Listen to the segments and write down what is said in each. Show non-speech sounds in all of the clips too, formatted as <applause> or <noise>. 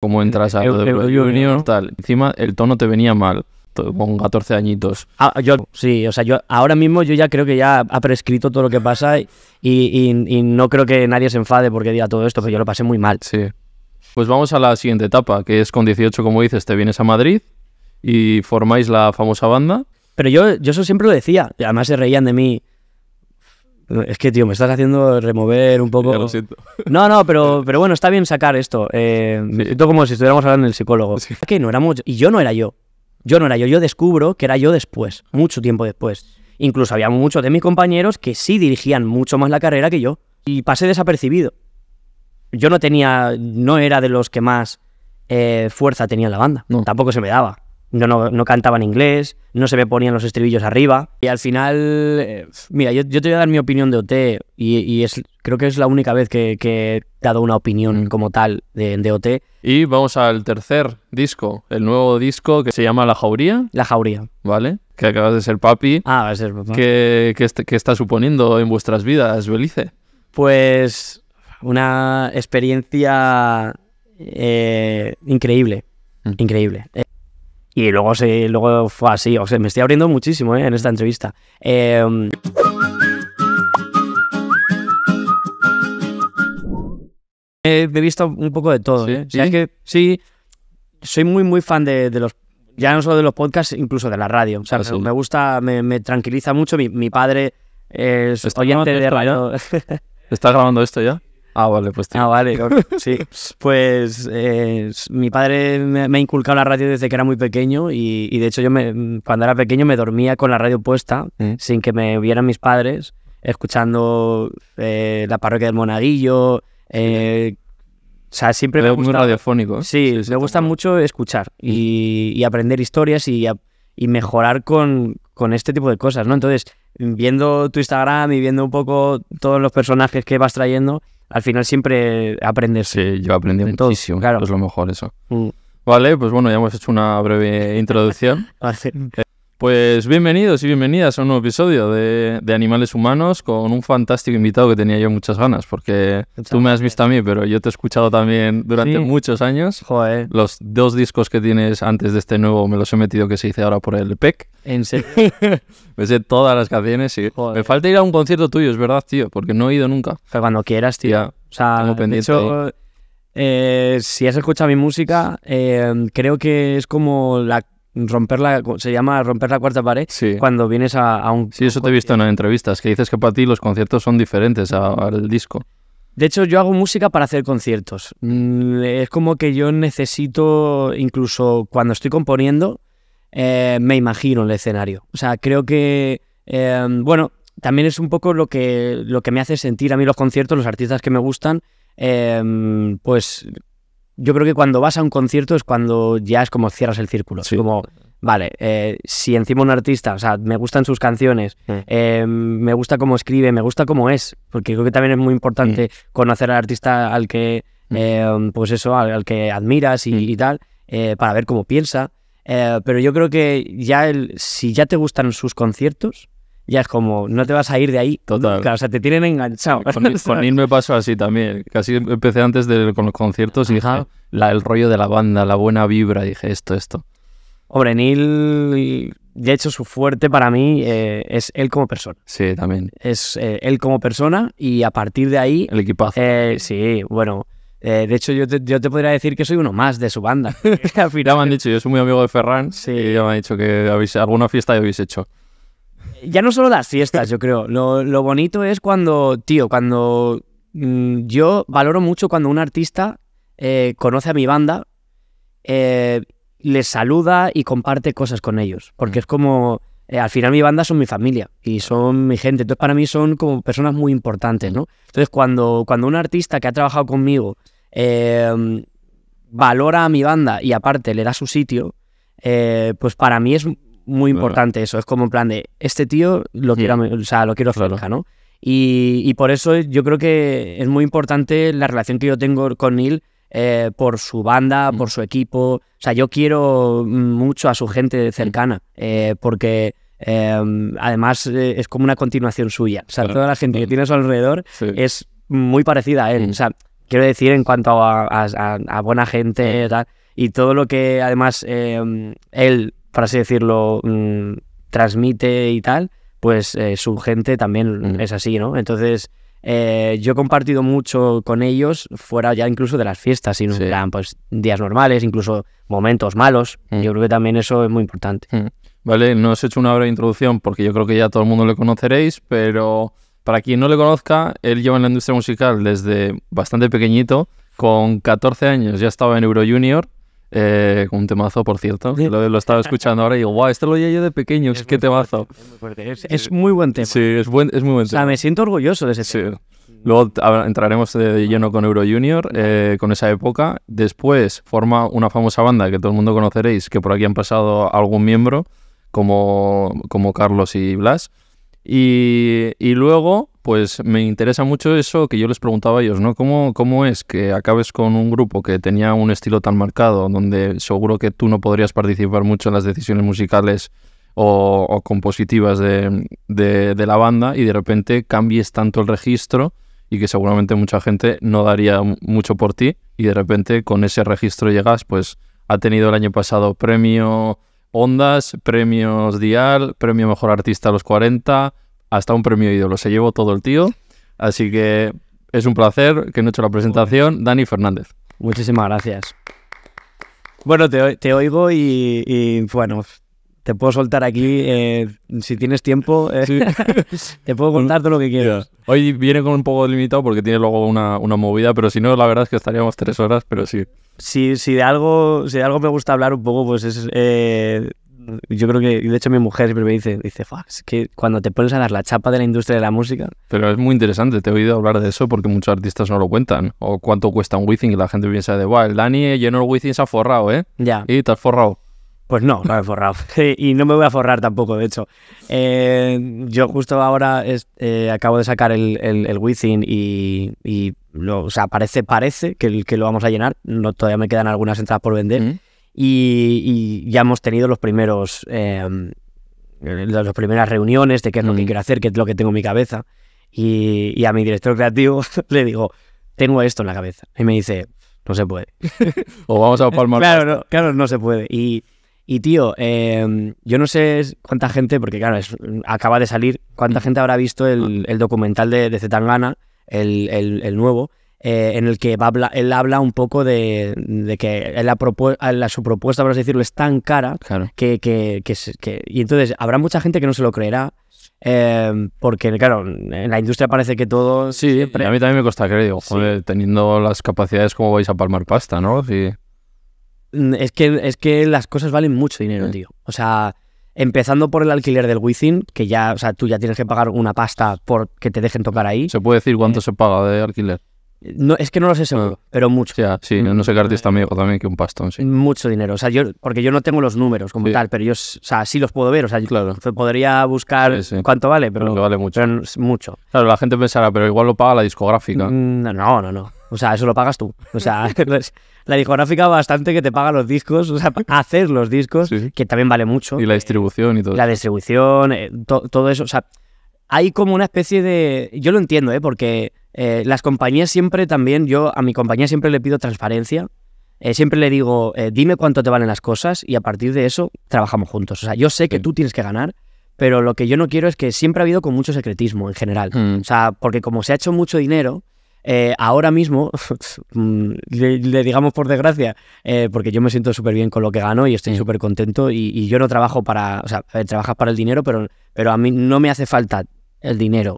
Como entras a todo el Junior, tal. Encima el tono te venía mal con 14 añitos. Ah, yo, sí, o sea, yo ahora mismo yo ya creo que ya ha prescrito todo lo que pasa y, no creo que nadie se enfade porque diga todo esto, pero yo lo pasé muy mal. Sí. Pues vamos a la siguiente etapa, que es con 18, como dices, te vienes a Madrid y formáis la famosa banda. Pero yo, yo eso siempre lo decía, además se reían de mí. Es que, tío, me estás haciendo remover un poco. lo siento. <laughs> No, no, pero, <laughs> pero bueno, está bien sacar esto. Eh, como si estuviéramos hablando del psicólogo. Que no éramos. Y yo no era yo. Yo no era yo. Yo descubro que era yo después, mucho tiempo después. Incluso había muchos de mis compañeros que sí dirigían mucho más la carrera que yo. Y pasé desapercibido. Yo no tenía. No era de los que más eh, fuerza tenía en la banda. Tampoco se me daba. No, no, no, cantaba en inglés, no se me ponían los estribillos arriba. Y al final, eh, mira, yo, te voy a dar mi opinión de OT y, es, creo que es la única vez que, he dado una opinión mm. como tal de, de, OT. Y vamos al tercer disco, el nuevo disco que se llama La Jauría. La Jauría. Vale, que acabas de ser papi. Ah, va a ser papá. ¿Qué, está suponiendo en vuestras vidas, Belice? Pues una experiencia eh, increíble, mm. increíble. Y luego, se, luego fue así. O sea, me estoy abriendo muchísimo eh, en esta entrevista. Em, he visto un poco de todo. ¿Sí? ¿eh? que sí, soy muy, muy fan de, los. Ya no solo de los podcasts, incluso de la radio. sea, ah, Me gusta, me, tranquiliza mucho. Mi, padre es oyente de radio. <laughs> ¿Estás grabando esto ya? Ah, vale, pues. Tío. Ah, vale, <laughs> sí. Pues eh, mi padre me, ha inculcado la radio desde que era muy pequeño y, de hecho yo me, cuando era pequeño me dormía con la radio puesta mm. sin que me vieran mis padres, escuchando eh, la parroquia del Monaguillo. Eh, o sea, siempre me, me gusta... Muy radiofónico. Sí, me gusta mucho escuchar y, mm. aprender historias y, mejorar con, con este tipo de cosas, ¿no? Entonces, viendo tu Instagram y viendo un poco todos los personajes que vas trayendo, al final siempre aprendes. Sí, yo aprendí muchísimo. Claro. Es lo mejor eso. Mm. Vale, pues bueno, ya hemos hecho una breve introducción. <laughs> Pues bienvenidos y bienvenidas a un nuevo episodio de, Animales Humanos con un fantástico invitado que tenía yo muchas ganas, porque tú me has visto a mí, pero yo te he escuchado también durante muchos años. Joder. Los dos discos que tienes antes de este nuevo me los he metido que se hice ahora por el PEC. En serio. <laughs> me sé todas las canciones y me falta ir a un concierto tuyo, es verdad, tío, porque no he ido nunca. Pero cuando quieras, tío. o sea, Hecho, eh, si has escuchado mi música, eh, creo que es como la romperla se llama romper la cuarta pared cuando vienes a, un... Sí, eso te he visto en entrevistas, que dices que para ti los conciertos son diferentes al disco. De hecho, yo hago música para hacer conciertos. Mm, es como que yo necesito, incluso cuando estoy componiendo, eh, me imagino el escenario. O sea, creo que, em, bueno, también es un poco lo que, lo que me hace sentir a mí los conciertos, los artistas que me gustan, em, pues yo creo que cuando vas a un concierto es cuando ya es como cierras el círculo. Sí. Como, vale, eh, si encima un artista, o sea, me gustan sus canciones, mm. eh, me gusta cómo escribe, me gusta cómo es, porque creo que también es muy importante mm. conocer al artista al que, mm. eh, pues eso, al, que admiras y, y tal, para ver cómo piensa. pero yo creo que ya el, si ya te gustan sus conciertos, ya es como, no te vas a ir de ahí. Total. o sea, te tienen enganchado. Con, <laughs> Neil me pasó así también. Casi empecé antes de, con los conciertos y dije, ah, el rollo de la banda, la buena vibra, dije esto, esto. Hombre, Neil ya hecho su fuerte para mí, eh, es él como persona. Sí, también. Es eh, él como persona y a partir de ahí... El equipazo. Eh, sí, bueno... de hecho, yo te, podría decir que soy uno más de su banda. <laughs> <laughs> Ya me han dicho, yo soy muy amigo de Ferran sí. y ya me han dicho que habéis, alguna fiesta ya habéis hecho ya no solo las fiestas, yo creo. Lo, bonito es cuando, tío, cuando mm, yo valoro mucho cuando un artista eh, conoce a mi banda, eh, les saluda y comparte cosas con ellos. Porque mm. es como, eh, al final mi banda son mi familia y son mi gente. Entonces para mí son como personas muy importantes, ¿no? Entonces cuando, cuando un artista que ha trabajado conmigo em, valora a mi banda y aparte le da su sitio, pues para mí es muy importante eso. Es como en plan de, este tío lo hmm. quiero, o sea, lo quiero cerca, ¿no? Y, por eso yo creo que es muy importante la relación que yo tengo con Neil eh, por su banda, hmm. por su equipo. O sea, yo quiero mm, mucho a su gente hmm. cercana, eh, porque em, además eh, es como una continuación suya. O sea, toda la gente que tiene a su alrededor es muy parecida a él. O sea, quiero decir, en cuanto a, buena gente y todo lo que además em, él para así decirlo, mm, transmite y tal, pues eh, su gente también es así, ¿no? Entonces, eh, yo he compartido mucho con ellos, fuera ya incluso de las fiestas, sino sí. eran pues días normales, incluso momentos malos. Yo creo que también eso es muy importante. Vale, no os he hecho una breve introducción porque yo creo que ya todo el mundo le conoceréis, pero para quien no le conozca, él lleva en la industria musical desde bastante pequeñito. Con 14 años ya estaba en Euro Junior, eh, un temazo, por cierto. Lo, estaba escuchando ahora y digo, guau, esto lo oía yo de pequeño, qué temazo. es, muy buen tema. Sí, es, muy buen tema. O sea, me siento orgulloso de ese tema. Luego entraremos de lleno con Euro Junior, eh, con esa época. Después forma una famosa banda que todo el mundo conoceréis, que por aquí han pasado algún miembro, como, como Carlos y Blas. Y, y luego pues me interesa mucho eso que yo les preguntaba a ellos, ¿no? ¿Cómo, ¿Cómo es que acabes con un grupo que tenía un estilo tan marcado, donde seguro que tú no podrías participar mucho en las decisiones musicales o, compositivas de, de la banda, y de repente cambies tanto el registro? y que seguramente mucha gente no daría mucho por ti y de repente con ese registro llegas, pues ha tenido el año pasado premio Ondas, premios Dial, premio Mejor Artista a los 40, hasta un premio ídolo. Se llevó todo el tío. Así que es un placer que no he hecho la presentación. Dani Fernández. Muchísimas gracias. Bueno, te, oigo y, bueno, te puedo soltar aquí. Eh, si tienes tiempo, eh, <laughs> te puedo contar todo lo que quieras. Hoy viene con un poco limitado porque tiene luego una, movida, pero si no, la verdad es que estaríamos tres horas, pero sí. Si, de algo, si algo me gusta hablar un poco, pues es eh, yo creo que, de hecho, mi mujer siempre me dice, dice, es que cuando te pones a dar la chapa de la industria de la música. Pero es muy interesante, te he oído hablar de eso porque muchos artistas no lo cuentan. O cuánto cuesta un Within y la gente piensa de, wow, el Dani llenó el Within se ha forrado, ¿eh? Ya. Y te has forrado. Pues no, no me he forrado. <laughs> y no me voy a forrar tampoco, de hecho. Eh, yo justo ahora es, eh, acabo de sacar el, el, y, lo, o sea, parece, parece que, que lo vamos a llenar. No, todavía me quedan algunas entradas por vender. Mm y, ya hemos tenido los primeros, em, las primeras reuniones de qué es lo que mm. quiero hacer, qué es lo que tengo en mi cabeza. Y, a mi director creativo <laughs> le digo, tengo esto en la cabeza. Y me dice, no se puede. <laughs> o vamos a palmar. Claro, no, claro, no se puede. Y, tío, em, yo no sé cuánta gente, porque claro, acaba de salir, cuánta mm. gente habrá visto ah. el, documental de, de Zetangana, el, el, nuevo, eh, en el que habla, él habla un poco de, que su propuesta, por así decirlo, es tan cara que, Y entonces habrá mucha gente que no se lo creerá. Eh, porque, claro, en la industria parece que todo. Sí, siempre... a mí también me cuesta creer. teniendo las capacidades, como vais a palmar pasta, no? Mm, es, que, es que las cosas valen mucho dinero, tío. O sea, Empezando por el alquiler del Wisin, que ya, o sea, tú ya tienes que pagar una pasta por que te dejen tocar ahí. ¿Se puede decir cuánto eh. se paga de alquiler? No, es que no lo sé seguro, ah. pero mucho. sí, mm. no, sé qué artista me dijo también que un pastón, sí. Mucho dinero. O sea, yo, porque yo no tengo los números como tal, pero yo, o sea, sí los puedo ver. O sea, yo podría buscar cuánto vale, pero. vale mucho. Pero mucho. Claro, la gente pensará, pero igual lo paga la discográfica. Mm, no, no, no. O sea, eso lo pagas tú. O sea, <laughs> la discográfica bastante que te paga los discos, o sea, <laughs> hacer los discos, que también vale mucho. Y la distribución y todo. La distribución, eh, todo eso. O sea, hay como una especie de... Yo lo entiendo, ¿eh? porque eh, las compañías siempre también, yo a mi compañía siempre le pido transparencia, eh, siempre le digo, eh, dime cuánto te valen las cosas y a partir de eso trabajamos juntos. O sea, yo sé que tú tienes que ganar, pero lo que yo no quiero es que siempre ha habido con mucho secretismo en general. Mm. O sea, porque como se ha hecho mucho dinero, ahora mismo, <laughs> mm, le, digamos por desgracia, porque yo me siento súper bien con lo que gano y estoy súper contento y, yo no trabajo para, o sea, trabajas para el dinero, pero, pero a mí no me hace falta el dinero,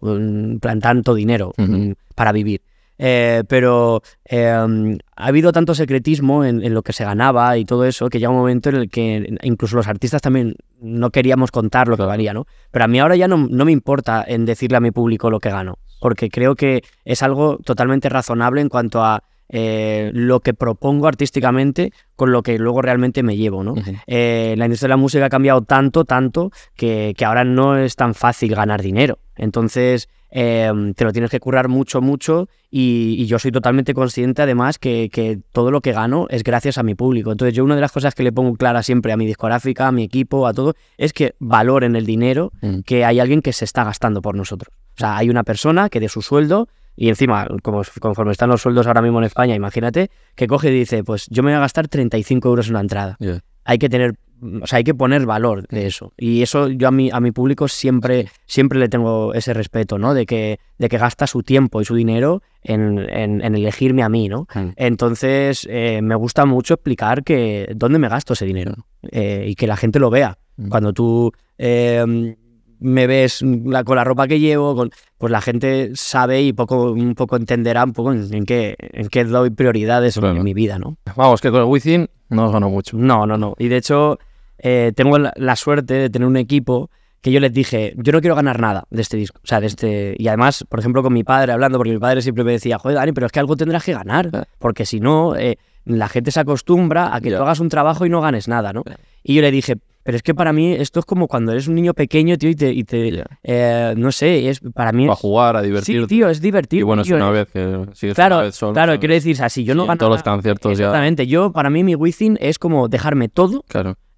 plan, tanto dinero mm, para vivir. Eh, pero em, ha habido tanto secretismo en, lo que se ganaba y todo eso que llega un momento en el que incluso los artistas también no queríamos contar lo que valía, ¿no? Pero a mí ahora ya no, no me importa en decirle a mi público lo que gano, porque creo que es algo totalmente razonable en cuanto a eh, lo que propongo artísticamente con lo que luego realmente me llevo. ¿no? Eh, la industria de la música ha cambiado tanto, tanto, que, ahora no es tan fácil ganar dinero. Entonces, em, te lo tienes que curar mucho, mucho y, yo soy totalmente consciente además que, todo lo que gano es gracias a mi público. Entonces yo una de las cosas que le pongo clara siempre a mi discográfica, a mi equipo, a todo, es que valoren el dinero mm. que hay alguien que se está gastando por nosotros. O sea, hay una persona que de su sueldo y encima, como, conforme están los sueldos ahora mismo en España, imagínate que coge y dice, pues yo me voy a gastar 35 euros en una entrada. Hay que tener, o sea, hay que poner valor de mm. eso. Y eso yo a mi, a mi público siempre, siempre le tengo ese respeto, ¿no? De que, de que gasta su tiempo y su dinero en, elegirme a mí, ¿no? Mm. Entonces, eh, me gusta mucho explicar que dónde me gasto ese dinero eh, y que la gente lo vea. Mm. Cuando tú... Eh, me ves con la ropa que llevo, pues la gente sabe y poco, un poco entenderá un poco en, qué, en qué doy prioridades en mi vida, ¿no? Vamos, que con el within no os ganó mucho. No, no, no. Y de hecho, eh, tengo la, suerte de tener un equipo que yo les dije, yo no quiero ganar nada de este disco, sea, de este... Y además, por ejemplo, con mi padre hablando, porque mi padre siempre me decía, joder, Dani, pero es que algo tendrás que ganar, porque si no, eh, la gente se acostumbra a que tú hagas un trabajo y no ganes nada, ¿no? Y yo le dije, pero es que para mí esto es como cuando eres un niño pequeño, tío, y te... Y te eh, no sé, es, para mí... Para jugar, a divertirte. Sí, tío, es divertido. Y bueno, es una vez que... claro, claro, quiero decir, así si yo no todos están ciertos ya... Exactamente, yo, para mí mi within es como dejarme todo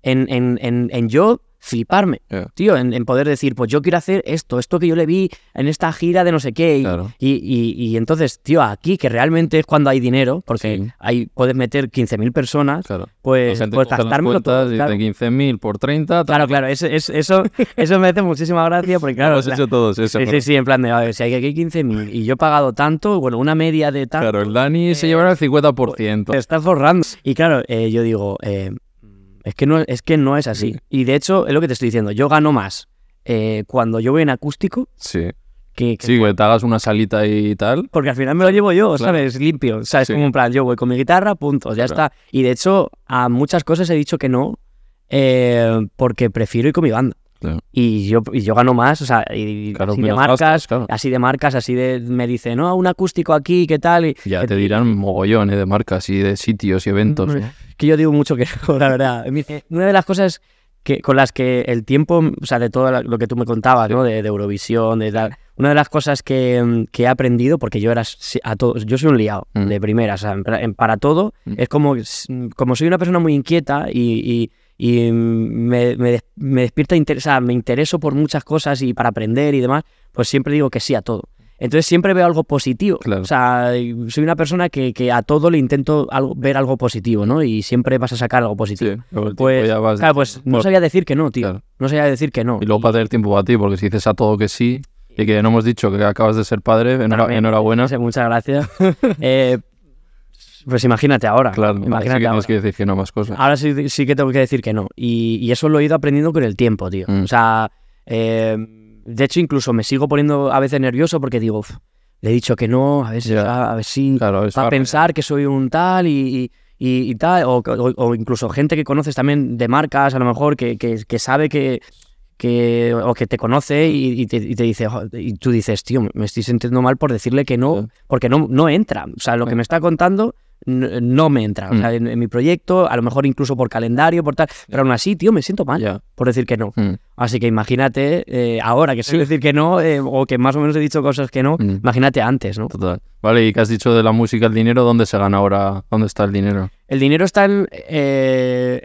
en, en, en, en yo fliparme, tío, en, poder decir, pues yo quiero hacer esto, esto que yo le vi en esta gira de no sé qué. Y, y, y, entonces, tío, aquí que realmente es cuando hay dinero, porque ahí puedes meter 15.000 personas, pues, pues gastármelo todo. 15.000 por 30. Claro, claro, eso, eso, <laughs> eso me hace muchísima gracia, porque claro. has hecho todos eso. Sí, sí, en plan de, a ver, si hay aquí 15.000 y yo he pagado tanto, bueno, una media de tanto. Claro, el Dani se eh, llevará el 50%. Pues, te estás forrando. Y claro, eh, yo digo, eh, es que no es, que no es así. <laughs> Y de hecho, es lo que te estoy diciendo, yo gano más eh, cuando yo voy en acústico. Sí. Que, sí, que te hagas una salita y tal. Porque al final me lo llevo yo, ¿sabes? Limpio. O sea, es como un plan, yo voy con mi guitarra, punto, ya está. Y de hecho, a muchas cosas he dicho que no eh, porque prefiero ir con mi banda. Y, yo, y yo gano más, o sea, y así de marcas, así de marcas, así de, me dice, no, un acústico aquí, ¿qué tal? ya eh, te dirán mogollones eh, de marcas y de sitios y eventos. Mm, que yo digo mucho que <laughs> la verdad. Una de las cosas que, con las que el tiempo, o sea, de todo lo que tú me contabas, ¿no? De, Eurovisión, de Una de las cosas que, mm, que he aprendido, porque yo era a todos, yo soy un liado mm. de primera, o sea, para todo, es como, como soy una persona muy inquieta y y me, me, me despierta o sea, me intereso por muchas cosas y para aprender y demás, pues siempre digo que sí a todo. Entonces siempre veo algo positivo. O sea, soy una persona que, que a todo le intento ver algo positivo, ¿no? Y siempre vas a sacar algo positivo. Sí, pues, claro, pues no sabía decir que no, tío. No sabía decir que no. Y luego para tener tiempo para ti, porque si dices a todo que sí, y que no hemos dicho que acabas de ser padre, enhorabuena. Muchas gracias. <laughs> eh, pues imagínate ahora. imagínate sí que ahora. que decir que no más cosas. Ahora sí, sí que tengo que decir que no. Y, eso lo he ido aprendiendo con el tiempo, tío. Mm. O sea, eh, de hecho, incluso me sigo poniendo a veces nervioso porque digo, le he dicho que no, a veces, a, a ver si claro, a pensar que soy un tal y, tal. O, incluso gente que conoces también de marcas, a lo mejor, que, sabe que, que, o que te conoce y, te, dice, oh", y tú dices, tío, me estoy sintiendo mal por decirle que no, porque no, no entra. O sea, lo que me está contando no, me entra. O sea, mm. en, mi proyecto, a lo mejor incluso por calendario, por tal. Pero aún así, tío, me siento mal por decir que no. Mm. Así que imagínate eh, ahora que soy eh. decir que no, eh, o que más o menos he dicho cosas que no, mm. imagínate antes, ¿no? Total. Vale, y que has dicho de la música, el dinero, ¿dónde se gana ahora? ¿Dónde está el dinero? El dinero está en,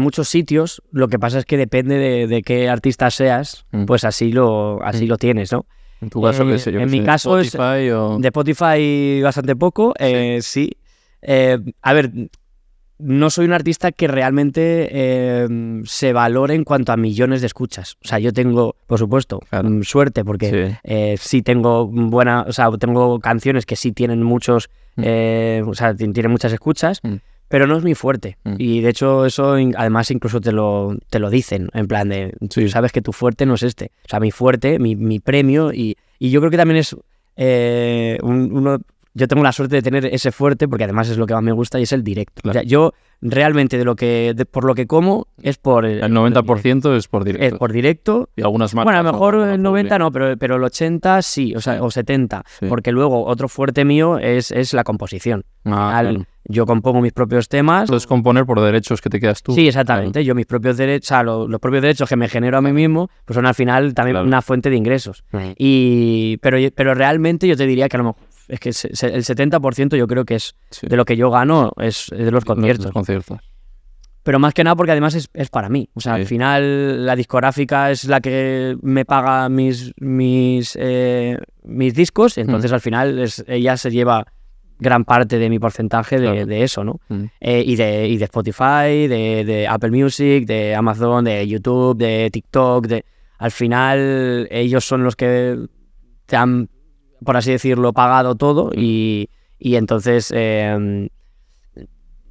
muchos sitios. Lo que pasa es que depende de, qué artista seas, pues así lo, así lo tienes, ¿no? En tu caso, mi caso De Spotify bastante poco, sí. sí eh, a ver, no soy un artista que realmente eh, se valore en cuanto a millones de escuchas. O sea, yo tengo, por supuesto, mm, suerte porque eh, sí. tengo buena, o sea, tengo canciones que sí tienen muchos, mm. tienen muchas escuchas. Mm. Pero no es mi fuerte. Y de hecho, eso además incluso te lo, te lo dicen. En plan de, sabes que tu fuerte no es este. O sea, mi fuerte, mi, premio. Y, yo creo que también es uno yo tengo la suerte de tener ese fuerte porque además es lo que más me gusta y es el directo. sea, yo realmente de lo que por lo que como es por el, 90% es por directo. Es por directo y algunas más. Bueno, a lo mejor el 90 no, pero, el 80 sí, o sea, o 70, porque luego otro fuerte mío es, es la composición. Ah, yo compongo mis propios temas. Puedes componer por derechos que te quedas tú. Sí, exactamente. Yo mis propios derechos, o sea, los, propios derechos que me genero a mí mismo, pues son al final también una fuente de ingresos. Y pero pero realmente yo te diría que a lo mejor es que el 70% yo creo que es de lo que yo gano es, de los conciertos. Pero más que nada porque además es, para mí. O sea, al final la discográfica es la que me paga mis, mis, eh, mis discos, mm. entonces al final ella se lleva gran parte de mi porcentaje de, eso, ¿no? Mm. Eh, y, de, de Spotify, de, Apple Music, de Amazon, de YouTube, de TikTok, de... Al final ellos son los que te han por así decirlo, pagado todo y, entonces, em,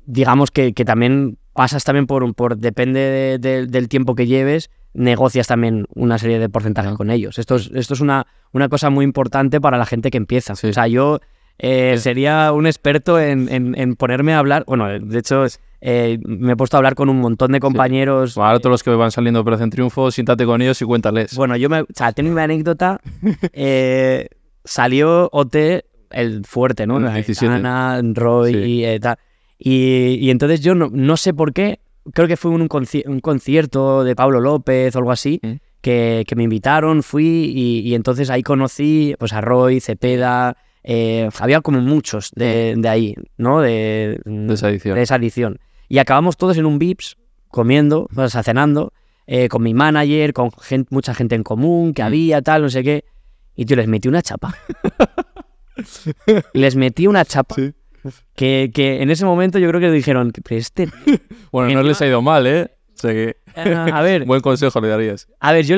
digamos que, también pasas también por, por depende del tiempo que lleves, negocias también una serie de porcentajes con ellos. Esto es, esto es una, una cosa muy importante para la gente que empieza. O sea, yo eh, sería un experto en, ponerme a hablar. Bueno, de hecho, eh, me he puesto a hablar con un montón de compañeros. Sí. Ahora todos los que van saliendo de Operación Triunfo, siéntate con ellos y cuéntales. Bueno, yo me, o sea, tengo una anécdota. <laughs> Eh, salió OT el fuerte, ¿no? Ana, Roy eh, y tal. Y, entonces yo no, sé por qué, creo que fue un, un concierto de Pablo López o algo así, mm. que, me invitaron, fui y, y, entonces ahí conocí pues, a Roy, Cepeda, eh, había como muchos de, mm. ahí, ¿no? Mm, de, esa edición. Y acabamos todos en un Vips, comiendo, o sea, cenando, eh, con mi manager, con gente, mucha gente en común que había, tal, no sé qué. Y yo les metí una chapa. <laughs> les metí una chapa. Sí. Que, en ese momento yo creo que dijeron, pero este... <laughs> bueno, no, les ha ido mal, ¿eh? O sea que... Eh, a ver... <laughs> Buen consejo le darías. A ver, yo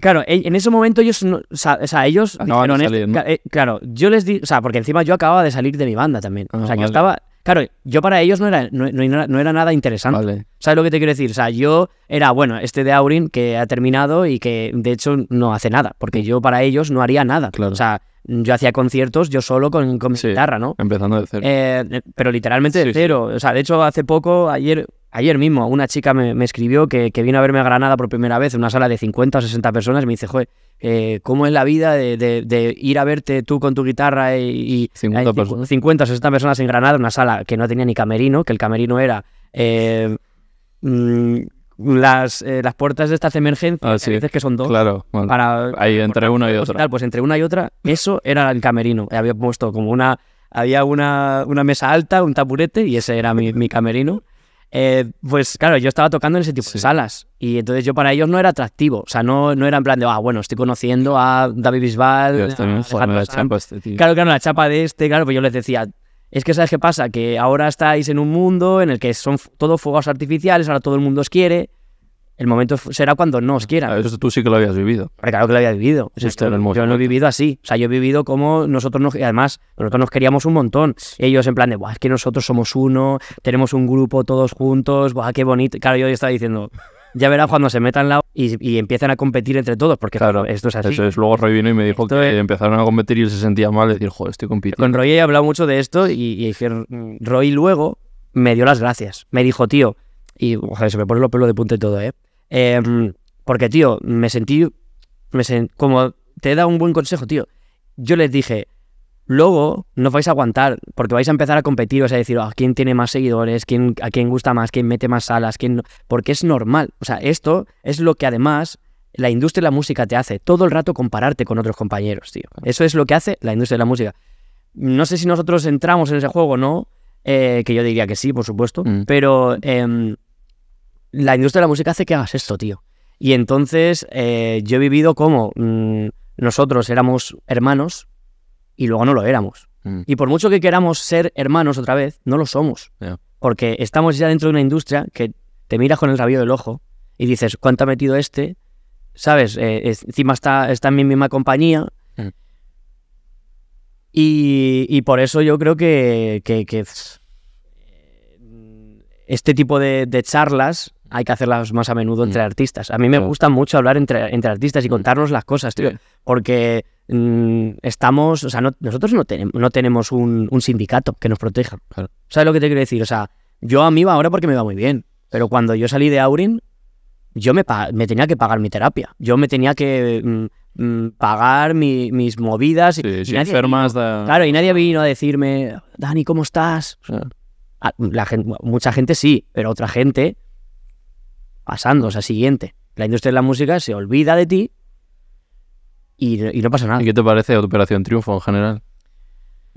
Claro, e, en ese momento ellos, o, sea, ellos dijeron, este, salir, ¿no? Eh, claro, yo les di, o sea, porque encima yo acababa de salir de mi banda también, o ah, sea, yo estaba, Claro, yo para ellos no era, no, era nada interesante. ¿Sabes lo que te quiero decir? O sea, yo era, bueno, este de Aurin que ha terminado y que de hecho no hace nada, porque mm. yo para ellos no haría nada. O sea, yo hacía conciertos yo solo con, mi guitarra, ¿no? Empezando de cero. Eh, pero literalmente de cero. O sea, de hecho, hace poco, ayer, Ayer mismo una chica me, escribió que, que, vino a verme a Granada por primera vez en una sala de 50 o 60 personas y me dice, joder, eh, ¿cómo es la vida de, ir a verte tú con tu guitarra y, y 50, eh, o 60 personas en Granada, una sala que no tenía ni camerino, que el camerino era eh, mm, las, las puertas de estas emergencias, ah, que, son dos. Claro, ahí entre una y otra. pues entre una y otra, eso era el camerino. Había puesto como una, había una, una mesa alta, un taburete y ese era mi camerino. Eh, pues claro, yo estaba tocando en ese tipo de salas y entonces yo para ellos no era atractivo, o sea, no, no era en plan de, ah, bueno, estoy conociendo a David Bisbal. la chapa este, Claro, claro, la chapa de este, claro, pues yo les decía, es que sabes qué pasa, que ahora estáis en un mundo en el que son todos fuegos artificiales, ahora todo el mundo os quiere, el momento será cuando no os quieran. Eso tú sí que lo habías vivido. claro que lo había vivido. yo, no he vivido así. O sea, yo he vivido como nosotros nos... Y además, nosotros nos queríamos un montón. Ellos en plan de, es que nosotros somos uno, tenemos un grupo todos juntos, qué bonito. Claro, yo estaba diciendo, ya verás cuando se metan la y, y empiezan a competir entre todos, porque claro, esto es así. luego Roy vino y me dijo que empezaron a competir y él se sentía mal, decir, joder, estoy compitiendo. Con Roy he hablado mucho de esto y, Roy luego me dio las gracias. Me dijo, tío, y se me pone los pelos de punta y todo, ¿eh? Em, porque, tío, me sentí. Me como te he dado un buen consejo, tío. Yo les dije, luego no vais a aguantar, porque vais a empezar a competir, o a decir, a ah, ¿quién tiene más seguidores? ¿Quién, ¿A quién gusta más? ¿Quién mete más salas? ¿Quién Porque es normal. O sea, esto es lo que además la industria de la música te hace, todo el rato compararte con otros compañeros, tío. Eso es lo que hace la industria de la música. No sé si nosotros entramos en ese juego, o ¿no? Eh, que yo diría que sí, por supuesto, mm. pero em, la industria de la música hace que hagas esto, tío. Y entonces eh, yo he vivido como mm, nosotros éramos hermanos y luego no lo éramos. Mm. Y por mucho que queramos ser hermanos otra vez, no lo somos. Porque estamos ya dentro de una industria que te miras con el rabillo del ojo y dices, ¿cuánto ha metido este? ¿Sabes? Eh, encima está, en mi misma compañía. Mm. Y, por eso yo creo que, este tipo de charlas hay que hacerlas más a menudo entre mm. artistas. A mí me gusta mucho hablar entre, artistas y mm. contarnos las cosas, tío, porque mm, estamos, o sea, nosotros no, tenemos, un, sindicato que nos proteja. ¿Sabes lo que te quiero decir? O sea, yo a mí va ahora porque me va muy bien, pero cuando yo salí de Aurin, yo me, tenía que pagar mi terapia, yo me tenía que... pagar mis movidas. y, enfermas Claro, y nadie vino a decirme, Dani, ¿cómo estás? Ah. mucha gente sí, pero otra gente pasando, o sea, siguiente. La industria de la música se olvida de ti y, no pasa nada. ¿Y qué te parece Operación Triunfo en general?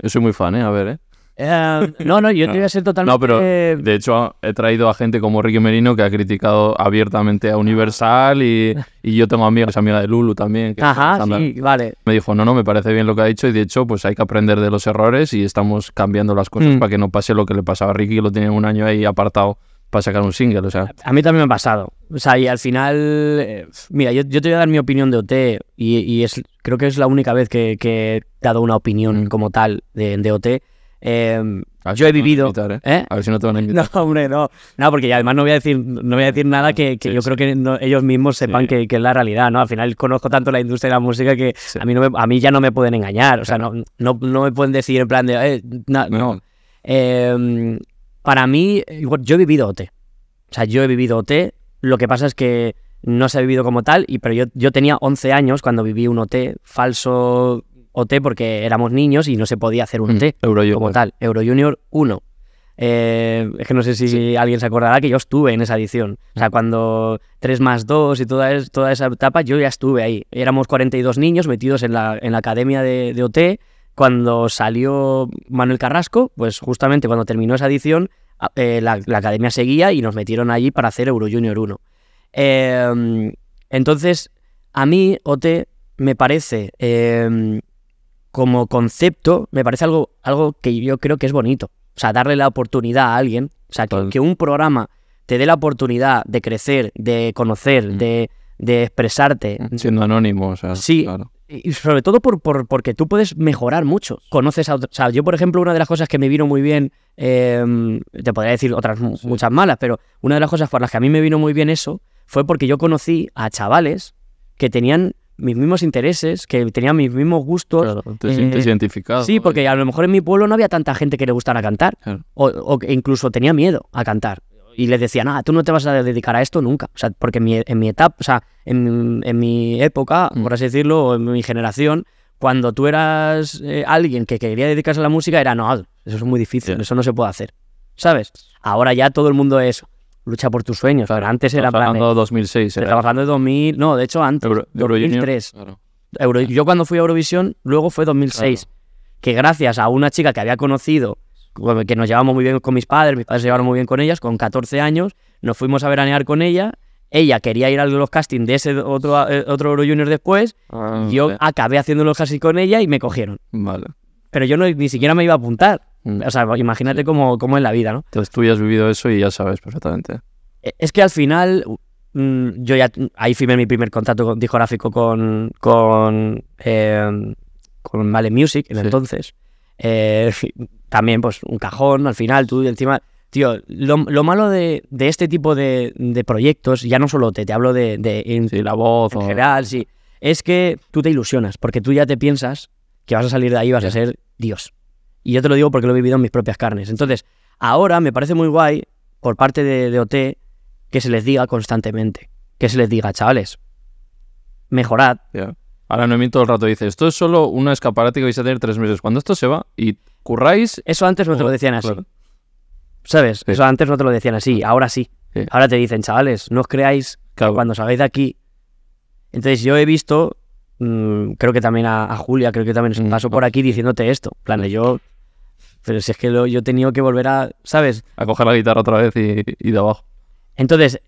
Yo soy muy fan, ¿eh? A ver, ¿eh? eh no, no, yo te voy a ser <laughs> totalmente. No, pero de hecho he traído a gente como Ricky Merino que ha criticado abiertamente a Universal y, yo tengo amigas, amiga de Lulu también. Ajá, sí, vale. Me dijo, no, no, me parece bien lo que ha dicho y de hecho, pues hay que aprender de los errores y estamos cambiando las cosas mm. para que no pase lo que le pasaba a Ricky, que lo tiene un año ahí apartado para sacar un single, o sea. A mí también me ha pasado. O sea, y al final, eh, mira, yo, te voy a dar mi opinión de OT y, es, creo que es la única vez que, he dado una opinión mm. como tal de, OT. Em, yo he vivido. ¿eh? ¿eh? A ver si no te van a invitar. <laughs> No, hombre, no. No, porque además no voy a decir, no voy a decir nada que, yo creo que ellos mismos sepan que, es la realidad, ¿no? Al final conozco tanto la industria de la música que a, mí no a mí ya no me pueden engañar. O sea, no, no, me pueden decir en plan de. Eh, no. Eh, para mí, yo he vivido OT. O sea, yo he vivido OT. Lo que pasa es que no se ha vivido como tal, y, pero yo, yo tenía 11 años cuando viví un OT, falso OT, porque éramos niños y no se podía hacer un mm, OT Euro como tal. Euro Junior 1. Eh, es que no sé si alguien se acordará que yo estuve en esa edición. O sea, cuando 3 más 2 y toda, toda esa etapa, yo ya estuve ahí. Éramos 42 niños metidos en la, en la academia de, de OT cuando salió Manuel Carrasco, pues justamente cuando terminó esa edición, eh, la, academia seguía y nos metieron allí para hacer Euro Junior 1. Em, entonces, a mí, Ote, me parece, em, como concepto, me parece algo, algo que yo creo que es bonito. O sea, darle la oportunidad a alguien, o sea, que, un programa te dé la oportunidad de crecer, de conocer, mm. de, de expresarte. Siendo anónimo, o sea. Sí, claro. Y sobre todo por, porque tú puedes mejorar mucho. Conoces a otros. yo, por ejemplo, una de las cosas que me vino muy bien, em, te podría decir otras muchas malas, pero una de las cosas por las que a mí me vino muy bien eso fue porque yo conocí a chavales que tenían mis mismos intereses, que tenían mis mismos gustos. Claro, te eh, sientes identificado. Sí, porque a lo mejor en mi pueblo no había tanta gente que le gustara cantar. O, o incluso tenía miedo a cantar y les decía, nada, tú no te vas a dedicar a esto nunca. O sea, porque en mi etapa, o sea, en, mi época, mm. por así decirlo, o en mi generación, cuando tú eras eh, alguien que quería dedicarse a la música, era, no, eso es muy difícil, eso no se puede hacer. ¿Sabes? Ahora ya todo el mundo es, lucha por tus sueños. antes era hablando Trabajando 2006. Trabajando de 2000. ¿eh? No, de hecho antes. 2003. yo cuando fui a Eurovisión, luego fue 2006. Que gracias a una chica que había conocido que nos llevamos muy bien con mis padres, mis padres se llevaron muy bien con ellas, con 14 años, nos fuimos a veranear con ella, ella quería ir a los castings de ese otro, eh, otro Euro Junior después, ah, yo acabé haciendo los con ella y me cogieron. Vale. Pero yo ni siquiera me iba a apuntar. Mm. O sea, imagínate cómo, cómo, es la vida, ¿no? Entonces tú ya has vivido eso y ya sabes perfectamente. E, es que al final, mm, yo ya ahí firmé mi primer contrato discográfico con, con, eh, con Vale Music en entonces. Eh, también, pues, un cajón al final, tú encima. Tío, lo, malo de, de, este tipo de, de, proyectos, ya no solo te, te hablo de, la voz en general, sí, es que tú te ilusionas, porque tú ya te piensas que vas a salir de ahí, vas a ser Dios. Y yo te lo digo porque lo he vivido en mis propias carnes. Entonces, ahora me parece muy guay, por parte de OT, que se les diga constantemente, que se les diga, chavales, mejorad, Ahora me todo el rato dice, esto es solo una escaparate que vais a tener tres meses. Cuando esto se va y curráis... Eso antes no te lo oh, decían así. ¿Sabes? Eso antes no te lo decían así, ahora sí. Ahora te dicen, chavales, no os creáis cuando salgáis de aquí... Entonces yo he visto, mm, creo que también a, Julia, creo que también es mm. pasó por aquí diciéndote esto. plan, yo... Pero si es que yo he tenido que volver a, ¿sabes? A coger la guitarra otra vez y, y de abajo. Entonces,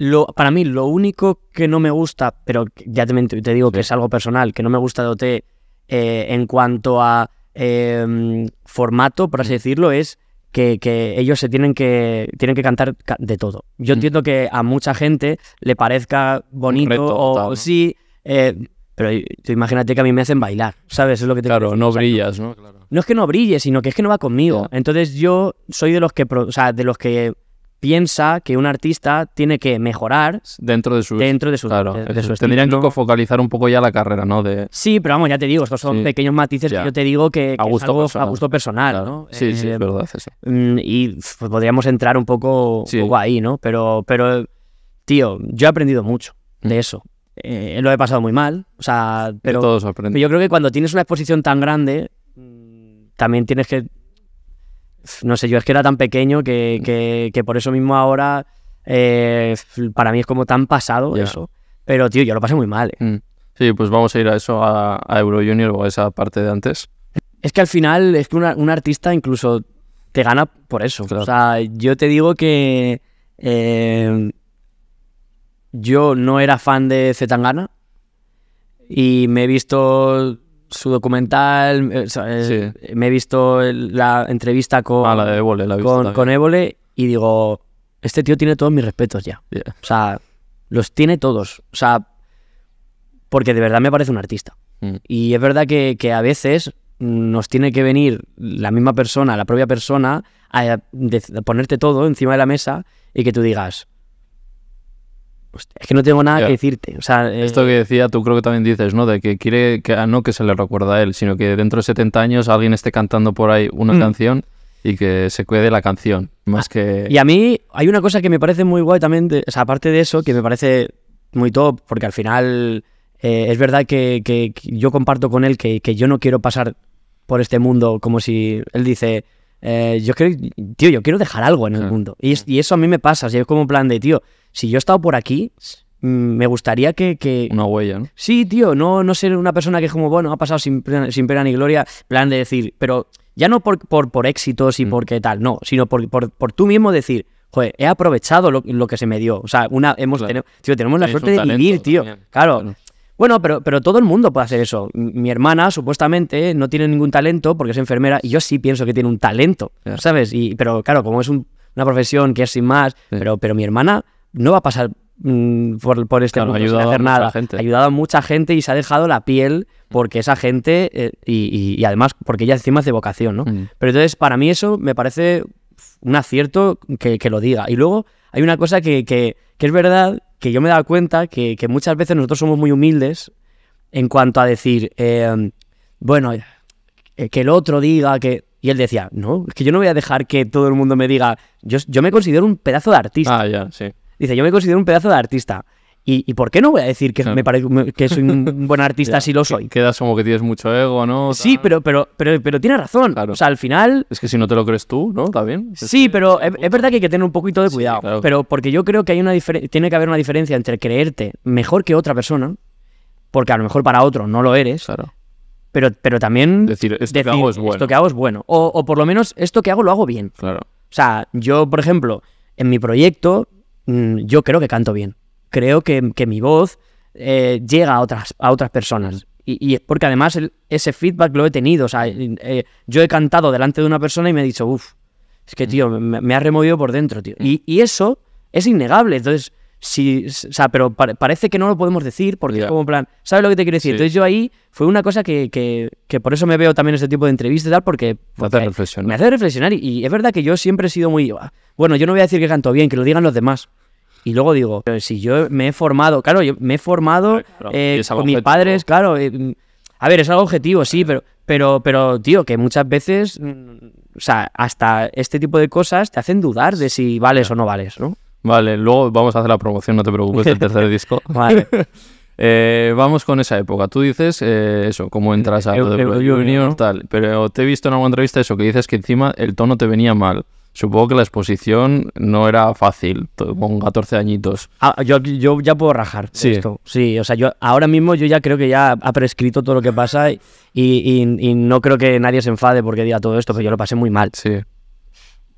lo, para mí, lo único que no me gusta, pero ya te, digo que es algo personal, que no me gusta de OT eh, en cuanto a em, formato, por así mm. decirlo, es que, ellos se tienen que, tienen que cantar de todo. Yo mm. entiendo que a mucha gente le parezca bonito o, sí, eh, pero imagínate que a mí me hacen bailar, ¿sabes? Es lo que te Claro, no brillas, ¿no? No es que no brille, sino que es que no va conmigo. Entonces yo soy de los que, de los que piensa que un artista tiene que mejorar dentro de su dentro de su tendrían que focalizar un poco ya la carrera no sí pero vamos ya te digo estos son pequeños matices que yo te digo que, a, gusto personal, a gusto personal ¿no? sí sí es eh, verdad mm, y pues, podríamos entrar un poco, ahí no pero pero tío yo he aprendido mucho de mm. eso eh, lo he pasado muy mal o sea pero, pero yo creo que cuando tienes una exposición tan grande mm, también tienes que no sé, yo es que era tan pequeño que, por eso mismo ahora eh, para mí es como tan pasado eso. Pero, tío, yo lo pasé muy mal. Eh. Mm. Sí, pues vamos a ir a eso, a, Euro Junior o a esa parte de antes. Es que al final, es que un artista incluso te gana por eso. O sea, yo te digo que eh, yo no era fan de Zetangana y me he visto su documental, eh, eh, me he visto la entrevista con, ah, con, y digo, este tío tiene todos mis respetos ya. O sea, los tiene todos. O sea, porque de verdad me parece un artista. Mm. Y es verdad que, a veces nos tiene que venir la misma persona, la propia persona, a ponerte todo encima de la mesa y que tú digas, es que no tengo nada que decirte. Esto que eh, decía, tú creo que también dices, ¿no? De que quiere que ah, no que se le recuerda a él, sino que dentro de 70 años alguien esté cantando por ahí una mm. canción y que se cuide la canción. Más ah, que. Y a mí hay una cosa que me parece muy guay también, o sea, aparte de eso, que me parece muy top, porque al final eh, es verdad que, yo comparto con él que, yo no quiero pasar por este mundo como si él dice. Eh, yo creo tío, yo quiero dejar algo en el ah. mundo. Y, eso a mí me pasa. si es como un plan de, tío, si yo he estado por aquí, mm, me gustaría que, que... Una huella, ¿no? Sí, tío, no, no ser una persona que es como, bueno, ha pasado sin, sin pena ni gloria, plan de decir, pero ya no por, por, por éxitos y mm. porque tal, no, sino por, tú mismo decir, joder, he aprovechado lo, que se me dio. O sea, una, hemos, tenemos, tío, tenemos la suerte de vivir, tío. Claro. Bueno, pero, pero todo el mundo puede hacer eso. Mi hermana, supuestamente, no tiene ningún talento porque es enfermera y yo sí pienso que tiene un talento, ¿sabes? Y, pero claro, como es una profesión que es sin más, pero, pero mi hermana no va a pasar mm, por, este claro, No sin hacer nada. Ha ayudado a mucha gente y se ha dejado la piel porque esa gente, eh, y, además porque ella encima hace vocación, ¿no? Mm. Pero entonces, para mí eso me parece un acierto que, lo diga. Y luego hay una cosa que, que, que, es verdad, que yo me he dado cuenta, que, muchas veces nosotros somos muy humildes en cuanto a decir, eh, bueno, eh, que el otro diga que... Y él decía, no, es que yo no voy a dejar que todo el mundo me diga, yo, yo me considero un pedazo de artista. Ah, ya, sí. Dice, yo me considero un pedazo de artista. ¿Y, por qué no voy a decir que, me parezco, que soy un <laughs> buen artista si lo soy? Quedas como que tienes mucho ego, ¿no? Sí, pero, pero, pero, pero tiene razón. O sea, al final... Es que si no te lo crees tú, ¿no? Está bien. sí, pero es, verdad que hay que tener un poquito de cuidado. Pero porque yo creo que hay una tiene que haber una diferencia entre creerte mejor que otra persona, porque a lo mejor para otro no lo eres, pero, pero también... Decir, esto que hago es bueno. O, o por lo menos, esto que hago lo hago bien. Claro. O sea, yo, por ejemplo, en mi proyecto Mm, yo creo que canto bien. Creo que, mi voz eh, llega a otras, a otras personas. Y, y porque además ese feedback lo he tenido. O sea, eh, yo he cantado delante de una persona y me ha dicho, uff, es que, mm. tío, me, ha removido por dentro, tío. Mm. Y, eso es innegable. Entonces, si, pero parece que no lo podemos decir porque es como en plan, ¿sabes lo que te quiero decir? Entonces yo ahí fue una cosa que, por eso me veo también este tipo de entrevistas y tal, porque me hace reflexionar y, es verdad que yo siempre he sido muy, ah, bueno, yo no voy a decir que canto bien, que lo digan los demás, y luego digo, pero si yo me he formado, claro, yo me he formado eh, con mis padres, claro. Eh, a ver, es algo objetivo, sí, pero, pero, pero, tío, que muchas veces, mm, o sea, hasta este tipo de cosas te hacen dudar de si vales o no vales, ¿no? Vale, luego vamos a hacer la promoción, no te preocupes, del tercer <laughs> disco. vale. <laughs> Eh, vamos con esa época. Tú dices eso, cómo entras a... tal, pero te he visto en alguna entrevista eso, que dices que encima el tono te venía mal. Supongo que la exposición no era fácil con 14 añitos. Ah, yo, ya puedo rajar sí. Sí, o sea, yo ahora mismo yo ya creo que ya ha prescrito todo lo que pasa y, no creo que nadie se enfade porque diga todo esto, pero yo lo pasé muy mal. Sí.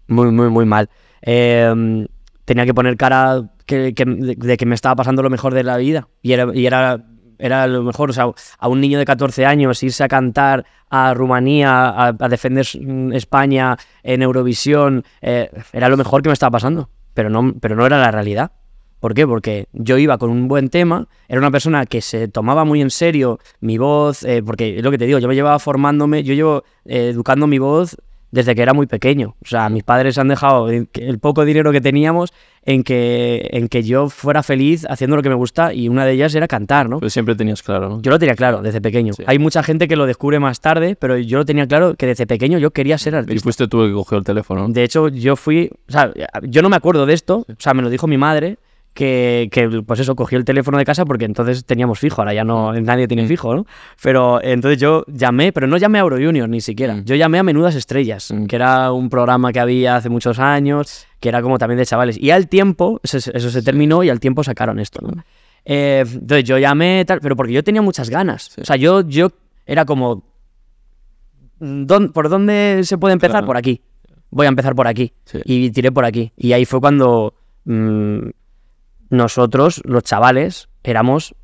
Muy, muy, muy mal. Em, tenía que poner cara de que me estaba pasando lo mejor de la vida y y era era lo mejor, o sea, a un niño de 14 años irse a cantar a Rumanía, a, defender mm, España en Eurovisión, eh, era lo mejor que me estaba pasando, pero no, pero no era la realidad. ¿Por qué? Porque yo iba con un buen tema, era una persona que se tomaba muy en serio mi voz, eh, porque es lo que te digo, yo me llevaba formándome, yo llevo eh, educando mi voz desde que era muy pequeño. O sea, mis padres han dejado el poco dinero que teníamos en que, en que yo fuera feliz haciendo lo que me gusta y una de ellas era cantar, ¿no? Pero pues siempre tenías claro, ¿no? Yo lo tenía claro desde pequeño. Hay mucha gente que lo descubre más tarde, pero yo lo tenía claro que desde pequeño yo quería ser artista. Y fuiste tú el que cogió el teléfono. De hecho, yo fui, o sea, yo no me acuerdo de esto, o sea, me lo dijo mi madre que, pues eso, cogió el teléfono de casa porque entonces teníamos fijo, ahora ya no mm. nadie tiene mm. fijo, ¿no? Pero entonces yo llamé, pero no llamé a Euro Junior ni siquiera, mm. yo llamé a Menudas Estrellas, que era un programa que había hace muchos años, que era como también de chavales. Y al tiempo, eso, se terminó y al tiempo sacaron esto, eh, entonces yo llamé, tal, pero porque yo tenía muchas ganas. O sea, yo, yo era como, ¿por dónde se puede empezar? Por aquí. Voy a empezar por aquí. Y tiré por aquí. Y ahí fue cuando nosotros, los chavales, éramos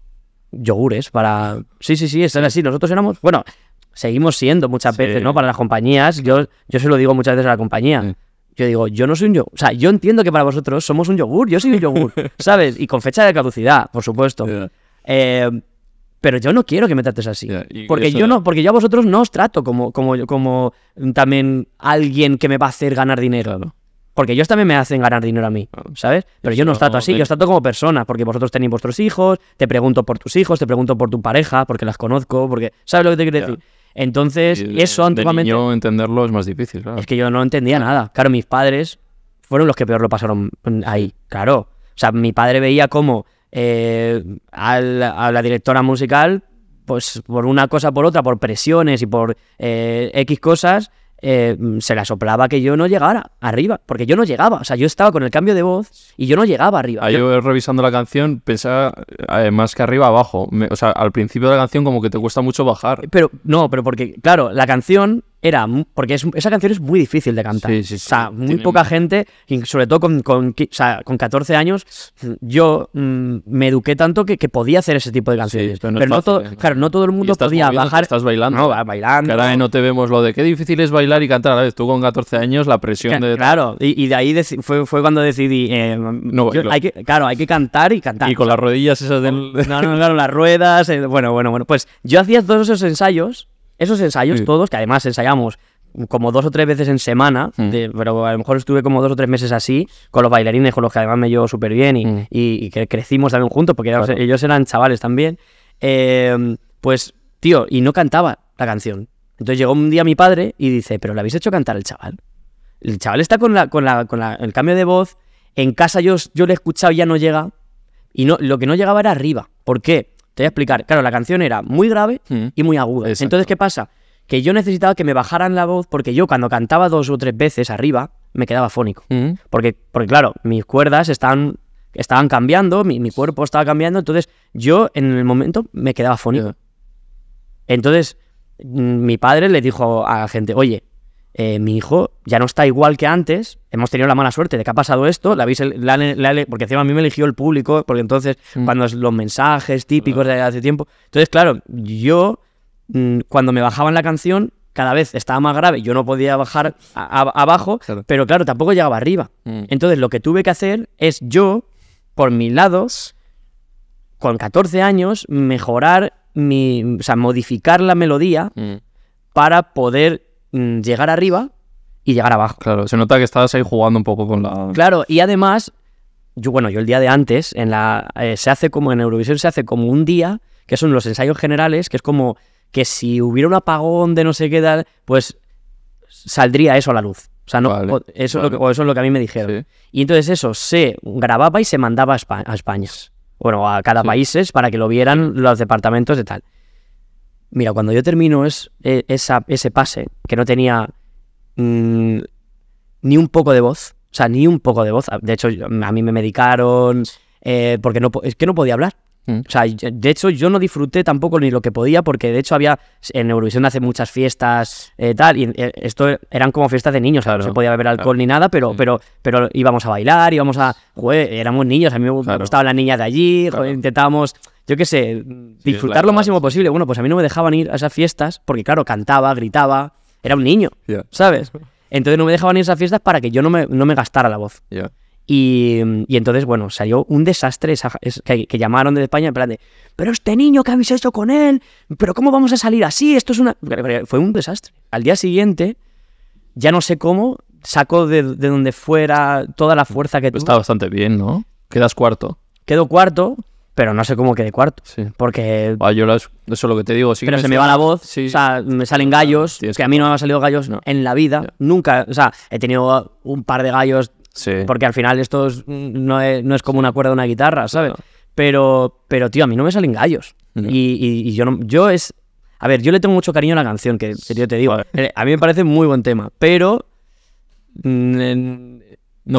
yogures para... Sí, sí, sí, es así. Nosotros éramos... Bueno, seguimos siendo muchas veces, ¿no? Para las compañías. Yo, yo se lo digo muchas veces a la compañía. Mm. Yo digo, yo no soy un yogur. O sea, yo entiendo que para vosotros somos un yogur. Yo soy un yogur, <laughs> ¿sabes? Y con fecha de caducidad, por supuesto. Eh, pero yo no quiero que me trates así. porque yo no, porque yo a vosotros no os trato como, como, como también alguien que me va a hacer ganar dinero. ¿no? Porque ellos también me hacen ganar dinero a mí, ah, ¿sabes? Pero yo no os ah, trato así, yo os trato como persona, porque vosotros tenéis vuestros hijos, te pregunto por tus hijos, te pregunto por tu pareja, porque las conozco, porque... ¿Sabes lo que te quiero decir? Entonces, eso antiguamente... Yo entenderlo es más difícil, claro. Es que yo no entendía nada. Claro, mis padres fueron los que peor lo pasaron ahí, claro. O sea, mi padre veía como eh, a, la, directora musical pues por una cosa, por otra, por presiones y por eh, X cosas, eh, mm, se la soplaba que yo no llegara arriba, porque yo no llegaba, o sea, yo estaba con el cambio de voz y yo no llegaba arriba. yo, revisando la canción pensaba además eh, más que arriba abajo, o sea, al principio de la canción como que te cuesta mucho bajar. Pero no, pero porque claro, la canción era. Porque es, esa canción es muy difícil de cantar. Sí, sí, o sea, muy poca gente, y sobre todo con, con, o sea, con 14 años, yo mm, me eduqué tanto que, que, podía hacer ese tipo de canciones. Sí, pero, no, todo, ¿eh? claro, no todo el mundo podía bajar. Estás bailando. No, bailando. Caray, no te vemos lo de qué difícil es bailar y cantar. A vez, tú con 14 años, la presión de. Claro, y, y de ahí fue, fue, cuando decidí. Eh, claro, hay que cantar y cantar. Y con las rodillas esas del. No, no, claro, las ruedas. Eh, bueno, bueno, bueno. Pues yo hacía todos esos ensayos esos ensayos, todos, que además ensayamos como dos o tres veces en semana, mm. pero a lo mejor estuve como dos o tres meses así, con los bailarines, con los que además me llevo súper bien y, que mm. crecimos también juntos, porque ellos eran chavales también. Eh, pues, tío, y no cantaba la canción. Entonces llegó un día mi padre y dice, pero le habéis hecho cantar al chaval. El chaval está con, la, con, la, con el cambio de voz, en casa yo, yo le he escuchado y ya no llega, y no, lo que no llegaba era arriba. ¿Por qué? Te voy a explicar. Claro, la canción era muy grave hmm. y muy aguda. Entonces, ¿qué pasa? Que yo necesitaba que me bajaran la voz porque yo cuando cantaba dos o tres veces arriba me quedaba fónico. Hmm. Porque, porque, claro, mis cuerdas estaban, estaban cambiando, mi, cuerpo estaba cambiando, entonces yo en el momento me quedaba fónico. Entonces, mm, mi padre le dijo a la gente, oye, eh, mi hijo ya no está igual que antes, hemos tenido la mala suerte de que ha pasado esto, la, habéis, porque encima a mí me eligió el público, porque entonces mm. cuando los mensajes típicos de hace tiempo, entonces claro, yo mm, cuando me bajaba en la canción cada vez estaba más grave, yo no podía bajar abajo, pero claro, tampoco llegaba arriba. Mm. Entonces lo que tuve que hacer es yo, por mis lados, con 14 años, mejorar mi, o sea, modificar la melodía para poder Mm, llegar arriba y llegar abajo. Claro, se nota que estabas ahí jugando un poco con la... Claro, y además, yo, bueno, yo el día de antes, en la, eh, se hace como en Eurovisión, se hace como un día, que son los ensayos generales, que es como que si hubiera un apagón de no sé qué tal, pues saldría eso a la luz. O sea, no, eso, Es lo que, eso es lo que a mí me dijeron. Y entonces eso se grababa y se mandaba a España, bueno, a cada países país para que lo vieran los departamentos de tal. Mira, cuando yo termino es, e, esa, ese pase, que no tenía mm, ni un poco de voz, o sea, ni un poco de voz. De hecho, a mí me medicaron eh, porque no, es que no podía hablar. Mm. O sea, de hecho, yo no disfruté tampoco ni lo que podía, porque de hecho había en Eurovisión hace muchas fiestas eh, tal, y eh, esto eran como fiestas de niños, o sea, no se podía beber alcohol ni nada, pero, mm. pero, pero íbamos a bailar, íbamos a. Joder, éramos niños, a mí me gustaban las niñas de allí, intentábamos yo qué sé, disfrutar lo máximo posible. Bueno, pues a mí no me dejaban ir a esas fiestas porque, claro, cantaba, gritaba, era un niño, ¿sabes? Entonces no me dejaban ir a esas fiestas para que yo no me, gastara la voz. Y, entonces, bueno, salió un desastre que, llamaron desde España en plan de, pero este niño, ¿qué habéis hecho con él? ¿Pero cómo vamos a salir así? Esto es una... Fue un desastre. Al día siguiente, ya no sé cómo, sacó de, de donde fuera toda la fuerza que tuvo. Está bastante bien, ¿no? Quedas cuarto. Quedo cuarto, pero no sé cómo quede cuarto. Porque. Ah, yo eso es lo que te digo. Sí pero se me va la voz. O sea, me salen gallos. Es que a mí no me han salido gallos en la vida. Nunca. O sea, he tenido un par de gallos. Porque al final esto no, es, como una cuerda de una guitarra, ¿sabes? Pero, pero, tío, a mí no me salen gallos. Y, yo Yo es. A ver, yo le tengo mucho cariño a la canción, que yo te digo. Eh, a mí me parece muy buen tema, pero. no,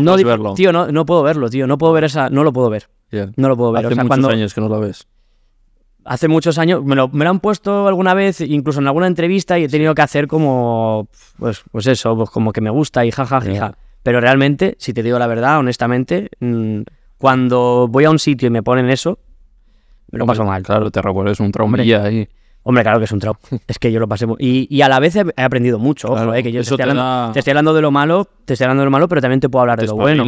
puedo verlo. Tío, no, no puedo verlo, tío. No puedo ver esa. No lo puedo ver. No lo puedo ver. Hace muchos años que no lo ves. Hace muchos años, me lo, me han puesto alguna vez, incluso en alguna entrevista, y he tenido que hacer como, pues, pues eso, pues como que me gusta y jajaja. Ja, Pero realmente, si te digo la verdad, honestamente, mm, cuando voy a un sitio y me ponen eso, me lo paso mal. Claro, te recuerdas un trauma ahí. Hombre, claro que es un trap. <laughs> Es que yo lo pasé. Y, y a la vez he, aprendido mucho. Eh, que yo te estoy, hablando, de lo malo, te estoy hablando de lo malo, pero también te puedo hablar de lo bueno.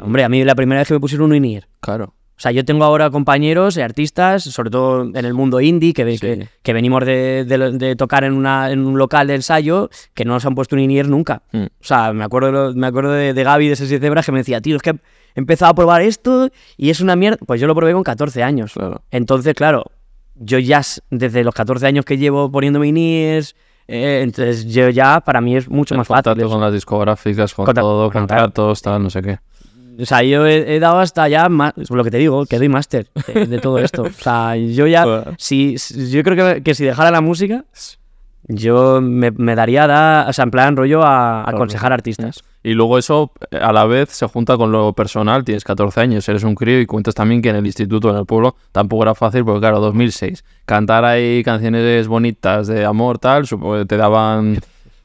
Hombre, a mí la primera vez que me pusieron un inier, Claro. O sea, yo tengo ahora compañeros y artistas, sobre todo en el mundo indie, que, que, venimos de, tocar en, un local de ensayo, que no nos han puesto un inier nunca. Mm. O sea, me acuerdo, me acuerdo de, Gaby de 6 Cebras que me decía, tío, es que he empezado a probar esto y es una mierda. Pues yo lo probé con 14 años. Entonces, claro, yo ya desde los 14 años que llevo poniendo minis eh, entonces yo ya para mí es mucho más fácil. Con las discográficas, con Contra todo, contratos, tal, no sé qué. O sea, yo he, dado hasta ya, más, lo que te digo, que doy máster de, todo esto. O sea, yo ya, <laughs> si, yo creo que, si dejara la música, yo me, daría, da, o sea, en plan rollo a aconsejar artistas. Y luego eso a la vez se junta con lo personal, tienes 14 años, eres un crío y cuentas también que en el instituto, en el pueblo, tampoco era fácil, porque claro, 2006, cantar ahí canciones bonitas de amor, tal, te daban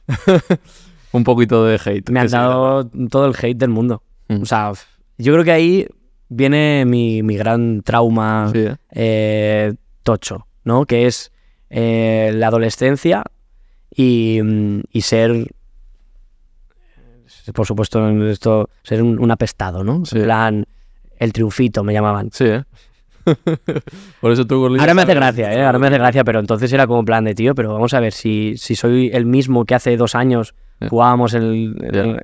<laughs> un poquito de hate. Me han dado todo el hate del mundo. Mm. O sea, yo creo que ahí viene mi, gran trauma ¿eh? Eh, tocho, ¿no? Que es eh, la adolescencia y mm, ser por supuesto, esto ser un, apestado, ¿no? En plan, el triunfito me llamaban. Sí, ¿eh? <laughs> Por eso tú, Ahora me hace gracia, ¿eh? Ahora me hace gracia, pero entonces era como plan de tío, pero vamos a ver, si, si soy el mismo que hace dos años jugábamos el... el...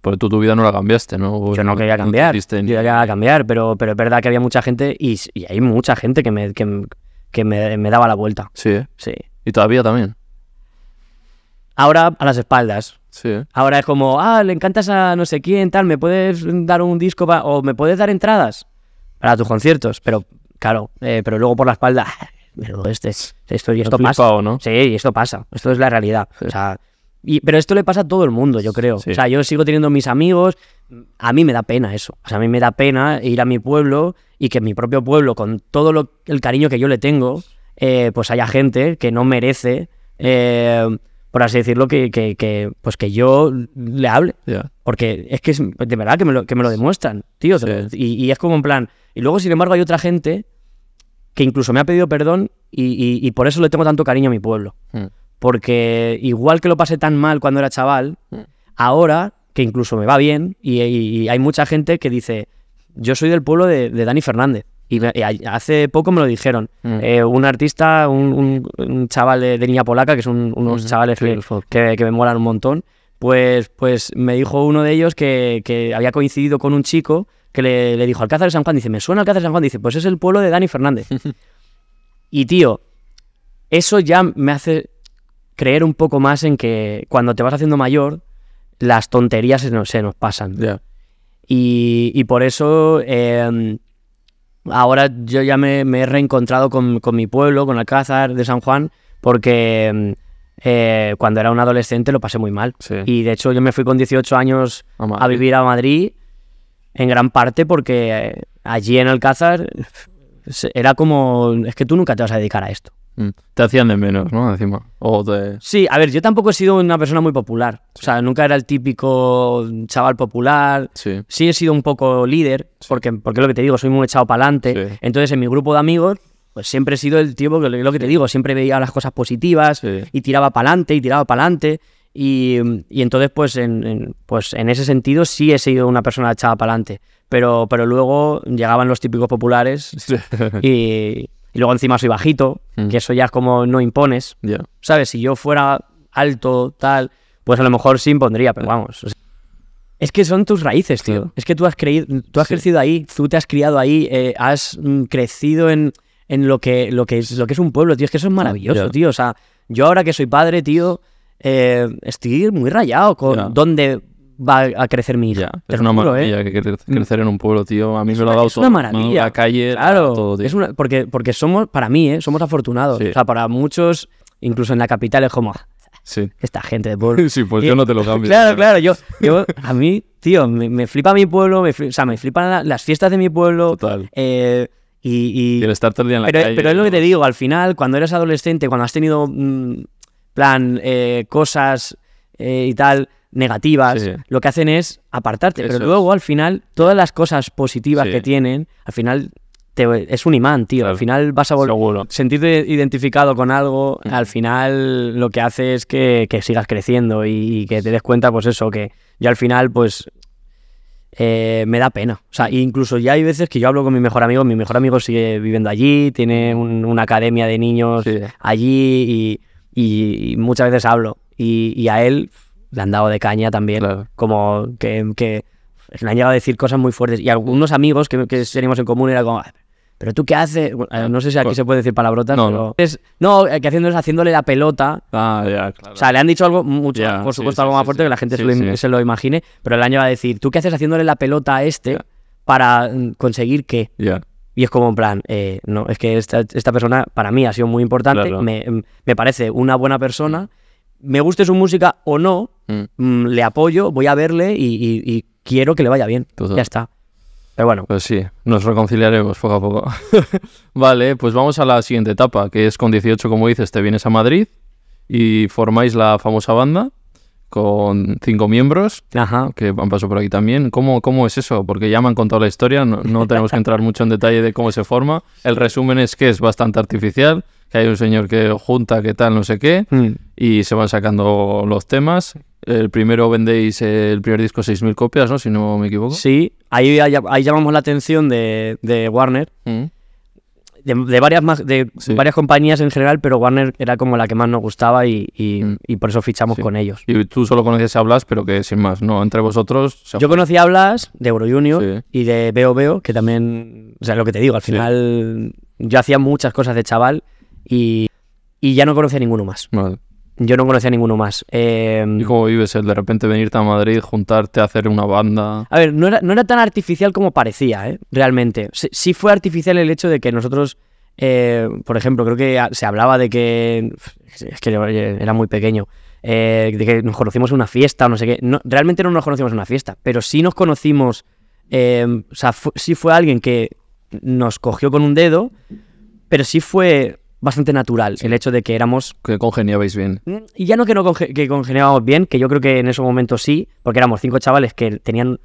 Pues tú tu vida no la cambiaste, ¿no? yo no quería cambiar, quería cambiar, pero, pero es verdad que había mucha gente y, hay mucha gente que, me, me, me, daba la vuelta. Sí, ¿eh? Sí. ¿Y todavía también? Ahora a las espaldas. Sí, Ahora es como, ah, le encantas a no sé quién, tal, ¿me puedes dar un disco o me puedes dar entradas para tus conciertos? Pero, claro, eh, pero luego por la espalda, <laughs> pero este, esto, y esto no pasa. ¿no? Sí, y esto pasa, esto es la realidad. O sea, pero esto le pasa a todo el mundo, yo creo. O sea, yo sigo teniendo mis amigos, a mí me da pena eso. O sea, a mí me da pena ir a mi pueblo y que en mi propio pueblo, con todo el cariño que yo le tengo, eh, pues haya gente que no merece... Eh, por así decirlo, que, que, pues que yo le hable. Porque es que de verdad que me lo, que me lo demuestran, tío. Y, es como en plan. Y luego, sin embargo, hay otra gente que incluso me ha pedido perdón y, por eso le tengo tanto cariño a mi pueblo. Hmm. Porque igual que lo pasé tan mal cuando era chaval, hmm. ahora que incluso me va bien y, hay mucha gente que dice, yo soy del pueblo de Dani Fernández. Y, hace poco me lo dijeron. Mm. Eh, un artista, un, chaval de, niña polaca, que son unos chavales que, me molan un montón, pues, pues me dijo uno de ellos que, había coincidido con un chico que le, dijo Alcázar de San Juan. Dice, me suena Alcázar de San Juan. Dice, pues es el pueblo de Dani Fernández. <laughs> y tío, eso ya me hace creer un poco más en que cuando te vas haciendo mayor, las tonterías se nos, pasan. Y, por eso em, ahora yo ya me, he reencontrado con, mi pueblo, con Alcázar de San Juan, porque mm, eh, cuando era un adolescente lo pasé muy mal. Y de hecho yo me fui con 18 años a vivir a Madrid, en gran parte porque eh, allí en Alcázar <laughs> era como, es que tú nunca te vas a dedicar a esto. Mm, te hacían de menos, ¿no? Encima. Sí, a ver, yo tampoco he sido una persona muy popular. O sea, nunca era el típico chaval popular. Sí. Sí he sido un poco líder, porque, porque lo que te digo, soy muy echado para adelante. Entonces, en mi grupo de amigos, pues siempre he sido el tipo que lo que te digo, siempre veía las cosas positivas y tiraba para adelante y tiraba para adelante. Y, y, entonces, pues en, en, pues en ese sentido sí he sido una persona echada para adelante. Pero, pero luego llegaban los típicos populares y, y luego encima soy bajito, mm. que eso ya es como no impones. ¿Sabes? Si yo fuera alto, tal, pues a lo mejor sí impondría, pero vamos. es que son tus raíces, tío. Es que tú has, creído, tú has crecido ahí, tú te has criado ahí, eh, has mm, crecido en, lo, que, lo, que es, lo que es un pueblo, tío. Es que eso es maravilloso, tío. O sea, yo ahora que soy padre, tío, eh, estoy muy rayado con donde va a crecer mi hija. es una maravilla ¿eh? que mm. crecer en un pueblo, tío. A mí me lo ha dado Es una maravilla. La calle, claro. Todo, tío. Es porque, porque somos, para mí, ¿eh? somos afortunados. O sea, para muchos, incluso en la capital, es como. Ah, sí. Esta gente de <laughs> pueblo. Sí, pues yo no te lo cambio. claro, claro. Yo, yo, a mí, tío, me, flipa mi pueblo, me o sea, me flipan las fiestas de mi pueblo. Total. Eh, y, el estar todo el día en la pero, calle. Pero es lo que te digo, al final, cuando eres adolescente, cuando has tenido, mm, plan, eh, cosas eh, y tal, negativas, lo que hacen es apartarte. pero luego, al final, todas las cosas positivas que tienen, al final es un imán, tío. Al final vas a volver sentirte identificado con algo. Al final lo que hace es que, sigas creciendo y, que te des cuenta, pues eso, que yo al final, pues eh, me da pena. O sea, incluso ya hay veces que yo hablo con mi mejor amigo, mi mejor amigo sigue viviendo allí, tiene una academia de niños allí y, muchas veces hablo. Y, a él le han dado de caña también, como que, le han llegado a decir cosas muy fuertes. Y algunos amigos que, que teníamos en común era como, ah, pero tú qué haces, ah, no sé si aquí pues se puede decir palabrotas, no, pero... No. Es, no, eh, que haciendo es haciéndole la pelota. Ah, ya, claro. O sea, le han dicho algo, mucho, por supuesto, algo más fuerte que la gente se lo, imagine, pero le han llegado a decir, tú qué haces haciéndole la pelota a este para mm, conseguir qué. Y es como en plan, eh, no, es que esta, persona para mí ha sido muy importante, me, mm, me, parece una buena persona me guste su música o no, mm. Mm, le apoyo, voy a verle y, quiero que le vaya bien. Ya está. Pero bueno. Pues sí, nos reconciliaremos poco a poco. <laughs> vale, pues vamos a la siguiente etapa, que es con 18, como dices, te vienes a Madrid y formáis la famosa banda con cinco miembros que han pasado por aquí también. ¿Cómo, ¿Cómo es eso? Porque ya me han contado la historia, no, <laughs> tenemos que entrar mucho en detalle de cómo se forma. El resumen es que es bastante artificial, que hay un señor que junta, que tal, no sé qué, hmm. y se van sacando los temas. El primero vendéis el primer disco 6.000 copias, ¿no? Si no me equivoco. Sí, ahí, ahí llamamos la atención de, Warner. Hmm de, varias de varias compañías en general, pero Warner era como la que más nos gustaba y, y, mm. por eso fichamos con ellos. Y tú solo conocías a Blas, pero que sin más, ¿no? Entre vosotros. Yo conocí a Blas de Euro Junior y de Veo Veo, que también, o sea, lo que te digo, al final yo hacía muchas cosas de chaval y, y ya no conocía a ninguno más yo no conocía a ninguno más. Em, ¿Y cómo vives el de repente venirte a Madrid, juntarte, hacer una banda? A ver, no era, tan artificial como parecía, ¿eh? realmente. Sí, fue artificial el hecho de que nosotros, eh, por ejemplo, creo que se hablaba de que... Es que era muy pequeño. Eh, de que nos conocimos en una fiesta o no sé qué. realmente no nos conocimos en una fiesta, pero sí nos conocimos... Em, o sea, sí fue alguien que nos cogió con un dedo, pero sí fue bastante natural el hecho de que éramos... Que congeniabais bien. Mm, y ya no que no que congeniábamos bien, que yo creo que en ese momento sí, porque éramos cinco chavales que tenían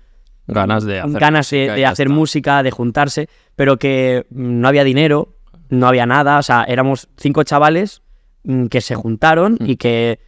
ganas de hacer, eh, de, hacer música, de juntarse, pero que mm, no había dinero, no había nada, o sea, éramos cinco chavales mm, que se juntaron y que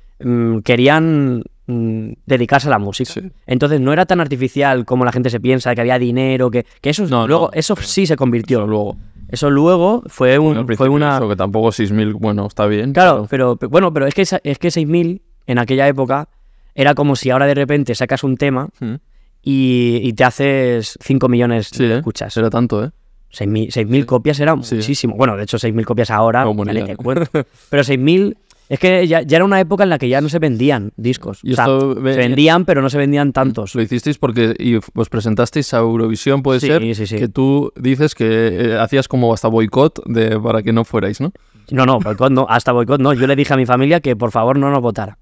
querían dedicarse a la música. Entonces no era tan artificial como la gente se piensa, que había dinero, que, que eso no, luego eso sí se convirtió luego. Eso luego fue, un, fue una... Eso, que tampoco 6.000, bueno, está bien. Claro, pero, bueno, pero es que, es que 6.000 en aquella época era como si ahora de repente sacas un tema hmm. y, y, te haces 5 millones de ¿eh? escuchas. Era tanto, ¿eh? 6.000 copias era muchísimo. Bueno, de hecho, 6.000 copias ahora, no, acuerdo. Pero 6.000 es que ya, era una época en la que ya no se vendían discos. o sea, se vendían, pero no se vendían tantos. Lo hicisteis porque y os presentasteis a Eurovisión, puede ser, sí, que tú dices que eh, hacías como hasta boicot para que no fuerais, ¿no? No, no, boicot no, hasta boicot no. Yo le dije a mi familia que por favor no nos votara.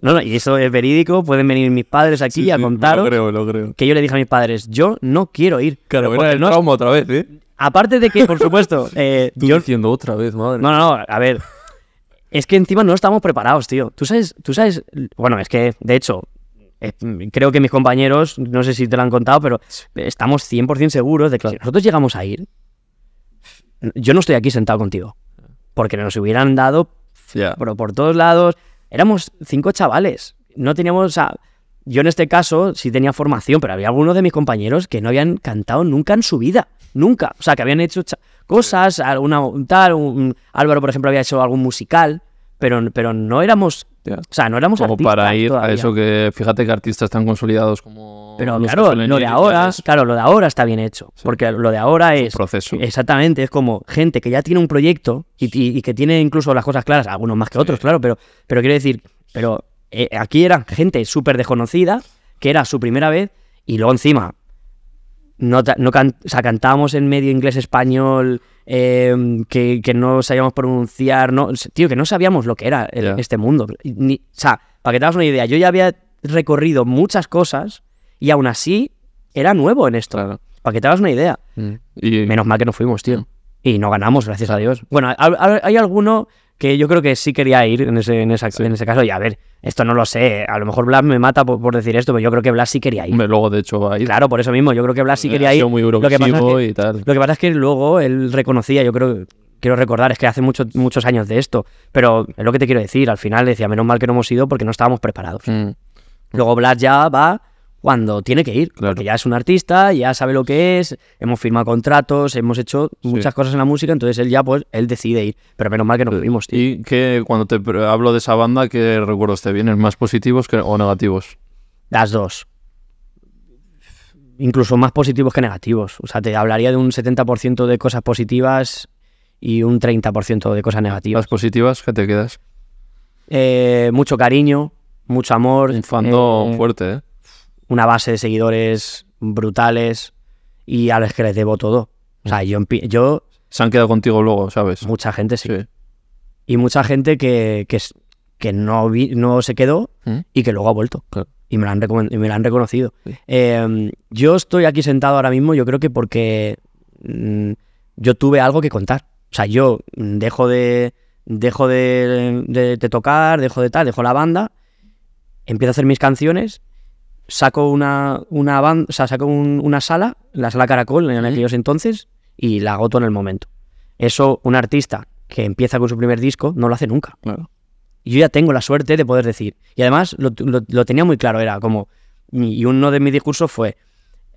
No, no, y eso es verídico, pueden venir mis padres aquí a contaros. Lo creo, lo creo. Que yo le dije a mis padres, yo no quiero ir. Claro, era el no... trauma otra vez, ¿eh? Aparte de que, por supuesto. <laughs> Eh, yo... diciendo otra vez, madre. no, no, a ver. Es que encima no estamos preparados, tío. Tú sabes, tú sabes, bueno, es que, de hecho, eh, creo que mis compañeros, no sé si te lo han contado, pero estamos 100% seguros de que si nosotros llegamos a ir, yo no estoy aquí sentado contigo, porque nos hubieran dado pero por todos lados. Éramos cinco chavales, no teníamos, o sea, yo en este caso sí tenía formación, pero había algunos de mis compañeros que no habían cantado nunca en su vida, nunca. O sea, que habían hecho, cosas, alguna tal, un, Álvaro, por ejemplo, había hecho algún musical, pero, pero no éramos o sea, no éramos como para ir a eso que fíjate que artistas tan consolidados como pero claro lo de ahora claro lo de ahora está bien hecho porque lo de ahora es, proceso exactamente es como gente que ya tiene un proyecto y, que tiene incluso las cosas claras algunos más que otros claro pero pero quiero decir pero eh, aquí era gente súper desconocida que era su primera vez y luego encima no, no o cantábamos en medio inglés-español, em, que, no sabíamos pronunciar, no, tío, que no sabíamos lo que era este mundo. o sea, para que te hagas una idea, yo ya había recorrido muchas cosas y aún así era nuevo en esto. Para que te hagas una idea. Mm. Menos mal que no fuimos, tío. Mm. Y no ganamos, gracias a Dios. Bueno, hay alguno que yo creo que sí quería ir en ese, caso. Y a ver, esto no lo sé. ¿eh? A lo mejor Blas me mata por, decir esto, pero yo creo que Blas sí quería ir. Luego, de hecho, va a Claro, por eso mismo. Yo creo que Blas sí quería ir. lo, que pasa es que luego él reconocía, yo creo, quiero recordar, es que hace muchos muchos años de esto. Pero es lo que te quiero decir. Al final decía, menos mal que no hemos ido porque no estábamos preparados. Mm. Luego Blas ya va cuando tiene que ir, que porque ya es un artista, ya sabe lo que es, hemos firmado contratos, hemos hecho muchas cosas en la música, entonces él ya pues él decide ir, pero menos mal que nos vimos, Y que cuando te hablo de esa banda, ¿qué recuerdos te vienen más positivos o negativos? Las dos. Incluso más positivos que negativos. O sea, te hablaría de un 70% de cosas positivas y un 30% de cosas negativas. ¿Las positivas qué te quedas? Eh, mucho cariño, mucho amor. Un fandom eh, fuerte, ¿eh? una base de seguidores brutales y a los que les debo todo. O sea, yo, yo... Se han quedado contigo luego, ¿sabes? Mucha gente, sí. Y mucha gente que, que, no, no se quedó ¿Mm? y que luego ha vuelto. Y, me la han reconocido. Em, yo estoy aquí sentado ahora mismo, yo creo que porque mm, yo tuve algo que contar. O sea, yo dejo de, dejo de, de, de tocar, dejo de tal, dejo la banda, empiezo a hacer mis canciones saco una, una banda, saco una sala, la sala Caracol en aquellos entonces, y la agoto en el momento. Eso, un artista que empieza con su primer disco, no lo hace nunca. yo ya tengo la suerte de poder decir. Y además lo, tenía muy claro, era como, y uno de mis discursos fue,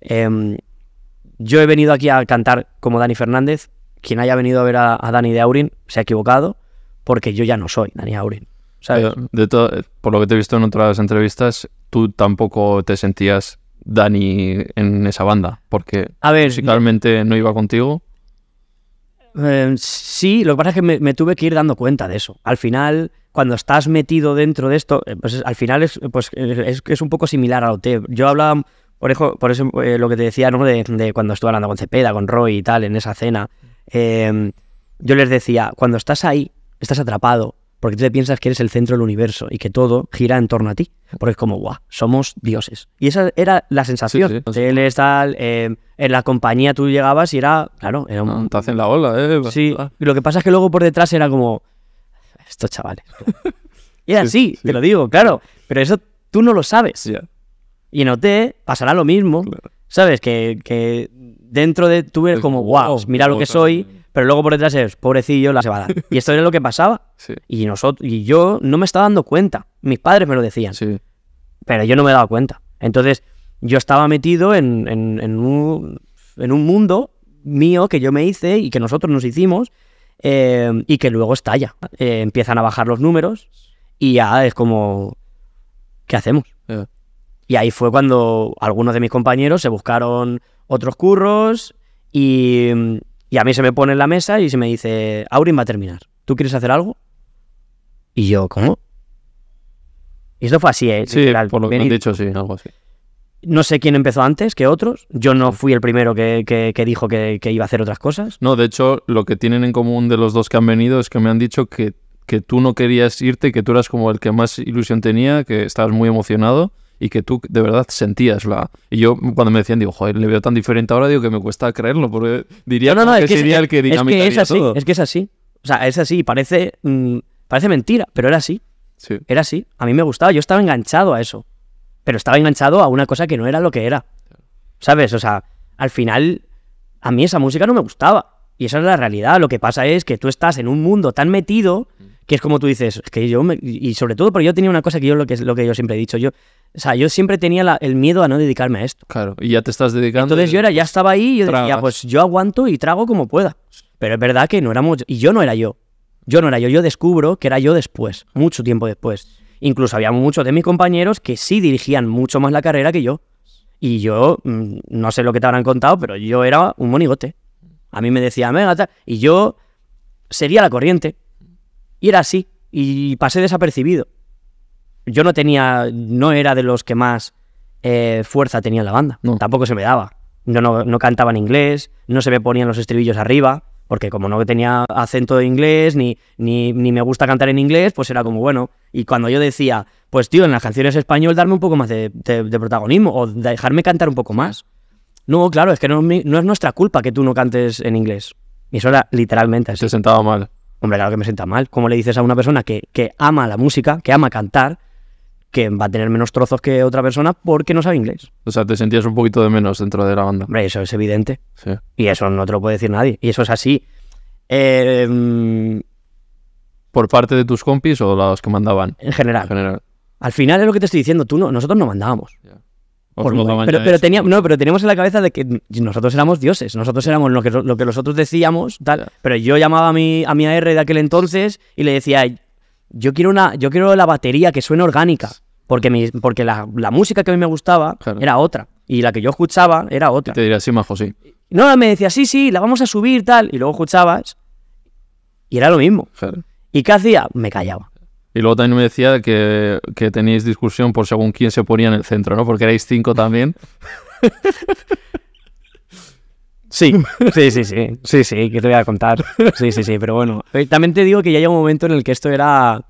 em, yo he venido aquí a cantar como Dani Fernández, quien haya venido a ver a, a Dani de Aurin se ha equivocado, porque yo ya no soy Dani Aurin. Eh, por lo que te he visto en otras entrevistas, tú tampoco te sentías Dani en esa banda, porque a ver, musicalmente no iba contigo. Eh, sí, lo que pasa es que me, tuve que ir dando cuenta de eso. Al final, cuando estás metido dentro de esto, eh, pues al final es, pues, es, un poco similar a lo que Yo hablaba, por eso, por eso lo que te decía, De, cuando estuve hablando con Cepeda, con Roy y tal, en esa cena. yo les decía, cuando estás ahí, estás atrapado, porque tú te piensas que eres el centro del universo y que todo gira en torno a ti. Porque es como, guau, somos dioses. Y esa era la sensación. Eh, en la compañía tú llegabas y era, claro, era un... Ah, te hacen la ola, ¿eh? Sí. Y lo que pasa es que luego por detrás era como, estos chavales. <laughs> y era así, te lo digo, claro. Pero eso tú no lo sabes. Y en OT pasará lo mismo. ¿Sabes? Que, que, dentro de tú eres como, guau, oh, mira lo que soy pero luego por detrás es, pobrecillo, la se Y esto era lo que pasaba. <laughs> Y, nosotros, y yo no me estaba dando cuenta. Mis padres me lo decían. Sí. Pero yo no me he dado cuenta. Entonces, yo estaba metido en, un, mundo mío que yo me hice y que nosotros nos hicimos eh, y que luego estalla. Eh, empiezan a bajar los números y ya es como, ¿qué hacemos? Y ahí fue cuando algunos de mis compañeros se buscaron otros curros y y a mí se me pone en la mesa y se me dice, Aurin va a terminar. ¿Tú quieres hacer algo? Y yo, ¿cómo? Y esto fue así, ¿eh? Sí, por lo que han dicho, sí, algo así. No sé quién empezó antes que otros. Yo no fui el primero que, dijo que, que, iba a hacer otras cosas. No, de hecho, lo que tienen en común de los dos que han venido es que me han dicho que, tú no querías irte, que tú eras como el que más ilusión tenía, que estabas muy emocionado y que tú de verdad sentías la... Y yo cuando me decían, digo, joder, le veo tan diferente ahora, digo que me cuesta creerlo, porque diría que, es que, sería el que es que es así, Es que es así, o sea, es así, parece, mm, parece mentira, pero era así. Era así, a mí me gustaba, yo estaba enganchado a eso, pero estaba enganchado a una cosa que no era lo que era, ¿sabes? O sea, al final, a mí esa música no me gustaba. Y esa es la realidad. Lo que pasa es que tú estás en un mundo tan metido mm que es como tú dices, que yo, y sobre todo porque yo tenía una cosa que yo lo que, lo que yo siempre he dicho, yo, o sea, yo siempre tenía el miedo a no dedicarme a esto. Claro, y ya te estás dedicando. Entonces yo era, ya estaba ahí y yo decía, pues yo aguanto y trago como pueda. Pero es verdad que no mucho, y yo no era yo, yo no era yo, yo descubro que era yo después, mucho tiempo después. Incluso había muchos de mis compañeros que sí dirigían mucho más la carrera que yo. Y yo, mm, no sé lo que te habrán contado, pero yo era un monigote. A mí me decía, venga, y yo sería la corriente. Y era así, y pasé desapercibido. Yo no tenía, no era de los que más eh, fuerza tenía en la banda, tampoco se me daba. No, no, cantaba en inglés, no se me ponían los estribillos arriba, porque como no tenía acento de inglés, ni, ni, me gusta cantar en inglés, pues era como bueno. Y cuando yo decía, pues tío, en las canciones español darme un poco más de, protagonismo o dejarme cantar un poco más. No, claro, es que no, no, es nuestra culpa que tú no cantes en inglés. Y eso era literalmente así. Te sentaba mal. Hombre, claro que me sienta mal. ¿Cómo le dices a una persona que, ama la música, que ama cantar, que va a tener menos trozos que otra persona porque no sabe inglés. O sea, te sentías un poquito de menos dentro de la banda. Hombre, eso es evidente. Sí. Y eso no te lo puede decir nadie. Y eso es así. Em, ¿Por parte de tus compis o los que mandaban? En general. en general. Al final es lo que te estoy diciendo. Tú no, nosotros no mandábamos pero, pero, pero teníamos en la cabeza de que nosotros éramos dioses, nosotros éramos lo que, lo que nosotros decíamos, tal. Pero yo llamaba a mi, a mi AR de aquel entonces y le decía, yo quiero, una, yo quiero la batería que suene orgánica, porque, porque la, música que a mí me gustaba era otra, y la que yo escuchaba era otra. te diría, sí, majo, sí. No, me decía, sí, sí, la vamos a subir, tal. Y luego escuchabas y era lo mismo. ¿Y qué hacía? Me callaba. Y luego también me decía que, que teníais discusión por según quién se ponía en el centro, ¿no? Porque erais cinco también. <laughs> Sí, sí, sí, sí, sí, sí, que te voy a contar. Sí, sí, sí, pero bueno. Eh, también te digo que ya llegó un momento en el que esto era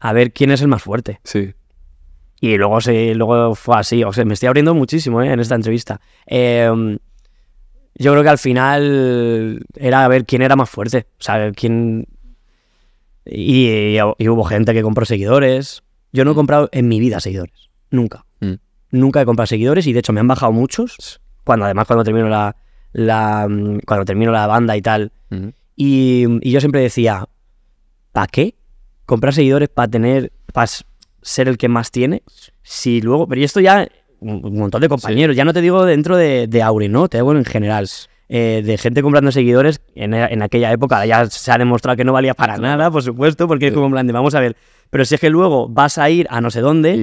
a ver quién es el más fuerte. Sí. Y luego se luego fue así. O sea, me estoy abriendo muchísimo eh, en esta entrevista. Em, yo creo que al final era a ver quién era más fuerte. O sea, quién, y, hubo gente que compró seguidores. Yo no he mm. comprado en mi vida seguidores. Nunca. Mm. Nunca he comprado seguidores y de hecho me han bajado muchos. Cuando además cuando termino la, mm, cuando termino la banda y tal. Y, yo siempre decía, ¿para qué? Comprar seguidores para tener, para ser el que más tiene. Si luego, pero y esto ya un, montón de compañeros, ya no te digo dentro de, de Aure, ¿no? Te digo en general. Eh, de gente comprando seguidores en, e-, aquella época. Ya se ha demostrado que no valía para nada, por supuesto, porque es como en plan de, vamos a ver, pero si es que luego vas a ir a no sé dónde,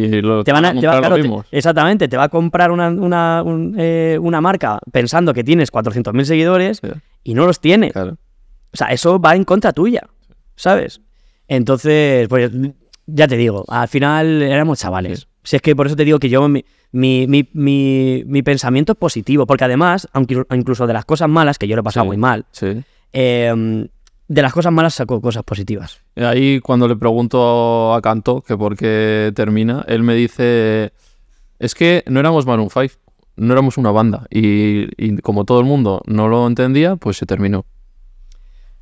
te van a, te va, exactamente, te va a comprar una, eh, marca pensando que tienes 400.000 seguidores y no los tienes O sea, eso va en contra tuya, ¿sabes? Entonces, pues ya te digo, al final éramos chavales. Si es que por eso te digo que yo, mi, pensamiento es positivo, porque además, aunque incluso de las cosas malas, que yo lo he pasado muy mal, em, de las cosas malas saco cosas positivas. Eh, ahí cuando le pregunto a Canto que por qué termina, él me dice, es que no éramos Maroon 5, no éramos una banda, y como todo el mundo no lo entendía, pues se terminó.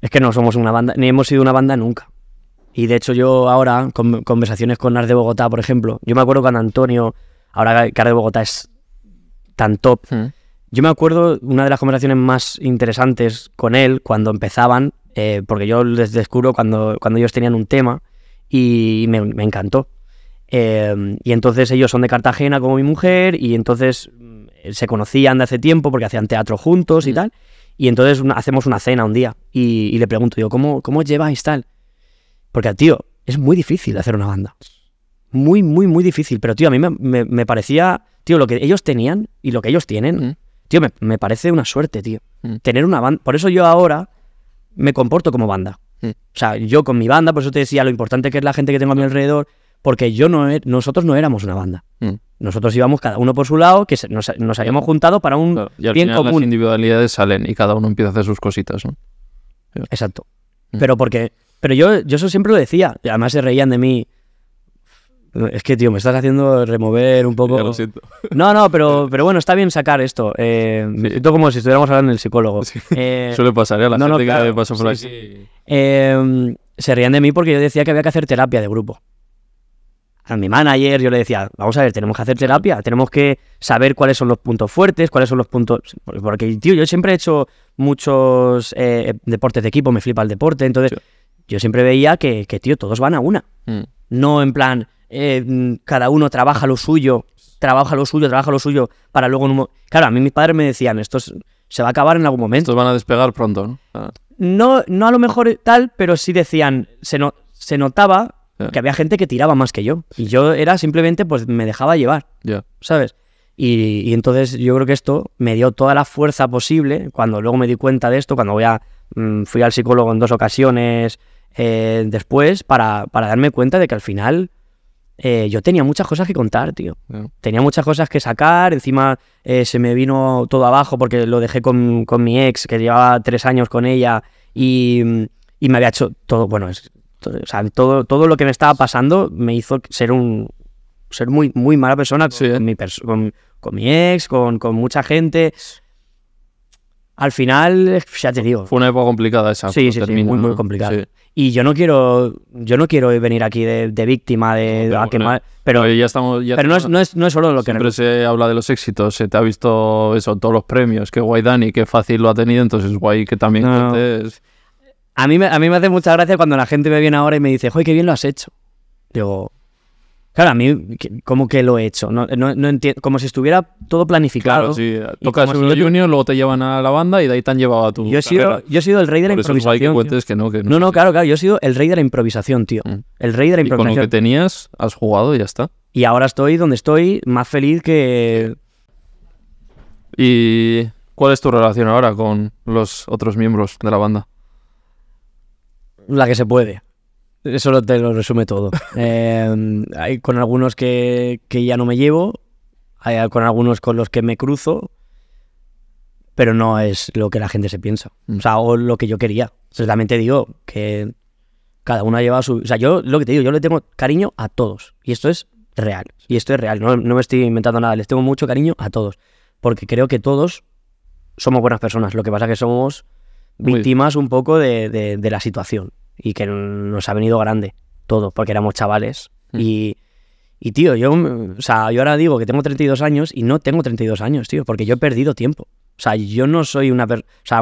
Es que no somos una banda, ni hemos sido una banda nunca. Y de hecho yo ahora, con conversaciones con Ars de Bogotá, por ejemplo, yo me acuerdo con Antonio, ahora que Arde de Bogotá es tan top, hmm. yo me acuerdo una de las conversaciones más interesantes con él cuando empezaban, eh, porque yo les descubro cuando, cuando ellos tenían un tema y me, encantó. Eh, y entonces ellos son de Cartagena como mi mujer y entonces mm, se conocían de hace tiempo porque hacían teatro juntos y hmm. tal. Y entonces hacemos una cena un día y, le pregunto, yo, ¿cómo, cómo lleváis tal? Porque, tío, es muy difícil hacer una banda. Muy, muy, muy difícil. Pero, tío, a mí me, parecía, tío, lo que ellos tenían y lo que ellos tienen, tío, me, parece una suerte, tío. Tener una banda. Por eso yo ahora me comporto como banda. O sea, yo con mi banda, por eso te decía lo importante que es la gente que tengo a mi alrededor, porque yo no e, nosotros no éramos una banda. Nosotros íbamos cada uno por su lado, que nos, nos habíamos juntado para un y bien común. Las individualidades salen y cada uno empieza a hacer sus cositas, ¿no? Exacto. Pero porque pero yo, yo eso siempre lo decía. además se reían de mí. Es que, tío, me estás haciendo remover un poco. lo siento. No, no, pero, pero bueno, está bien sacar esto. Eh, como si estuviéramos hablando el psicólogo. Eh, <laughs> Suele pasar, A ¿eh? la gente que pasa por em, se reían de mí porque yo decía que había que hacer terapia de grupo. A mi manager yo le decía, vamos a ver, tenemos que hacer terapia, tenemos que saber cuáles son los puntos fuertes, cuáles son los puntos... Porque, tío, yo siempre he hecho muchos eh, deportes de equipo, me flipa el deporte, entonces yo siempre veía que, tío, todos van a una. Mm. No en plan, eh, cada uno trabaja lo suyo, trabaja lo suyo, trabaja lo suyo, para luego... claro, a mí mis padres me decían, esto se va a acabar en algún momento. Estos van a despegar pronto, ¿no? Ah. No, a lo mejor tal, pero sí decían, se, no, se notaba que había gente que tiraba más que yo. Y yo era simplemente, pues me dejaba llevar, ¿sabes? Y, entonces yo creo que esto me dio toda la fuerza posible. Cuando luego me di cuenta de esto, cuando voy mm, fui al psicólogo en dos ocasiones, eh, después para, darme cuenta de que al final eh, yo tenía muchas cosas que contar, tío. Tenía muchas cosas que sacar, encima eh, se me vino todo abajo porque lo dejé con, mi ex, que llevaba tres años con ella y, me había hecho todo, bueno, todo, todo, lo que me estaba pasando me hizo ser un, ser muy, muy mala persona con, mi, con, mi ex, con, mucha gente. Al final, ya te digo. Fue una época complicada esa. Sí, sí, muy, complicada. Y yo no quiero, yo no quiero venir aquí de, víctima, de a quemar. Pero, ya estamos, pero no, es, no, es, solo lo que. Siempre se habla de los éxitos, se te ha visto eso, todos los premios. Qué guay Dani, qué fácil lo ha tenido, entonces guay que también. A, mí me, a mí me hace mucha gracia cuando la gente me viene ahora y me dice, joder, qué bien lo has hecho. Digo, Claro, a mí como que lo he hecho, entiendo, como si estuviera todo planificado. Claro, sí, tocas un junior, luego te llevan a la banda y de ahí te han llevado a tu yo he sido, yo he sido el rey de la improvisación. no no, claro, claro, yo he sido el rey de la improvisación, tío. Mm. El rey de la improvisación. Y con lo que tenías, has jugado y ya está. Y ahora estoy donde estoy, más feliz que... ¿Y cuál es tu relación ahora con los otros miembros de la banda? La que se puede. Eso te lo resume todo. <laughs> Eh, hay con algunos que, ya no me llevo, hay con algunos con los que me cruzo, pero no es lo que la gente se piensa. Mm. O sea, o lo que yo quería. O digo que cada uno lleva su... O sea, yo lo que te digo, yo le tengo cariño a todos. Y esto es real. Y esto es real. No, me estoy inventando nada. Les tengo mucho cariño a todos. Porque creo que todos somos buenas personas. Lo que pasa es que somos víctimas un poco de la situación y que nos ha venido grande todo, porque éramos chavales. Hmm. Y, tío, yo, sea, yo ahora digo que tengo 32 años y no tengo 32 años, tío, porque yo he perdido tiempo. O sea, yo no soy una,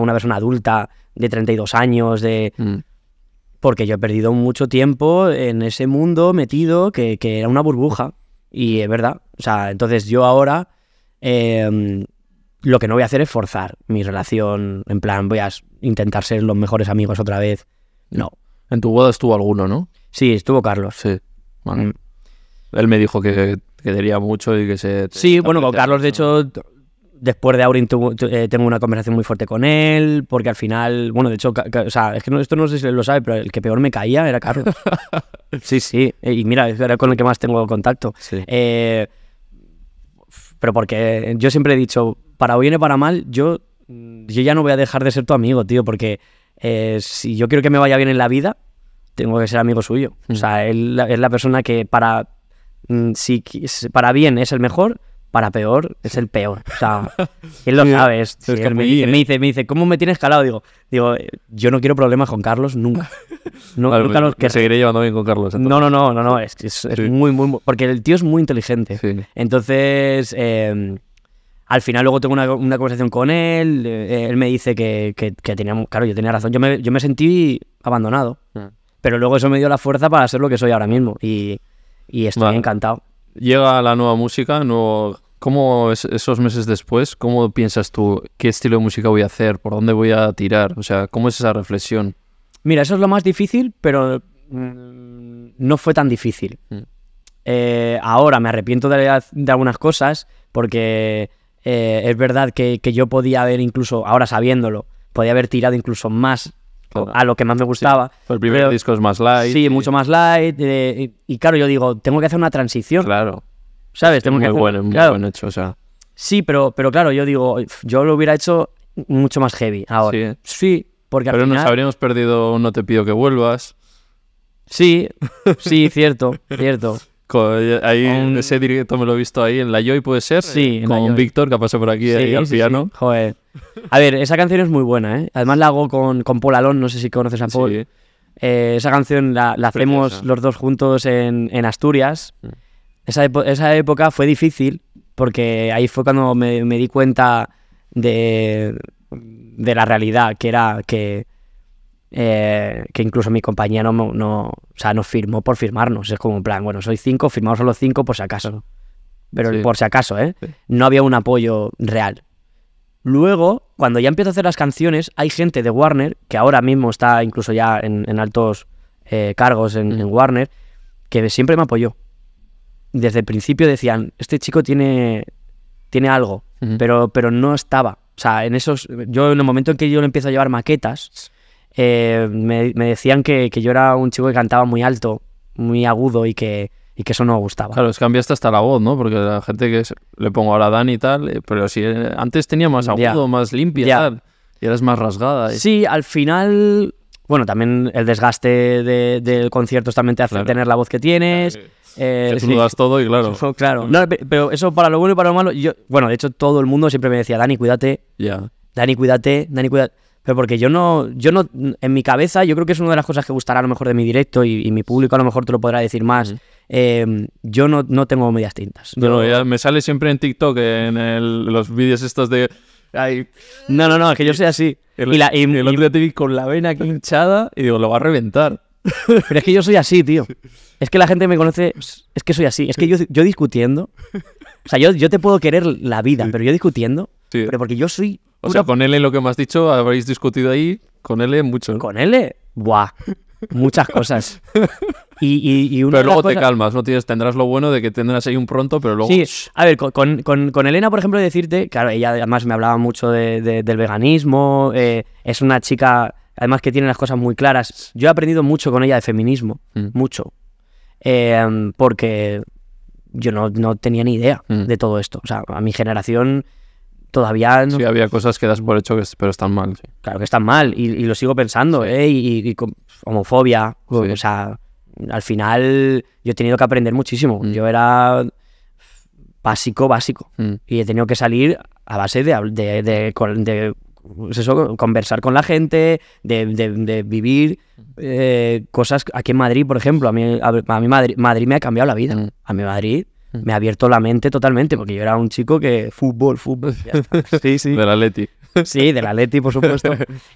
una persona adulta de 32 años, de... Hmm. Porque yo he perdido mucho tiempo en ese mundo metido que, que era una burbuja. Y es verdad. O sea, entonces yo ahora em, lo que no voy a hacer es forzar mi relación. En plan, voy a intentar ser los mejores amigos otra vez. Hmm. No. En tu boda estuvo alguno, ¿no? Sí, estuvo Carlos. Sí. Bueno, mm. Él me dijo que, quería mucho y que se... Sí, bueno, con Carlos, de hecho, después de Aurin eh, tengo una conversación muy fuerte con él, porque al final, bueno, de hecho, o sea, es que esto no sé si él lo sabe, pero el que peor me caía era Carlos. <laughs> sí, sí, eh, y mira, era con el que más tengo contacto. Sí. Eh, pero porque yo siempre he dicho, para bien y para mal, yo, yo ya no voy a dejar de ser tu amigo, tío, porque eh, si yo quiero que me vaya bien en la vida, tengo que ser amigo suyo. O sea, mm. él es la persona que para, mm, si, para bien es el mejor, para peor es el peor. O sea, <laughs> él lo sabe. me, ¿eh? dice, me, dice, ¿cómo me tienes calado? Digo, digo, eh, yo no quiero problemas con Carlos nunca. <laughs> nunca pues, Seguiré llevando bien con Carlos. No, no, no, no, no. Es, es, muy, muy, Porque el tío es muy inteligente. Entonces, eh, al final luego tengo una, conversación con él, eh, él me dice que, que, claro, yo tenía razón, yo me, yo me sentí abandonado, mm. pero luego eso me dio la fuerza para ser lo que soy ahora mismo y, y estoy encantado. Llega la nueva música, ¿no? ¿cómo es, esos meses después, cómo piensas tú qué estilo de música voy a hacer, por dónde voy a tirar? O sea, ¿cómo es esa reflexión? Mira, eso es lo más difícil, pero mm, no fue tan difícil. Mm. Eh, ahora me arrepiento de algunas cosas porque eh, es verdad que, yo podía haber incluso, ahora sabiéndolo, podía haber tirado incluso más a lo que más me gustaba. Pues el primer disco es más light. Sí, mucho más light. Eh, y, claro, yo digo, tengo que hacer una transición. Claro. ¿Sabes? tengo muy bueno, muy buen hecho, o sea. Sí, pero, pero claro, yo digo, yo lo hubiera hecho mucho más heavy ahora. Sí, sí porque Pero nos habríamos perdido No te pido que vuelvas. Sí, sí, cierto, cierto. Eh, ahí, Ese directo me lo he visto ahí en La Joy, ¿puede ser? Sí, en Con Víctor, que pasó por aquí ahí, al piano. Joder. A ver, esa canción es muy buena, ¿eh? Además la hago con, con Paul Alon, no sé si conoces a Paul. Eh, esa canción la, hacemos los dos juntos en, Asturias. Mm. Esa, época fue difícil porque ahí fue cuando me, di cuenta de, de la realidad, que era que eh, que incluso mi compañía no, no, firmó por firmarnos. Es como en plan, bueno, soy cinco, firmamos solo cinco por si acaso. Pero por si acaso, ¿eh? No había un apoyo real. Luego, cuando ya empiezo a hacer las canciones, hay gente de Warner, que ahora mismo está incluso ya en, altos eh, cargos mm. en, Warner, que siempre me apoyó. Desde el principio decían, este chico tiene, tiene algo, pero, pero no estaba. O sea, en esos. Yo en el momento en que yo le empiezo a llevar maquetas, eh, me, decían que, yo era un chico que cantaba muy alto, muy agudo y que, y que eso no me gustaba. Claro, es cambiaste hasta la voz, ¿no? Porque la gente que le pongo ahora Dani y tal, eh, pero si eh, antes tenía más agudo, más limpia tal, y eras más rasgada. Sí, al final, bueno, también el desgaste del concierto también te hace tener la voz que tienes. todo y claro. <laughs> claro. pero eso para lo bueno y para lo malo, yo, bueno, de hecho todo el mundo siempre me decía, Dani, cuídate. Ya. Dani, cuídate, Dani, cuídate. Pero porque yo no, yo no, en mi cabeza, yo creo que es una de las cosas que gustará a lo mejor de mi directo y, mi público a lo mejor te lo podrá decir más. Em, yo no, tengo medias tintas. Pero me sale siempre en TikTok, en los vídeos estos de... no, no, no, es que yo soy así. El, y, el otro día te vi con la vena y digo, lo va a reventar. Pero es que yo soy así, tío. Es que la gente me conoce, es que soy así. Es que yo, yo discutiendo, o sea, yo, yo te puedo querer la vida, pero yo discutiendo, pero porque yo soy o sea, con L lo que me has dicho, habréis discutido ahí, con L mucho. Con L, buah, muchas cosas. <laughs> Y, pero luego te calmas, no tienes, tendrás lo bueno de que tendrás ahí un pronto, pero luego... Sí, a ver, con, Elena, por ejemplo, decirte, claro, ella además me hablaba mucho del veganismo, eh, es una chica, además que tiene las cosas muy claras. Yo he aprendido mucho con ella de feminismo, mm. mucho, em, porque yo no, tenía ni idea mm. de todo esto. O sea, a mi generación todavía... No... Sí, había cosas que das por hecho, pero están mal. Claro que están mal, y, lo sigo pensando, ¿eh? Y, homofobia, o sea, al final yo he tenido que aprender muchísimo. Mm. Yo era básico, básico, mm. y he tenido que salir a base de, pues conversar con la gente, de, vivir eh, cosas. Aquí en Madrid, por ejemplo, a mí, a, Madrid, me ha cambiado la vida. Mm. A mí Madrid Mm. me ha abierto la mente totalmente, porque yo era un chico que fútbol, fútbol. <laughs> Sí, sí. Del Atleti. Sí, del Atleti, por supuesto.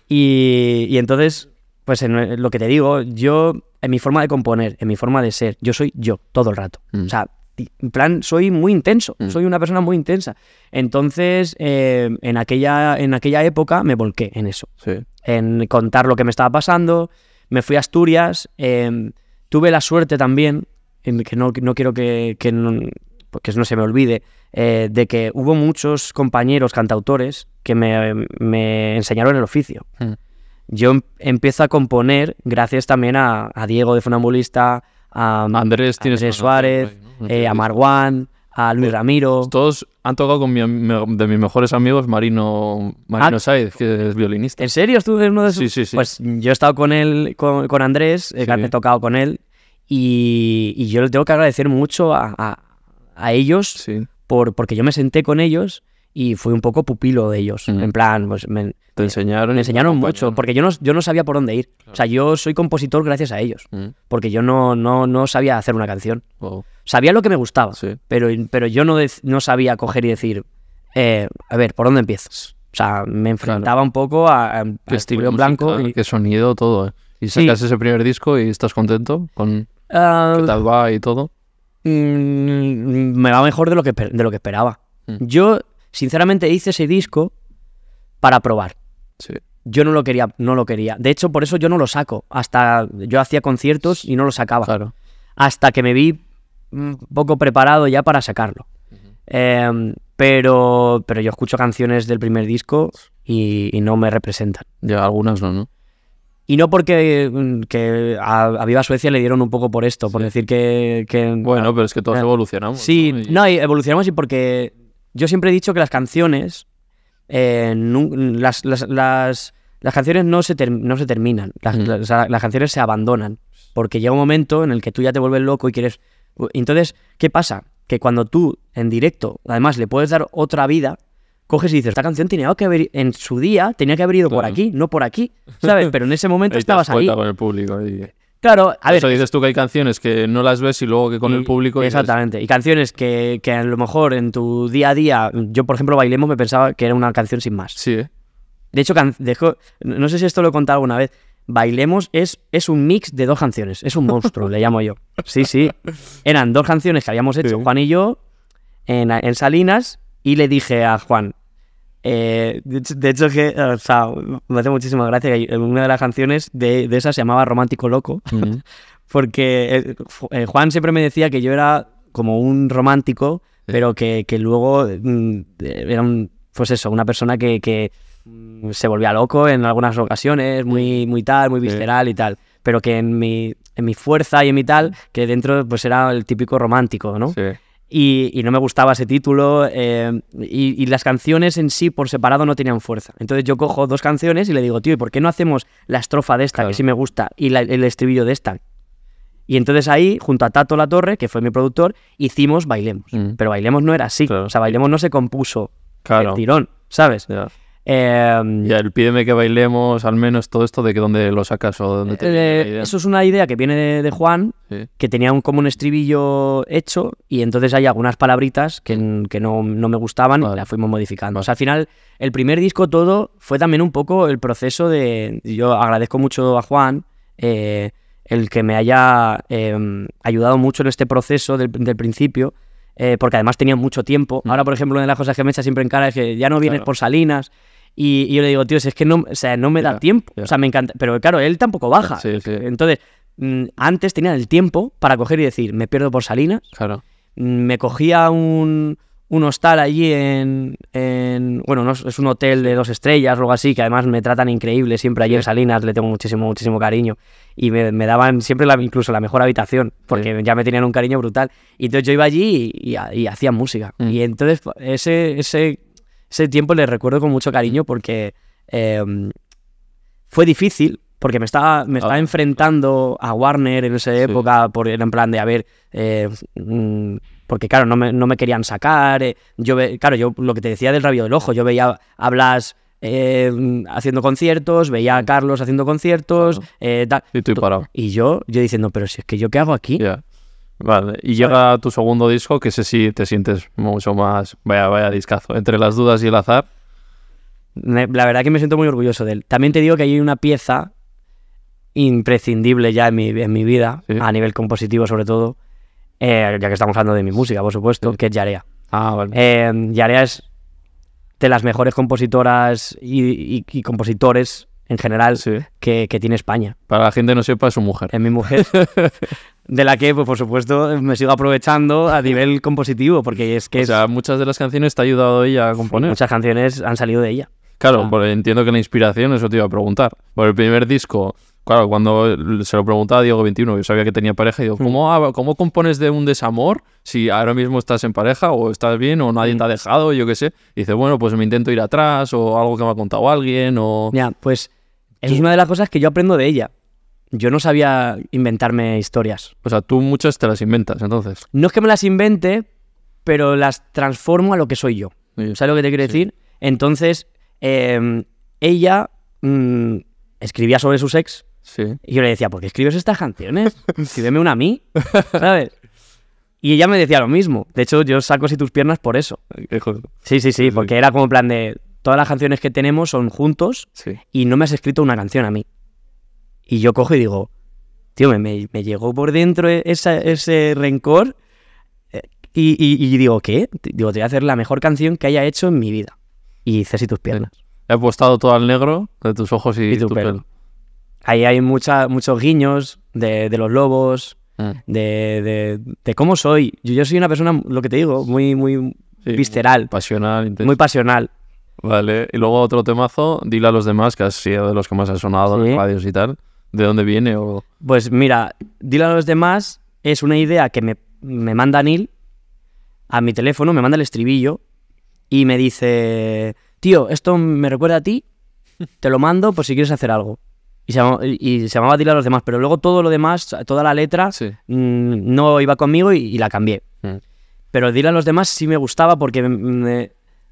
Y, entonces, pues en eh, lo que te digo, yo, en mi forma de componer, en mi forma de ser, yo soy yo todo el rato. Mm. O sea, en plan, soy muy intenso, mm. soy una persona muy intensa. Entonces, eh, en, aquella, en aquella época me volqué en eso, en contar lo que me estaba pasando. Me fui a Asturias, eh, tuve la suerte también que no, quiero que, que, no, no se me olvide, eh, de que hubo muchos compañeros cantautores que me, me enseñaron el oficio. Hmm. Yo em, empiezo a componer gracias también a, Diego de Funambulista, a Andrés, a Suárez, a Marwan, a Luis pues, Ramiro. Todos han tocado con mi, de mis mejores amigos, Marino, Marino ah. Saez, que es violinista. ¿En serio? uno de Pues yo he estado con él, con, Andrés, eh, sí. he tocado con él, y, yo les tengo que agradecer mucho a, ellos, por, porque yo me senté con ellos y fui un poco pupilo de ellos. Mm. En plan, pues me, enseñaron. enseñaron mucho, porque yo no, yo no sabía por dónde ir. O sea, yo soy compositor gracias a ellos, mm. porque yo no, no, sabía hacer una canción. Sabía lo que me gustaba, pero, pero yo no, no sabía coger y decir, eh, a ver, ¿por dónde empiezas? O sea, me enfrentaba un poco a, a estilo blanco. Que Qué sonido, todo. Eh. Y sacas ese primer disco y estás contento con... Ah, ¿Qué tal va y todo? Mm, me va mejor de lo que, de lo que esperaba. Mm. Yo, sinceramente, hice ese disco para probar. Yo no lo quería, no lo quería. De hecho, por eso yo no lo saco. Hasta yo hacía conciertos y no lo sacaba. Hasta que me vi un mm, poco preparado ya para sacarlo. Em, pero, pero yo escucho canciones del primer disco y, no me representan. algunas no, ¿no? Y no porque mm, a, Viva Suecia le dieron un poco por esto, por decir que, Bueno, pero es que todos ah. evolucionamos. Sí, ¿no? evolucionamos y porque yo siempre he dicho que las canciones. Eh, las, canciones no se, no se terminan, mm. las canciones se abandonan. Porque llega un momento en el que tú ya te vuelves loco y quieres. Entonces, ¿qué pasa? Que cuando tú en directo, además, le puedes dar otra vida, coges y dices, esta canción tenía que haber, en su día tenía que haber ido por aquí, no por aquí, ¿sabes? Pero en ese momento <laughs> estabas ahí. Con el público Claro, a ver. Eso dices tú que hay canciones que no las ves y luego que con el público. Exactamente. Y canciones que, a lo mejor en tu día a día. Yo, por ejemplo, Bailemos me pensaba que era una canción sin más. Sí, ¿eh? De hecho, no sé si esto lo he contado alguna vez. Bailemos es, es un mix de dos canciones. Es un monstruo, le llamo yo. Sí, sí. Eran dos canciones que habíamos hecho, Juan y yo, en, en Salinas. Y le dije a Juan, eh, de hecho, que, me hace muchísima gracia que una de las canciones de, esa se llamaba Romántico Loco, <laughs> porque eh, eh, Juan siempre me decía que yo era como un romántico, pero que, luego mm, era un, pues eso, una persona que, mm, se volvía loco en algunas ocasiones, muy, muy tal, muy visceral y tal, pero que en mi, en mi fuerza y en mi tal, que dentro pues era el típico romántico, ¿no? y, no me gustaba ese título eh, y, las canciones en sí por separado no tenían fuerza. Entonces yo cojo dos canciones y le digo, tío, ¿y por qué no hacemos la estrofa de esta que sí me gusta y el estribillo de esta? Y entonces ahí, junto a Tato La Torre, que fue mi productor, hicimos Bailemos. Mm. Pero Bailemos no era así. O sea, Bailemos no se compuso el tirón, ¿sabes? Em, ya, el pídeme que bailemos, al menos todo esto de que dónde lo sacas o dónde te eh, Eso es una idea que viene de, Juan, que tenía un, como un estribillo hecho y entonces hay algunas palabritas que, no, me gustaban y las fuimos modificando. O sea, al final, el primer disco todo fue también un poco el proceso de. Yo agradezco mucho a Juan. Eh, el que me haya em, ayudado mucho en este proceso del, principio, eh, porque además tenía mucho tiempo. Mm. Ahora, por ejemplo, una de las cosas que me echa siempre en cara es que ya no vienes por Salinas, y, yo le digo, tío, es que no, o sea, no me da tiempo. O sea, me encanta. Pero claro, él tampoco baja. Sí, sí. Entonces, mm, antes tenía el tiempo para coger y decir, me pierdo por Salinas. Claro. Mm, me cogía un, un hostal allí en, Bueno, no, es un hotel de dos estrellas o algo así, que además me tratan increíble siempre allí en Salinas, le tengo muchísimo, muchísimo cariño. Y me, daban siempre la, incluso la mejor habitación, porque ya me tenían un cariño brutal. Y entonces yo iba allí y, hacía música. Mm. Y entonces pues, ese, ese ese tiempo le recuerdo con mucho cariño porque em, fue difícil, porque me estaba, me estaba ah, enfrentando a Warner en esa época, por, en plan de, a ver, eh, mm, porque claro, no me, querían sacar, eh, yo claro, yo lo que te decía del rabio del ojo, yo veía a Blas eh, haciendo conciertos, veía a Carlos haciendo conciertos, y, y yo, yo diciendo, pero si es que yo qué hago aquí, Vale, y llega tu segundo disco, que sé si te sientes mucho más. Vaya, vaya discazo. Entre las dudas y el azar. La verdad que me siento muy orgulloso de él. También te digo que hay una pieza imprescindible ya en mi, vida, a nivel compositivo sobre todo, eh, ya que estamos hablando de mi música, por supuesto, que es Yarea. Ah, vale. Eh, Yarea es de las mejores compositoras y, compositores en general que, tiene España. Para la gente no sepa, es su mujer. Es mi mujer. <laughs> de la que, pues, por supuesto, me sigo aprovechando a nivel compositivo, porque es que... O sea, muchas de las canciones te ha ayudado ella a componer. muchas canciones han salido de ella. Claro, pues, entiendo que la inspiración, eso te iba a preguntar. Por el primer disco, claro, cuando se lo preguntaba a Diego 21, yo sabía que tenía pareja, y digo, mm. ¿cómo, ah, ¿cómo compones de un desamor si ahora mismo estás en pareja o estás bien o nadie mm. te ha dejado, yo qué sé? Y dice, bueno, pues me intento ir atrás o algo que me ha contado alguien o... Ya, pues... Es una de las cosas que yo aprendo de ella yo no sabía inventarme historias. O sea, tú muchas te las inventas, entonces. No es que me las invente, pero las transformo a lo que soy yo. ¿Sabes lo que te quiero decir? Entonces, em, ella mm, escribía sobre su ex. Sí. Y yo le decía, ¿por qué escribes estas canciones? Escríbeme una a mí, <laughs> ¿sabes? Y ella me decía lo mismo. De hecho, yo saco si tus piernas por eso. Sí, sí, sí, porque era como plan de... Todas las canciones que tenemos son juntos y no me has escrito una canción a mí. Y yo cojo y digo, tío, me, llegó por dentro e, ese rencor eh, y, digo, ¿qué? Digo, te voy a hacer la mejor canción que haya hecho en mi vida. Y hice y tus piernas. He apostado todo al negro de tus ojos y, tu, pelo. Ahí hay muchos guiños de, los lobos, ah. de, cómo soy. Yo, soy una persona, lo que te digo, muy, muy visceral. Muy pasional, Muy pasional. Vale, y luego otro temazo, dile a los demás, que has sido de los que más has sonado, en en radios y tal de dónde viene o...? Pues mira, Dile a los demás es una idea que me, me manda Neil a mi teléfono, me manda el estribillo y me dice, tío, esto me recuerda a ti, te lo mando por si quieres hacer algo. Y se, llamaba, y se llamaba Dile a los demás, pero luego todo lo demás, toda la letra, mm, no iba conmigo y, la cambié. Mm. Pero Dile a los demás sí me gustaba porque me,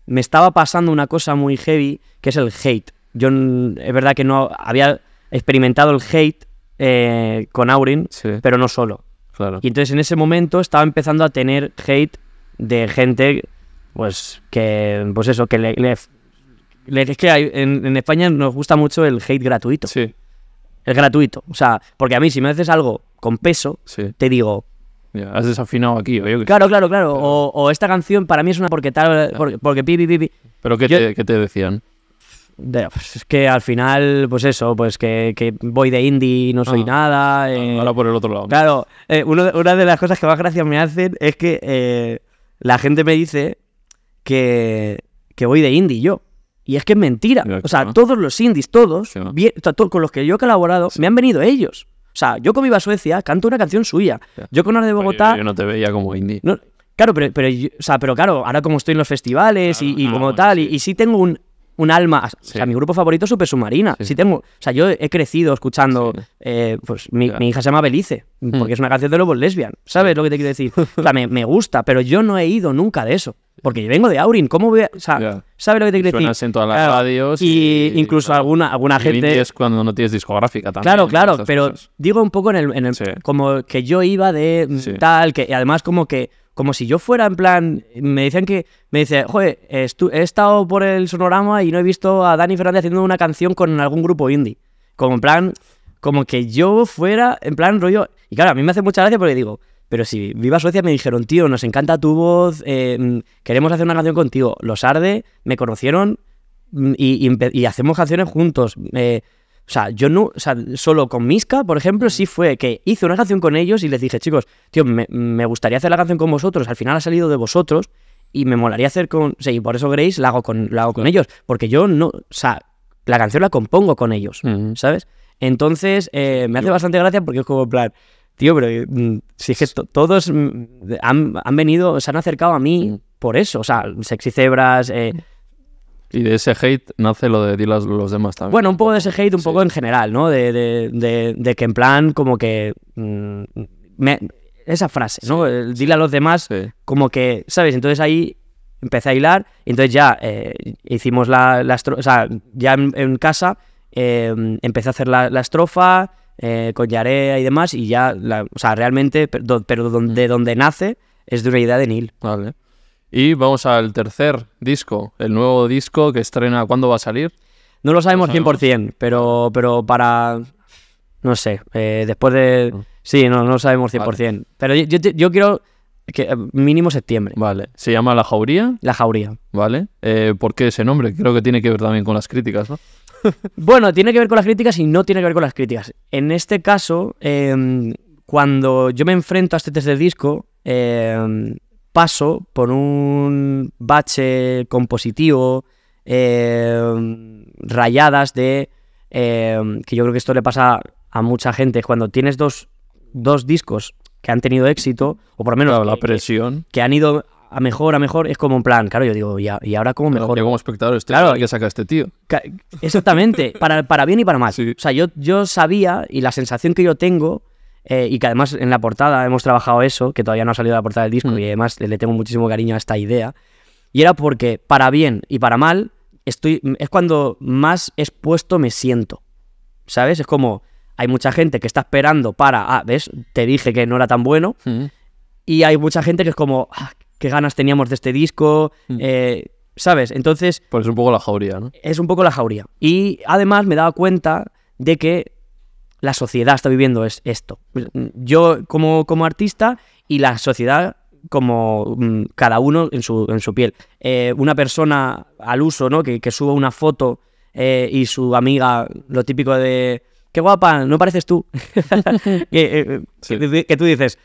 me, estaba pasando una cosa muy heavy, que es el hate. Yo es verdad que no había experimentado el hate eh, con Aurin, pero no solo. Y entonces en ese momento estaba empezando a tener hate de gente, pues que, pues eso, que le, es que en, España nos gusta mucho el hate gratuito. Sí. El gratuito. O sea, porque a mí si me haces algo con peso, te digo, has desafinado aquí. claro, claro, claro. O, esta canción para mí es una porque tal, porque, porque pi, pi, pi, ¿Pero qué te decían? Pues, es que al final, pues eso, pues que, voy de indie y no soy ah, nada. Ah, eh, ahora por el otro lado. Claro, eh, una de las cosas que más gracia me hacen es que eh, la gente me dice que, que, voy de indie yo. Y es que es mentira. o sea, todos los indies, todos, con los que yo he colaborado, me han venido ellos. O sea, yo con iba a Suecia canto una canción suya. Yo con Hora de Bogotá. Yo, no te veía como indie. claro, pero, pero, claro, ahora como estoy en los festivales y, ah, como tal, y, y sí tengo un un alma. O sea, mi grupo favorito es Super Submarina. Si tengo, o sea, yo he crecido escuchando. Eh, pues mi, hija se llama Belice, hmm. porque es una canción de Lobos Lesbian. ¿Sabes lo que te quiero decir? <laughs> o sea, me, gusta, pero yo no he ido nunca de eso. Porque yo vengo de Aurin, ¿cómo voy a.? O sea, ¿sabes lo que te quiero decir? en todas las radios. Y, incluso alguna, alguna gente. cuando no tienes discográfica también. Claro, claro, pero digo un poco en el. En el como que yo iba de tal, que además como que como si yo fuera en plan, me dicen que, me dice, joder, he estado por el sonorama y no he visto a Dani Fernández haciendo una canción con algún grupo indie. Como en plan, como que yo fuera, en plan rollo, y claro, a mí me hace mucha gracia porque digo, pero si Viva Suecia me dijeron, tío, nos encanta tu voz, eh, queremos hacer una canción contigo, los arde, me conocieron mm, y, hacemos canciones juntos. Eh, o sea, yo no, o sea, solo con Miska, por ejemplo, sí fue que hice una canción con ellos y les dije, chicos, tío, me, gustaría hacer la canción con vosotros, al final ha salido de vosotros y me molaría hacer con... Sí, y por eso Grace la hago con, la con ellos, porque yo no, o sea, la canción la compongo con ellos, ¿sabes? Entonces, eh, me hace bastante gracia porque es como, en plan, tío, pero mm, si es que todos mm, han, venido, se han acercado a mí por eso, o sea, Sexy Cebras... Eh, y de ese hate nace lo de dílas los demás también. Bueno, un poco de ese hate, un poco en general, ¿no? De, que en plan, como que. Mm, me, esa frase, ¿no? dile a los demás, como que, ¿sabes? Entonces ahí empecé a hilar, entonces ya eh, hicimos la, estrofa, o sea, ya en, casa eh, empecé a hacer la, la estrofa eh, con Yarea y demás, y ya, o sea, realmente, pero, mm. de donde, donde nace es de una idea de Neil. Vale. Y vamos al tercer disco, el nuevo disco que estrena, ¿cuándo va a salir? No lo sabemos, 100%, pero, pero para, no sé, eh, después de... Ah. Sí, no, no lo sabemos 100%, pero yo, quiero que eh, mínimo septiembre. Vale, ¿se llama La Jauría? La Jauría. Vale, eh, ¿por qué ese nombre? Creo que tiene que ver también con las críticas, ¿no? <laughs> bueno, tiene que ver con las críticas y no tiene que ver con las críticas. En este caso, em, cuando yo me enfrento a este test de disco, em, paso por un bache compositivo, eh, rayadas de... Eh, que yo creo que esto le pasa a mucha gente. Cuando tienes dos, discos que han tenido éxito, o por lo menos... la presión. Que, han ido a mejor, a mejor, es como un plan, claro, yo digo, ¿y, ahora cómo mejor? Yo como espectador, claro, ya saca este tío. Exactamente, para, bien y para mal. <laughs> O sea, yo, yo sabía, y la sensación que yo tengo eh, y que además en la portada hemos trabajado eso, que todavía no ha salido la portada del disco, mm. y además le tengo muchísimo cariño a esta idea. Y era porque, para bien y para mal, estoy, es cuando más expuesto me siento. ¿Sabes? Es como hay mucha gente que está esperando para, ah, ¿ves? Te dije que no era tan bueno. Mm. Y hay mucha gente que es como, ah, qué ganas teníamos de este disco. Mm. Eh, ¿Sabes? Entonces. Pues es un poco la jauría, ¿no? Es un poco la jauría. Y además me daba cuenta de que la sociedad está viviendo es esto. Yo como, como artista y la sociedad como mm, cada uno en su, en su piel. Eh, una persona al uso, ¿no? Que, suba una foto eh, y su amiga, lo típico de, qué guapa, no pareces tú. <laughs> Eh, que, tú dices,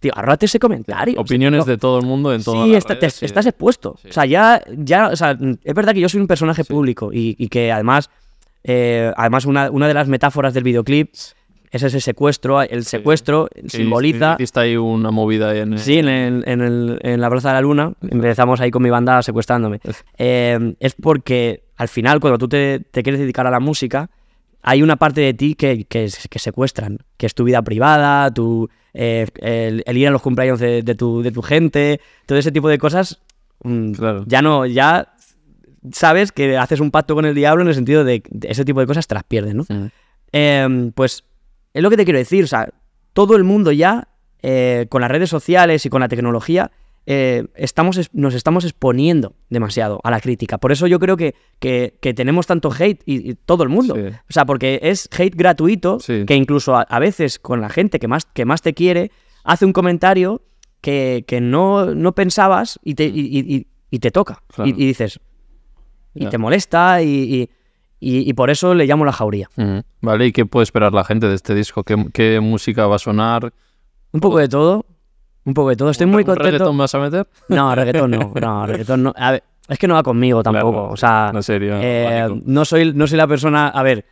tío, arrate ese comentario. Opiniones de todo el mundo en todo sí, estás expuesto. O sea, ya, ya, o sea, es verdad que yo soy un personaje público y que además eh, además, una, de las metáforas del videoclip es ese secuestro. El secuestro sí, simboliza. está ahí una movida en. Sí, en, en, la Plaza de la Luna. Empezamos ahí con mi banda secuestrándome. Eh, es porque al final, cuando tú te, quieres dedicar a la música, hay una parte de ti que, secuestran, que es tu vida privada, tu, eh, el, ir a los cumpleaños de, tu, de tu gente, todo ese tipo de cosas. Mm, ya no, ya sabes que haces un pacto con el diablo en el sentido de, que ese tipo de cosas te las pierdes, ¿no? Em, pues es lo que te quiero decir, o sea, todo el mundo ya, eh, con las redes sociales y con la tecnología, eh, estamos, nos estamos exponiendo demasiado a la crítica. Por eso yo creo que, tenemos tanto hate y, todo el mundo. O sea, porque es hate gratuito que incluso a, veces con la gente que más, que más te quiere hace un comentario que, no, pensabas y te, te toca. y dices, y te molesta y, y, por eso le llamo la jauría. Vale, ¿y qué puede esperar la gente de este disco? ¿Qué, música va a sonar? Un poco de todo, un poco de todo. Estoy muy contento. ¿Reggaetón vas a meter? No, reggaetón no, <laughs> no, reggaetón no. A ver, es que no va conmigo tampoco, o sea... No, eh, no, soy, no soy la persona... A ver...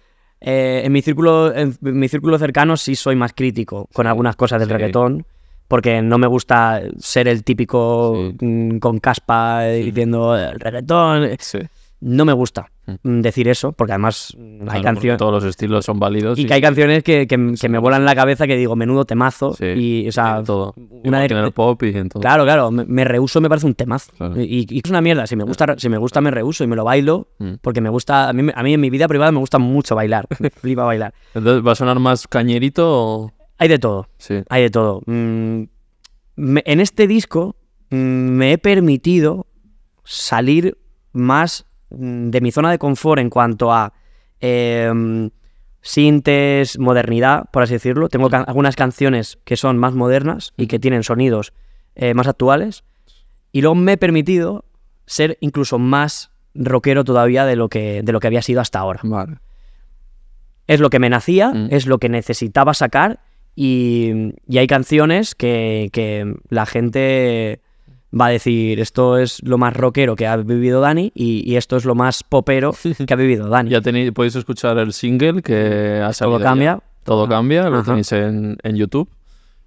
Eh, en, mi círculo, en mi círculo cercano sí soy más crítico con algunas cosas del reggaetón, porque no me gusta ser el típico mm, con caspa dirigiendo eh, diciendo el reggaetón. No me gusta mm. Mm, decir eso, porque además hay canciones. Todos los estilos son válidos. Y, que hay canciones que, que, me vuelan la cabeza que digo, menudo temazo. y, o sea, Una de... Eh, pop y en todo. Claro, claro. Me, reuso me parece un temazo. Y, es una mierda. Si me gusta, si me gusta, me rehuso y me lo bailo, mm. porque me gusta. A mí, en mi vida privada me gusta mucho bailar. <laughs> me flipa bailar. Entonces, ¿va a sonar más cañerito o.? Hay de todo. Sí. Hay de todo. en este disco me he permitido salir más Mm, de mi zona de confort en cuanto a eh, sintes, modernidad, por así decirlo. Tengo algunas canciones que son más modernas y que tienen sonidos eh, más actuales. Y luego me he permitido ser incluso más rockero todavía de lo que, de lo que había sido hasta ahora. Es lo que me nacía, mm. es lo que necesitaba sacar. Y, hay canciones que, que la gente va a decir esto es lo más rockero que ha vivido Dani y, esto es lo más popero <laughs> que ha vivido Dani. ya tenéis, podéis escuchar el single que ha salido. Todo cambia. Todo cambia, lo tenéis en, en YouTube.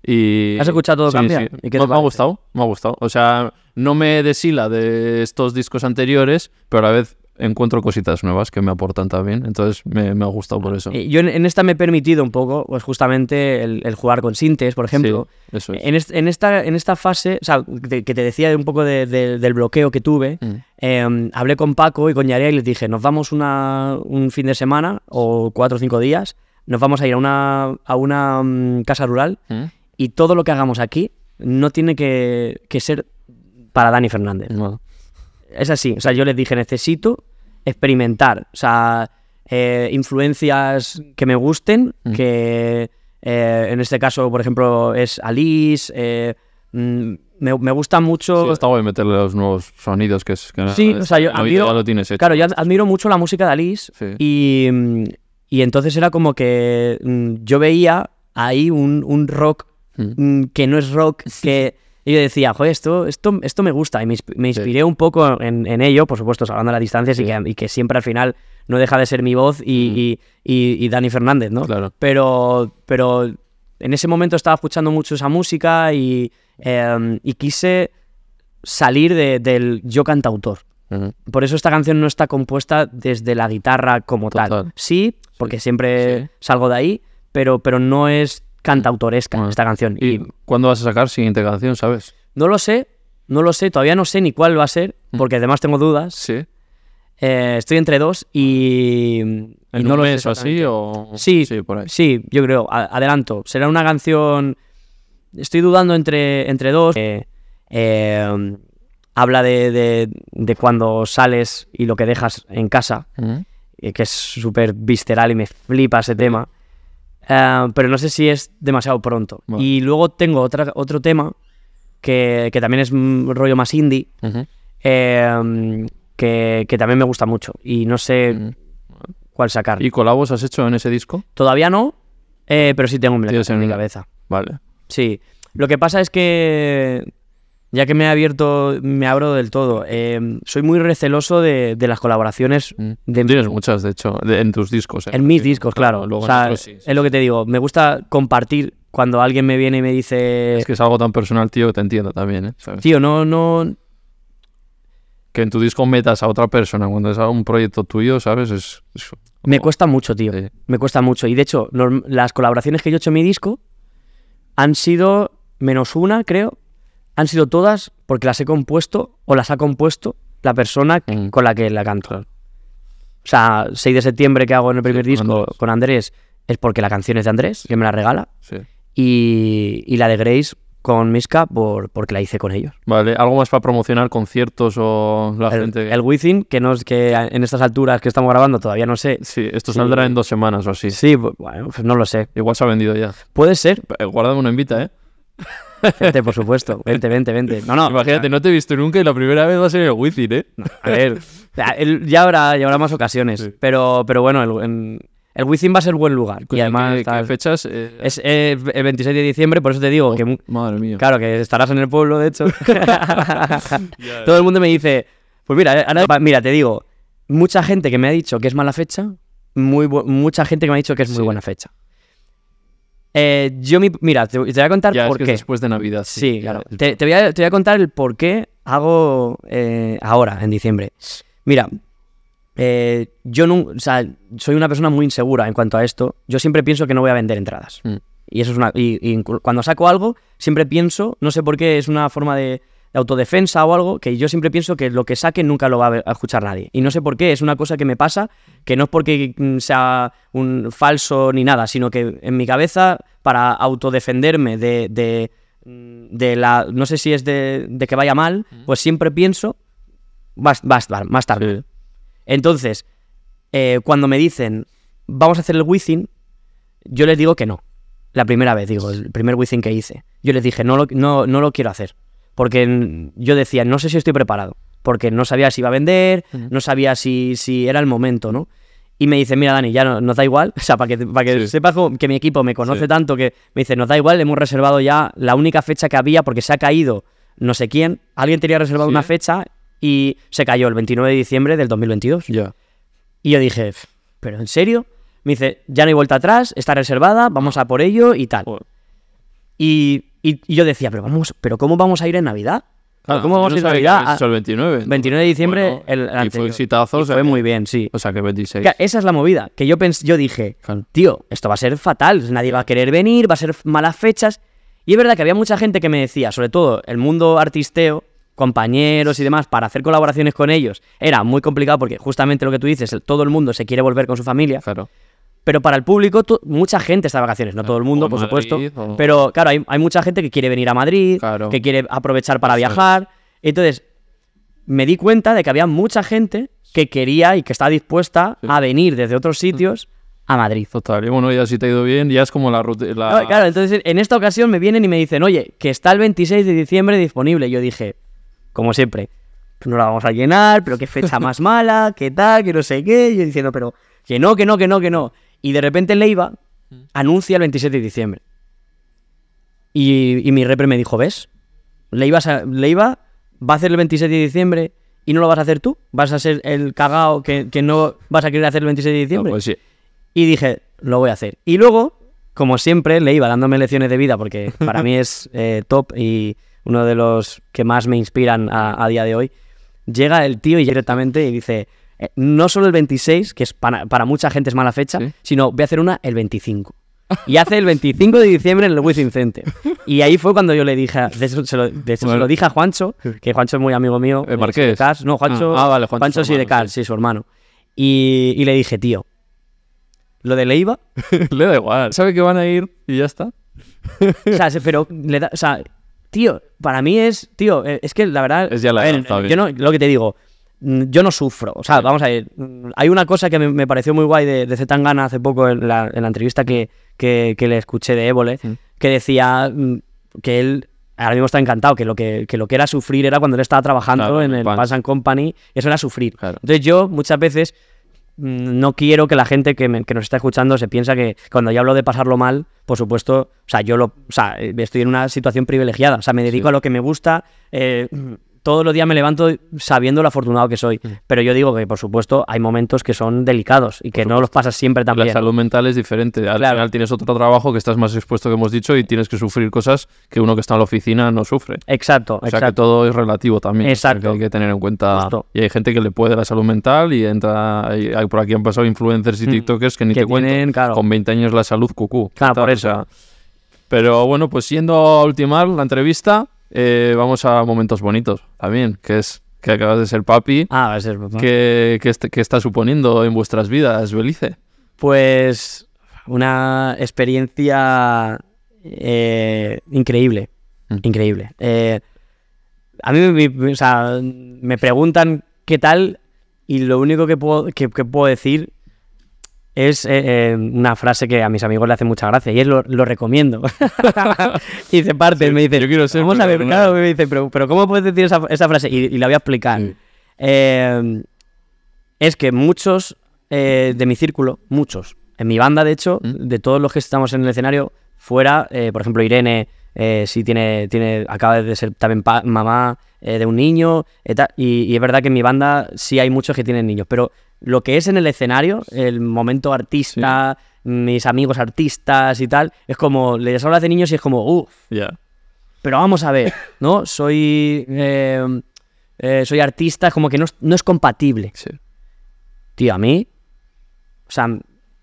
Y... ¿Has escuchado todo cambia? ha gustado, me ha gustado. O sea, no me deshila de estos discos anteriores, pero a la vez encuentro cositas nuevas que me aportan también. Entonces me, ha gustado por ah, eso. Eh, yo en, esta me he permitido un poco, pues justamente el, jugar con sintes, por ejemplo. en, esta, fase, o sea, que, te decía un poco del bloqueo que tuve, mm. em, hablé con Paco y con Yarea y les dije, nos vamos una, un fin de semana o cuatro o cinco días, nos vamos a ir a una, a una mm, casa rural mm. y todo lo que hagamos aquí no tiene que, ser para Dani Fernández. No es así. O sea, yo les dije, necesito experimentar. O sea, eh, influencias que me gusten, mm. que eh, en este caso, por ejemplo, es Alice. Eh, mm, me, gusta mucho. Sí, está meterle los nuevos sonidos que es. sí, o sea, yo admiro, Claro, yo admiro mucho la música de Alice. Mm, y, entonces era como que yo veía ahí un, rock que no es rock, <laughs> que. Y yo decía, joder, esto, esto, esto me gusta. Y me, inspiré un poco en, ello, por supuesto, hablando a la distancia y, que, siempre al final no deja de ser mi voz mm. y, y, Dani Fernández, ¿no? Claro. Pero, pero en ese momento estaba escuchando mucho esa música y, em, quise salir del yo cantautor. Por eso esta canción no está compuesta desde la guitarra como tal. Sí, porque siempre salgo de ahí, pero, pero no es cantautoresca bueno, esta canción. ¿Y, cuándo vas a sacar siguiente canción, sabes? No lo sé, no lo sé, todavía no sé ni cuál va a ser, mm. porque además tengo dudas. Sí. Eh, estoy entre dos y. no lo es así? O... Sí, sí, yo creo. adelanto. Será una canción. Estoy dudando entre, entre dos. Eh, habla de, cuando sales y lo que dejas en casa, mm. eh, que es súper visceral y me flipa ese tema. Ah, pero no sé si es demasiado pronto. Y luego tengo otra, otro tema que, que, también es un rollo más indie, em, que, también me gusta mucho y no sé cuál sacar. ¿Y colabos has hecho en ese disco? Todavía no, eh, pero sí tengo en, en mi cabeza. Vale. Sí. Lo que pasa es que ya que me he abierto, me abro del todo. Em, soy muy receloso de, las colaboraciones. Mm. De Tienes muchas, de hecho, en tus discos. ¿eh? en mis discos, claro. es lo que te digo. Me gusta compartir cuando alguien me viene y me dice. Es que es algo tan personal, tío, que te entiendo también, ¿eh? Tío, no, no. Que en tu disco metas a otra persona cuando es un proyecto tuyo, ¿sabes? Es. Me cuesta mucho, tío. Me cuesta mucho. Y de hecho, las colaboraciones que yo he hecho en mi disco han sido menos una, creo, han sido todas porque las he compuesto o las ha compuesto la persona mm. con la que la canto. O sea, 6 de septiembre que hago en el primer disco con Andrés es porque la canción es de Andrés, que me la regala. Y, la de Grace con Miska por, porque la hice con ellos. Vale, ¿algo más para promocionar conciertos o la gente? El Within, que, no en estas alturas que estamos grabando todavía no sé. Sí, esto saldrá en dos semanas o así. Sí, bueno, pues no lo sé. Igual se ha vendido ya. Puede ser. Guárdame una invita, ¿eh? Vente, por supuesto. Vente, vente, vente. No, no. Imagínate, no te he visto nunca y la primera vez va a ser el Wizzing, ¿eh? a ver, ya habrá, ya habrá más ocasiones. Pero, pero bueno, el, en, va a ser buen lugar. y además. fechas? Eh, es el 26 de diciembre, por eso te digo que. Madre mía. Claro, que estarás en el pueblo, de hecho. <laughs> <laughs> Todo el mundo me dice. Pues mira, eh, mira, te digo, mucha gente que me ha dicho que es mala fecha, muy mucha gente que me ha dicho que es muy buena fecha. Eh, yo, mi, mira, te, voy a contar por qué. después de Navidad. Sí, claro. Te, voy a, contar el por qué hago eh, ahora, en diciembre. Mira, eh, yo no, soy una persona muy insegura en cuanto a esto. Yo siempre pienso que no voy a vender entradas. Mm. Y eso es una. y cuando saco algo, siempre pienso, no sé por qué, es una forma de de autodefensa o algo, que yo siempre pienso que lo que saque nunca lo va a escuchar nadie. Y no sé por qué, es una cosa que me pasa, que no es porque mm, sea un falso ni nada, sino que en mi cabeza, para autodefenderme de, de, mm, la... no sé si es de, que vaya mal, pues siempre pienso más, más, más tarde. Entonces, eh, cuando me dicen, vamos a hacer el whizzing yo les digo que no. La primera vez, digo, el primer whizzing que hice. Yo les dije, no no, no lo quiero hacer porque yo decía, no sé si estoy preparado, porque no sabía si iba a vender, no sabía si, era el momento, ¿no? Y me dice, mira, Dani, ya no, nos da igual. <laughs> O sea, para que, para que sepas que mi equipo me conoce tanto que me dice, nos da igual, hemos reservado ya la única fecha que había porque se ha caído no sé quién. Alguien tenía reservado una fecha y se cayó el 29 de diciembre del 2022. Y yo dije, ¿pero en serio? Me dice, ya no hay vuelta atrás, está reservada, vamos ah. a por ello y tal. Y y, yo decía, pero vamos, pero ¿cómo vamos a ir en Navidad? Ah, claro, ¿Cómo vamos a ir en Navidad? el 29. 29 de diciembre. el, y fue exitazo. muy bien, sí. O sea, que 26. esa es la movida. Que yo, pens yo dije, tío, esto va a ser fatal. Nadie va a querer venir, va a ser malas fechas. Y es verdad que había mucha gente que me decía, sobre todo el mundo artisteo, compañeros y demás, para hacer colaboraciones con ellos, era muy complicado porque justamente lo que tú dices, todo el mundo se quiere volver con su familia. Claro. Pero para el público, mucha gente está de vacaciones, no todo el mundo, por supuesto. Pero claro, hay, mucha gente que quiere venir a Madrid, que quiere aprovechar para viajar. Entonces, me di cuenta de que había mucha gente que quería y que está dispuesta a venir desde otros mm. sitios a Madrid. Total, y bueno, ya si te ha ido bien, ya es como la ruta. claro, entonces en esta ocasión me vienen y me dicen, oye, que está el 26 de diciembre disponible. Yo dije, como siempre, no la vamos a llenar, pero qué fecha <laughs> más mala, qué tal, que no sé qué. Y yo diciendo, pero que no, que no, que no, que no. Y de repente Leiva anuncia el 27 de diciembre. Y, mi repre me dijo, ¿ves? Leiva, va a hacer el 27 de diciembre y no lo vas a hacer tú. Vas a ser el cagao que, no vas a querer hacer el 27 de diciembre. pues sí. Y dije, lo voy a hacer. Y luego, como siempre, le iba dándome lecciones de vida porque para mí es <laughs> eh, top y uno de los que más me inspiran a, día de hoy. Llega el tío y directamente y dice, eh, no solo el 26, que es para, mucha gente es mala fecha, sino voy a hacer una el 25. <laughs> Y hace el 25 de diciembre en el Wizzing Center. Y ahí fue cuando yo le dije, de hecho, se lo, dije a Juancho, que Juancho es muy amigo mío. ¿El Marqués? De No, Juancho, ah, ah, vale, Juancho, Juancho sí de Cars, sí. su hermano. Y, le dije, tío, lo de Leiva... <laughs> le da igual, sabe que van a ir y ya está. o sea, pero o sea, tío, para mí es, tío, eh, es que la verdad, es ya la yo no, lo que te digo, Mm, yo no sufro. O sea, vamos a ver, mm, hay una cosa que me, pareció muy guay de, de Zetangana hace poco en la, entrevista que, le escuché de Évole, que decía mm, que él ahora mismo está encantado, que lo que, lo que era sufrir era cuando él estaba trabajando en el Pass and Company, eso era sufrir. Entonces yo muchas veces no quiero que la gente que, nos está escuchando se piensa que cuando yo hablo de pasarlo mal, por supuesto, o sea, yo lo, eh, estoy en una situación privilegiada, o sea, me dedico a lo que me gusta, eh, todos los días me levanto sabiendo lo afortunado que soy. Pero yo digo que, por supuesto, hay momentos que son delicados y que no los pasas siempre tan la La salud mental es diferente. Al final tienes otro trabajo que estás más expuesto que hemos dicho y tienes que sufrir cosas que uno que está en la oficina no sufre. Exacto. O sea que todo es relativo también. Exacto. hay que tener en cuenta. Y hay gente que le puede la salud mental y entra. por aquí han pasado influencers y TikTokers que ni te cuentan. Con 20 años la salud cucú. Claro, pero bueno, pues siendo a ultimar la entrevista, eh, vamos a momentos bonitos también, que es que acabas de ser papi. Ah, va a ser papá. ¿Qué, está suponiendo en vuestras vidas, Belice? Pues una experiencia eh, increíble, mm. increíble. Eh, a mí me, preguntan qué tal y lo único que puedo, que puedo decir es eh, eh, una frase que a mis amigos le hace mucha gracia y es lo, recomiendo. <laughs> <laughs> y se parte, me dice, yo quiero ser vamos a ver, me dice, pero, pero ¿cómo puedes decir esa, frase? Y, la voy a explicar. Eh, es que muchos de mi círculo, muchos, en mi banda de hecho, ¿Mm? de todos los que estamos en el escenario, fuera, por ejemplo, Irene, eh, si tiene, tiene, acaba de ser también mamá eh, de un niño, eh, y, es verdad que en mi banda sí hay muchos que tienen niños, pero lo que es en el escenario, el momento artista, mis amigos artistas y tal, es como, les hablas de niños y es como, uff, uh, pero vamos a ver, ¿no? Soy, eh, soy artista, es como que no, no es compatible. Sí. Tío, a mí, o sea,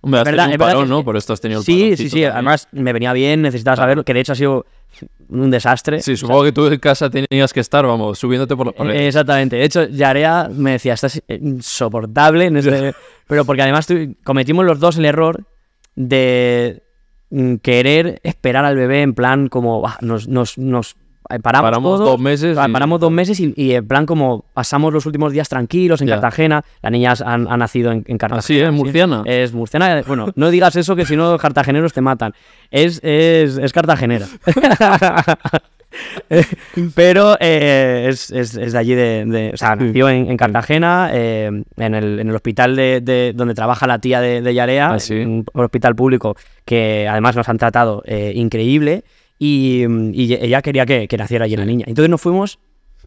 me has tenido parón, ¿no? Por esto has tenido el Sí, sí, sí. Además, me venía bien, necesitaba saberlo, que de hecho ha sido un desastre. Sí, supongo que tú en casa tenías que estar, vamos, subiéndote por la eh, Exactamente. De hecho, Yarea me decía, estás insoportable. En este <laughs> Pero porque además cometimos los dos el error de mm, querer esperar al bebé en plan como nos eh, paramos, dos meses. Y... Paramos dos meses y, en plan como pasamos los últimos días tranquilos en Cartagena. La niña ha, nacido en, Cartagena. Así es, murciana. Es murciana. Eh, bueno, no digas eso que si no los cartageneros te matan. Es, es, es cartagenera. <laughs> Pero eh, es, de allí, de, o sea, nació en, Cartagena, en, el, hospital de, donde trabaja la tía de, Yarea, ah, un hospital público que además nos han tratado increíble y, ella quería que, que, naciera allí la niña. Entonces nos fuimos,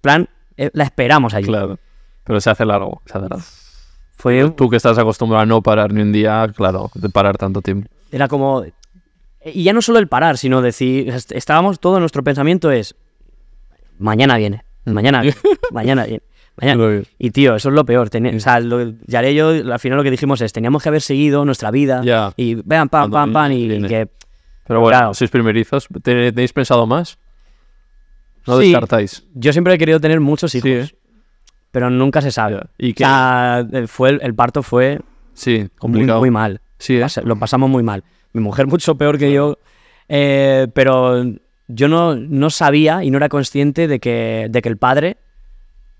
plan, eh, la esperamos allí. Claro, pero se hace largo, se Fue... Tú que estás acostumbrado a no parar ni un día, claro, de parar tanto tiempo. Era como... Y ya no solo el parar, sino decir, estábamos todo nuestro pensamiento es, mañana viene, mm. <laughs> mañana viene, mañana viene. Y tío, eso es lo peor. O sea, yo, al final lo que dijimos es, teníamos que haber seguido nuestra vida y vean, pam, pam, pam, y que pero bueno, claro. sois primerizos. ¿Tenéis pensado más? No sí. descartáis. Yo siempre he querido tener muchos hijos. ¿eh? Pero nunca se sabe. ¿Y fue, el parto fue sí, Muy, mal. Sí, ¿eh? Lo pasamos muy mal. Mi mujer <laughs> mucho peor que yo. Eh, pero yo no, no, sabía y no era consciente de que, de que el padre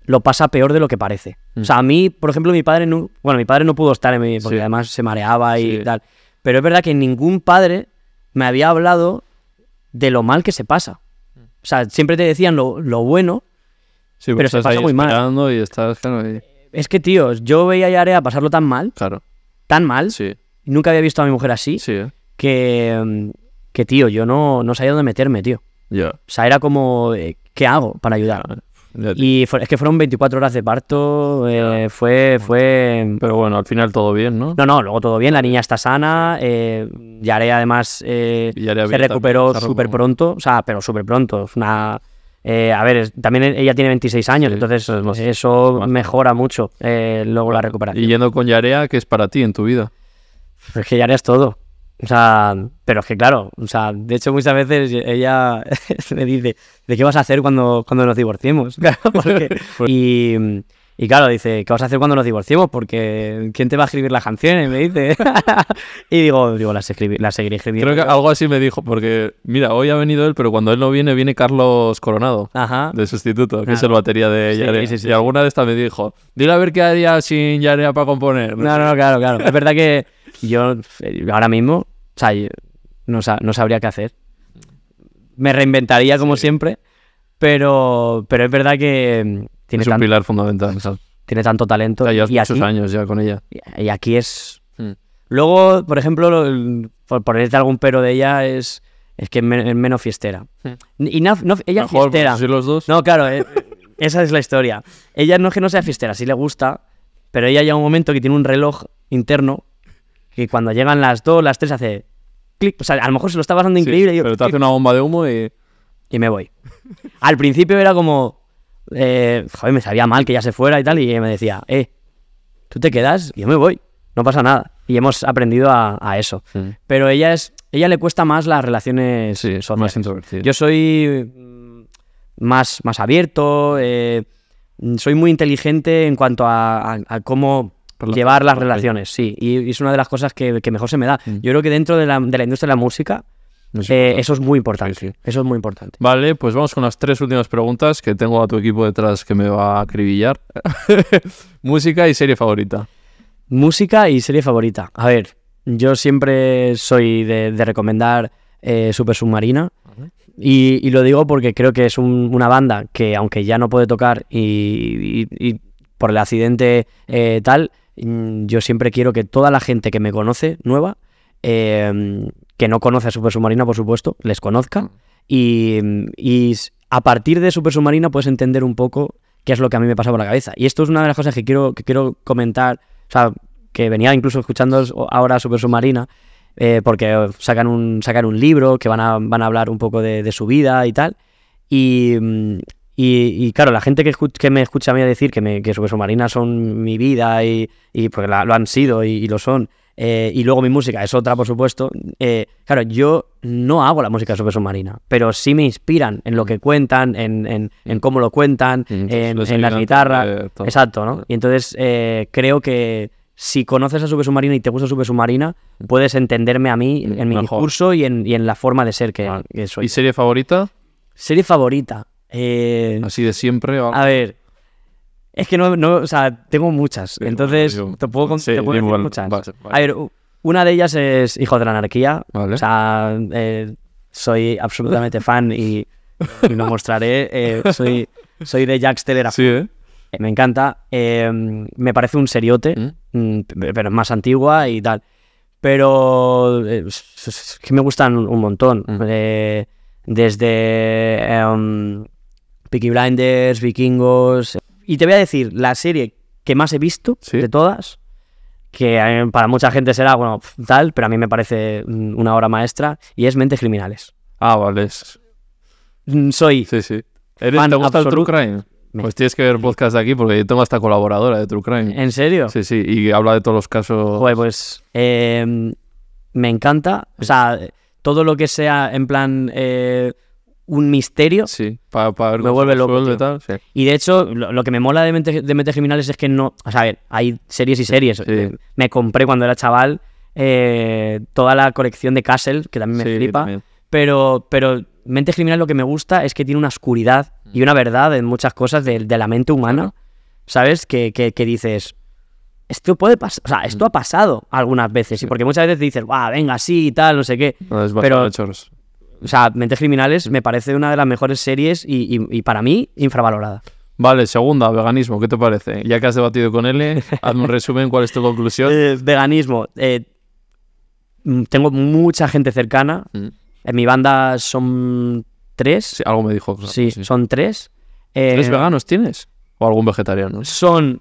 lo pasa peor de lo que parece. O sea, a mí, por ejemplo, mi padre no, bueno, mi padre no pudo estar en mi, porque además se mareaba y tal. Pero es verdad que ningún padre me había hablado de lo mal que se pasa. Mm. O sea, siempre te decían lo, bueno, pero se pasa muy mal. estás, Es que, tío, yo veía a pasarlo tan mal. Claro. Tan mal. Sí. Nunca había visto a mi mujer así. Sí. ¿eh? Que, tío, yo no, no sabía dónde meterme, tío. Yeah. O sea, era como, eh, ¿qué hago para ayudar? Y es que fueron 24 horas de parto, eh, fue, fue... Pero bueno, al final todo bien, ¿no? No, no, luego todo bien, la niña está sana, eh, Yarea además eh, se recuperó súper pronto, o sea, pero súper pronto, una... a ver, también ella tiene 26 años, entonces eso mejora mucho luego la recuperación. Y yendo con Yarea, ¿qué es para ti en tu vida? Pues es que Yarea es todo. O sea, pero es que claro, o sea, de hecho muchas veces ella <laughs> me dice, ¿de qué vas a hacer cuando, cuando nos divorciemos? <laughs> <laughs> y, claro, dice, ¿qué vas a hacer cuando nos divorciemos? Porque ¿quién te va a escribir las canciones? Me dice. y digo, digo las, seguiré escribiendo. Creo que algo así me dijo, porque mira, hoy ha venido él, pero cuando él no viene, viene Carlos Coronado, de sustituto, que es el ah. batería de Yare, y alguna de estas me dijo, dile a ver qué haría sin Yare para componer. no, no claro, claro. Es verdad que yo eh, ahora mismo, no, no sabría qué hacer. Me reinventaría como siempre, pero, pero es verdad que... Mm, tiene es un pilar fundamental. tiene tanto talento. y muchos años ya con ella. Y aquí es. Hmm. Luego, por ejemplo, por ponerte algún pero de ella, es, es que es, menos fiestera. Hmm. Y no, ella es fiestera. No, claro, eh, esa es la historia. Ella no es que no sea fiestera, sí le gusta, pero ella llega un momento que tiene un reloj interno que cuando llegan las dos, las tres, hace clic. O sea, a lo mejor se lo está pasando increíble. pero te hace una bomba de humo y. Y me voy. <laughs> Al principio era como. Eh, joder, me sabía mal que ya se fuera y tal. Y me decía, eh, tú te quedas y yo me voy. No pasa nada. Y hemos aprendido a, eso. Mm. Pero ella es. Ella le cuesta más las relaciones sí, más Más yo soy mm, más, más abierto. Eh, soy muy inteligente en cuanto a cómo llevar las relaciones, sí. Y, es una de las cosas que, mejor se me da. Mm. Yo creo que dentro de la, industria de la música, eh, eso es muy importante. Eso es muy importante. Vale, pues vamos con las tres últimas preguntas que tengo a tu equipo detrás que me va a acribillar. <laughs> Música y serie favorita. Música y serie favorita. A ver, yo siempre soy de, recomendar eh, Super Submarina. Y, lo digo porque creo que es una banda que, aunque ya no puede tocar y, por el accidente eh, tal, Mm, yo siempre quiero que toda la gente que me conoce nueva, em, que no conoce a Super Submarina, por supuesto, les conozca. Mm. Y, a partir de Super Submarina puedes entender un poco qué es lo que a mí me pasa por la cabeza. Y esto es una de las cosas que quiero, que quiero comentar, o sea, que venía incluso escuchando ahora Super Submarina, eh, porque sacan un, un libro que van a, hablar un poco de su vida y tal. Y mm, y, claro, la gente que, que, me escucha a mí decir que, me, que son mi vida y, porque lo han sido y, lo son, eh, y luego mi música es otra, por supuesto, eh, claro, yo no hago la música sobre submarina, pero sí me inspiran en lo que cuentan, en, cómo lo cuentan, mm, en, la guitarra eh, exacto, ¿no? Y entonces creo que si conoces a Sube Submarina y te gusta Sube Submarina, puedes entenderme a mí en mi discurso y en, la forma de ser que, que soy. ¿Y serie favorita? Serie favorita. Eh, Así de siempre. A ver, es que no, o sea, tengo muchas. entonces, te puedo, muchas. A ver, una de ellas es Hijo de la Anarquía. O sea, eh, soy absolutamente fan y, no <laughs> mostraré. Eh, soy, soy de Jack Steller. Sí, Me encanta. me parece un seriote, ¿Mm? Mm, pero es más antigua y tal. Pero es que me gustan un montón. ¿Mm? desde. Em, Peaky Blinders, Vikingos. Y te voy a decir, la serie que más he visto de todas, que para mucha gente será, bueno, tal, pero a mí me parece mm, una obra maestra, y es Mentes Criminales. Ah, vale. Mm, soy. Sí, sí. ¿Eres, ¿Te gusta el True Crime? Pues tienes que ver podcast de aquí porque yo tengo hasta colaboradora de True Crime. ¿En serio? Sí, sí, y habla de todos los casos. pues eh, me encanta. O sea, todo lo que sea en plan eh, un misterio. Sí, para Me vuelve loco. Y de hecho, lo, que me mola de, mente, Criminales es que no. O sea, a ver, hay series y series. Me compré cuando era chaval eh, toda la colección de Castle, que también me flipa. Pero, pero mente criminal lo que me gusta es que tiene una oscuridad mm. y una verdad en muchas cosas de, la mente humana. ¿Sabes? Que, que, dices. Esto puede pasar, o sea, esto mm. ha pasado algunas veces, y porque muchas veces dices, venga, sí y tal, no sé qué. pero, o sea, Mentes Criminales me parece una de las mejores series y, para mí infravalorada. Vale, segunda, veganismo, ¿qué te parece? Ya que has debatido con él, hazme un resumen, ¿cuál es tu conclusión? <laughs> Eh, veganismo. Eh, mm, tengo mucha gente cercana. Mm. En mi banda son tres. algo me dijo. sí, son tres. ¿Tres eh, veganos tienes? ¿O algún vegetariano? Son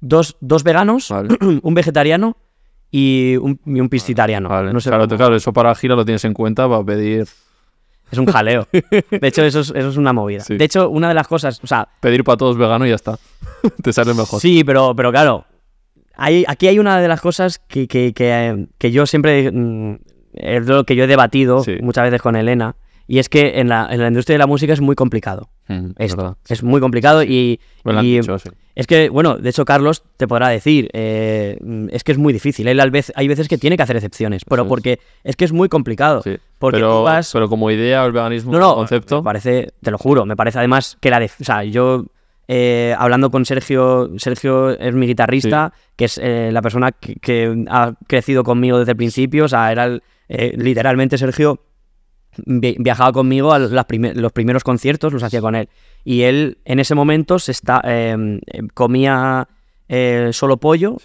dos, veganos, <clears throat> un vegetariano y un, un piscitariano. claro, eso para gira lo tienes en cuenta para pedir. Es un jaleo. De hecho, eso es, eso es una movida. De hecho, una de las cosas, o sea... Pedir para todos vegano y ya está. <laughs> Te sale mejor. Sí, pero, pero claro, aquí hay una de las cosas que, que, yo siempre... Mm, es que yo he debatido muchas veces con Elena. Y es que en la, industria de la música es muy complicado. Mm, esto. Es muy complicado y, es que, bueno, de hecho Carlos te podrá decir, eh, es que es muy difícil. Él vez, hay veces que tiene que hacer excepciones, pero porque es que es muy complicado. porque pero, vas... pero como idea, el veganismo, concepto... Me parece, te lo juro, me parece además que la... o sea, yo eh, hablando con Sergio, Sergio es mi guitarrista, que es eh, la persona que, ha crecido conmigo desde el principio, o sea, era literalmente Sergio viajaba conmigo a los primeros conciertos, los hacía con él. Y él en ese momento se está, em, em, comía eh, solo pollo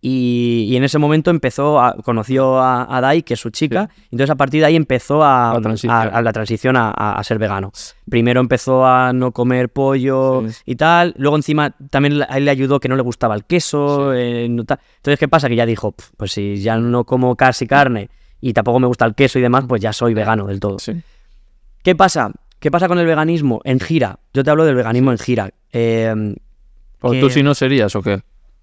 y, en ese momento empezó conoció a, Dai, que es su chica, entonces a partir de ahí empezó a la transición a, ser vegano. Primero empezó a no comer pollo y tal, luego encima también a él le ayudó que no le gustaba el queso. Eh, entonces, ¿qué pasa? Que ya dijo, pues si ya no como casi carne y tampoco me gusta el queso y demás, pues ya soy vegano del todo. ¿Qué pasa? ¿Qué pasa con el veganismo en gira? Yo te hablo del veganismo en gira. Em, ¿O tú si no serías o qué?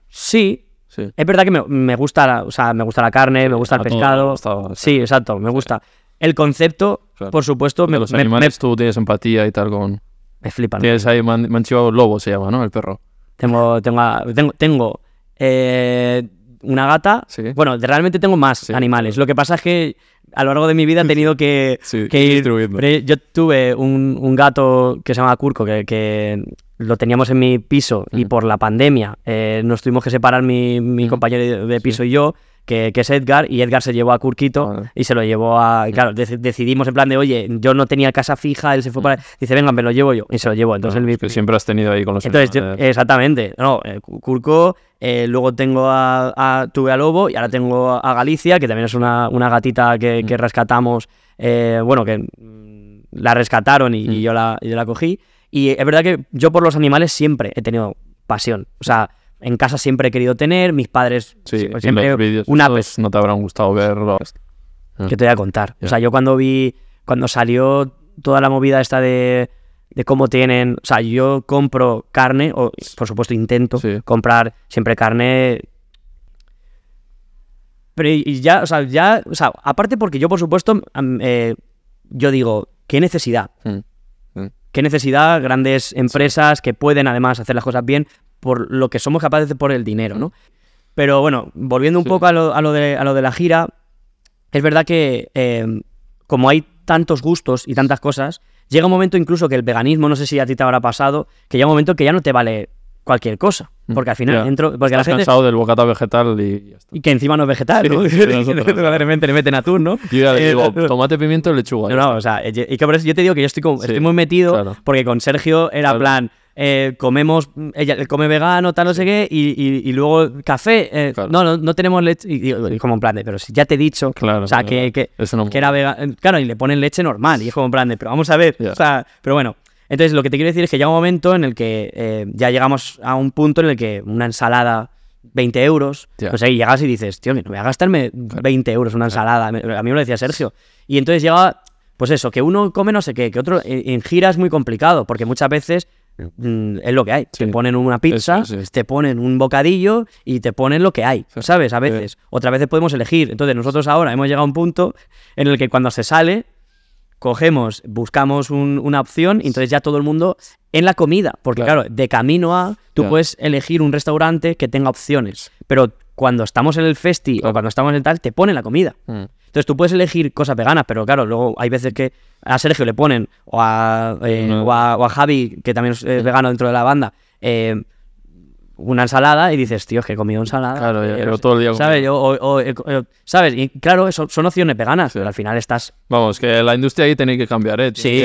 Sí. Es verdad que me, gusta la, o sea, me gusta la carne, me gusta el pescado. sí, exacto, me gusta. El concepto, por supuesto, me, los animales tú tienes empatía y tal con. Me flipan. Tienes ahí man, lobo se llama, ¿no? El perro. Tengo, tengo, tengo, tengo eh, una gata. Bueno, realmente tengo más animales. Lo que pasa es que a lo largo de mi vida he tenido que, <laughs> que ir. yo tuve un, gato que se llama Curco, que, lo teníamos en mi piso y por la pandemia eh, nos tuvimos que separar mi, compañero de piso y yo que, es Edgar, y Edgar se llevó a Curquito y se lo llevó a. claro, decidimos en plan de, oye, yo no tenía casa fija, él se fue mm. para. Dice, venga, me lo llevo yo, y se lo llevo. Entonces, el, ah, siempre has tenido ahí con los Entonces, exactamente. No, Curco. Eh, eh, luego tengo a, tuve a Lobo y ahora tengo a Galicia, que también es una, gatita que, mm. rescatamos. Eh, bueno, que mm, la rescataron y, yo, la, yo la cogí. Y es verdad que yo por los animales siempre he tenido pasión. O sea, en casa siempre he querido tener, mis padres siempre una vez no te habrán gustado verlo. Que te voy a contar. O sea, yo cuando vi cuando salió toda la movida esta de de cómo tienen, o sea, yo compro carne o por supuesto intento comprar siempre carne pero ya, o sea, ya, o sea, aparte porque yo por supuesto eh, yo digo, ¿qué necesidad? Mm, mm. ¿Qué necesidad? Grandes empresas que pueden además hacer las cosas bien, por lo que somos capaces de por el dinero, ¿no? Pero bueno, volviendo un poco a lo, de, la gira, es verdad que eh, como hay tantos gustos y tantas cosas, llega un momento incluso que el veganismo, no sé si a ti te habrá pasado, que llega un momento que ya no te vale cualquier cosa. Mm. Porque al final entro. Porque Estás cansado del bocata vegetal y Y que encima no es vegetal, sí, <laughs> de repente le meten atún, ¿no? Yo digo, <laughs> tomate, pimiento, lechuga. No, o sea, y yo te digo que yo estoy, muy metido porque con Sergio era plan. Eh, comemos, ella come vegano, tal, no sé qué, y, luego café, eh, no, no, tenemos leche, y, como en plan de, pero si ya te he dicho, claro, sea, que, era vegano, eh, claro, y le ponen leche normal, y es como en plan de, pero vamos a ver, o sea, pero bueno. Entonces, lo que te quiero decir es que llega un momento en el que ya llegamos a un punto en el que una ensalada 20 euros. O sea, pues llegas y dices, tío, que no voy a gastarme 20 euros una ensalada. A mí me lo decía Sergio. Y entonces llega, pues eso, que uno come no sé qué, que otro. en gira es muy complicado, porque muchas veces Mm, es lo que hay. Te ponen una pizza, te ponen un bocadillo y te ponen lo que hay, ¿sabes? A veces. Otras veces podemos elegir. Entonces, nosotros ahora hemos llegado a un punto en el que cuando se sale, cogemos, buscamos una opción y entonces ya todo el mundo en la comida. Porque, claro, de camino a, tú puedes elegir un restaurante que tenga opciones. Pero cuando estamos en el festi o cuando estamos en tal, te ponen la comida. Mm. Entonces tú puedes elegir cosas veganas, pero claro, luego hay veces que a Sergio le ponen, o a, eh, Javi, que también es, vegano dentro de la banda, eh, una ensalada y dices, tío, es que he comido ensalada. Claro, yo, eh, todo el día. ¿Sabes? ¿Sabes? Y claro, son opciones veganas, pero al final estás. Vamos, que la industria ahí tiene que cambiar, ¿eh? Sí.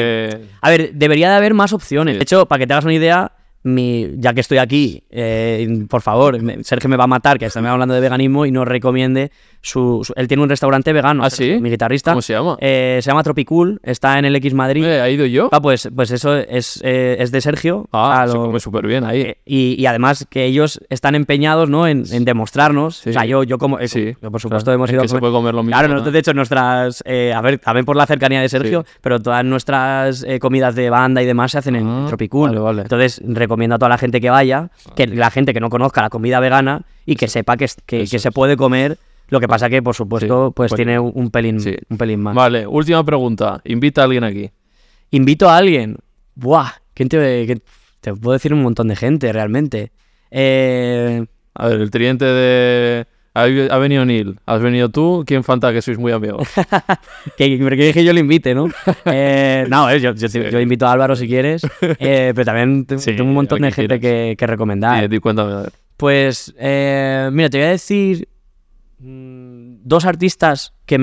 A ver, debería de haber más opciones. De hecho, para que te hagas una idea, ya que estoy aquí, eh, por favor, Sergio me va a matar, que está hablando de veganismo y nos recomiende su, Él tiene un restaurante vegano, ¿Ah, mi guitarrista. ¿Cómo se llama? Eh, se llama Tropicool, está en el X Madrid. ¿Ha ido yo? Ah, pues, pues eso es, eh, es de Sergio. Ah, se come súper bien ahí. Y, y, además que ellos están empeñados ¿no? en, en demostrarnos. O sea, yo, yo como... Sí, por supuesto, hemos ido... se puede comer lo mismo. Claro, de hecho, nuestras... a ver, también por la cercanía de Sergio, pero todas nuestras comidas de banda y demás se hacen en ah, Tropicool. Entonces, recomiendo recomiendo a toda la gente que vaya, ah. que la gente que no conozca la comida vegana y que sepa que, que, se puede comer. Lo que ah. pasa que, por supuesto, pues, pues, tiene un pelín, un pelín más. Vale, última pregunta. Invita a alguien aquí. Invito a alguien. Buah, te, te puedo decir un montón de gente realmente. Eh, a ver, el tridente de ha venido Neil, has venido tú, ¿quién falta que sois muy amigos? <laughs> que, dije yo le invite, ¿no? Eh, no, yo, yo, invito a Álvaro si quieres, eh, pero también tengo, un montón de gente que, recomendar. Pues, eh, mira, te voy a decir dos artistas que,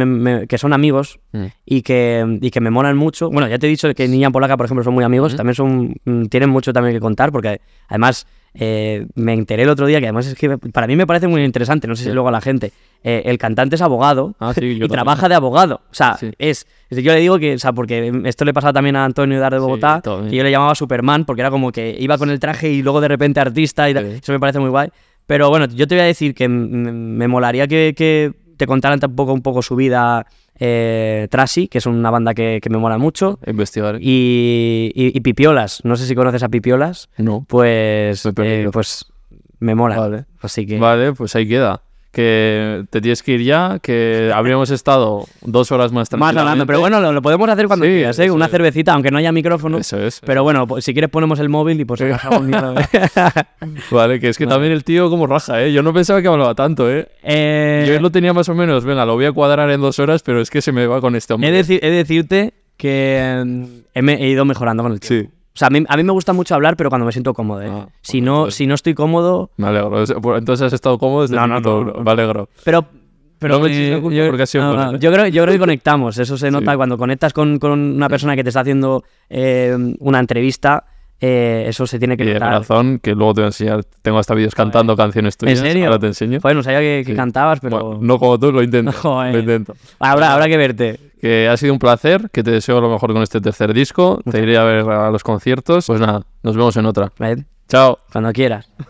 son amigos mm. y, que, que me molan mucho. Bueno, ya te he dicho que Niña Polaca, por ejemplo, son muy amigos. Mm. También son, mm, tienen mucho también que contar porque además eh, me enteré el otro día que además es que para mí me parece muy interesante, no sé si luego a la gente. Eh, el cantante es abogado ah, y trabaja de abogado. O sea, es, Yo le digo que, o sea, porque esto le pasaba también a Antonio Dar de Bogotá, y yo le llamaba Superman porque era como que iba con el traje y luego de repente artista y Eso me parece muy guay. Pero bueno, yo te voy a decir que me molaría que te contarán tampoco un poco su vida eh, que es una banda que, me mola mucho. Investigar. Y, Pipiolas, no sé si conoces a Pipiolas. No. Pues, pues, eh, pues me mola. Así que... Vale, pues ahí queda que te tienes que ir ya, que habríamos estado dos horas más Más hablando, pero bueno, lo, podemos hacer cuando quieras, ¿eh? Una cervecita, aunque no haya micrófono. Eso es. Pero bueno, pues, si quieres ponemos el móvil y pues... <laughs> vale, que es que también el tío como raja, ¿eh? Yo no pensaba que hablaba tanto, ¿eh? ¿eh? Yo lo tenía más o menos, venga, lo voy a cuadrar en dos horas, pero es que se me va con este hombre. He de, decirte que em, he, he, ido mejorando con el tiempo. Sí. O sea, a mí, a mí, me gusta mucho hablar, pero cuando me siento cómodo, ¿eh? ah, si, no, pues, pues. si no estoy cómodo... Me alegro. Pues, entonces has estado cómodo desde no, no, no, Me alegro. Pero... yo, creo, yo que conectamos. Eso se nota cuando conectas con, una persona que te está haciendo eh, una entrevista eh, eso se tiene que y de razón, que luego te voy a enseñar. Tengo hasta vídeos cantando canciones tuyas. ¿En serio? Ahora te enseño. Bueno, sabía que, cantabas, pero. no como tú, lo intento. <laughs> Lo intento. Habrá, habrá que verte. Que ha sido un placer, que te deseo lo mejor con este tercer disco. te iré a ver a los conciertos. Pues nada, nos vemos en otra. Chao. Cuando quieras.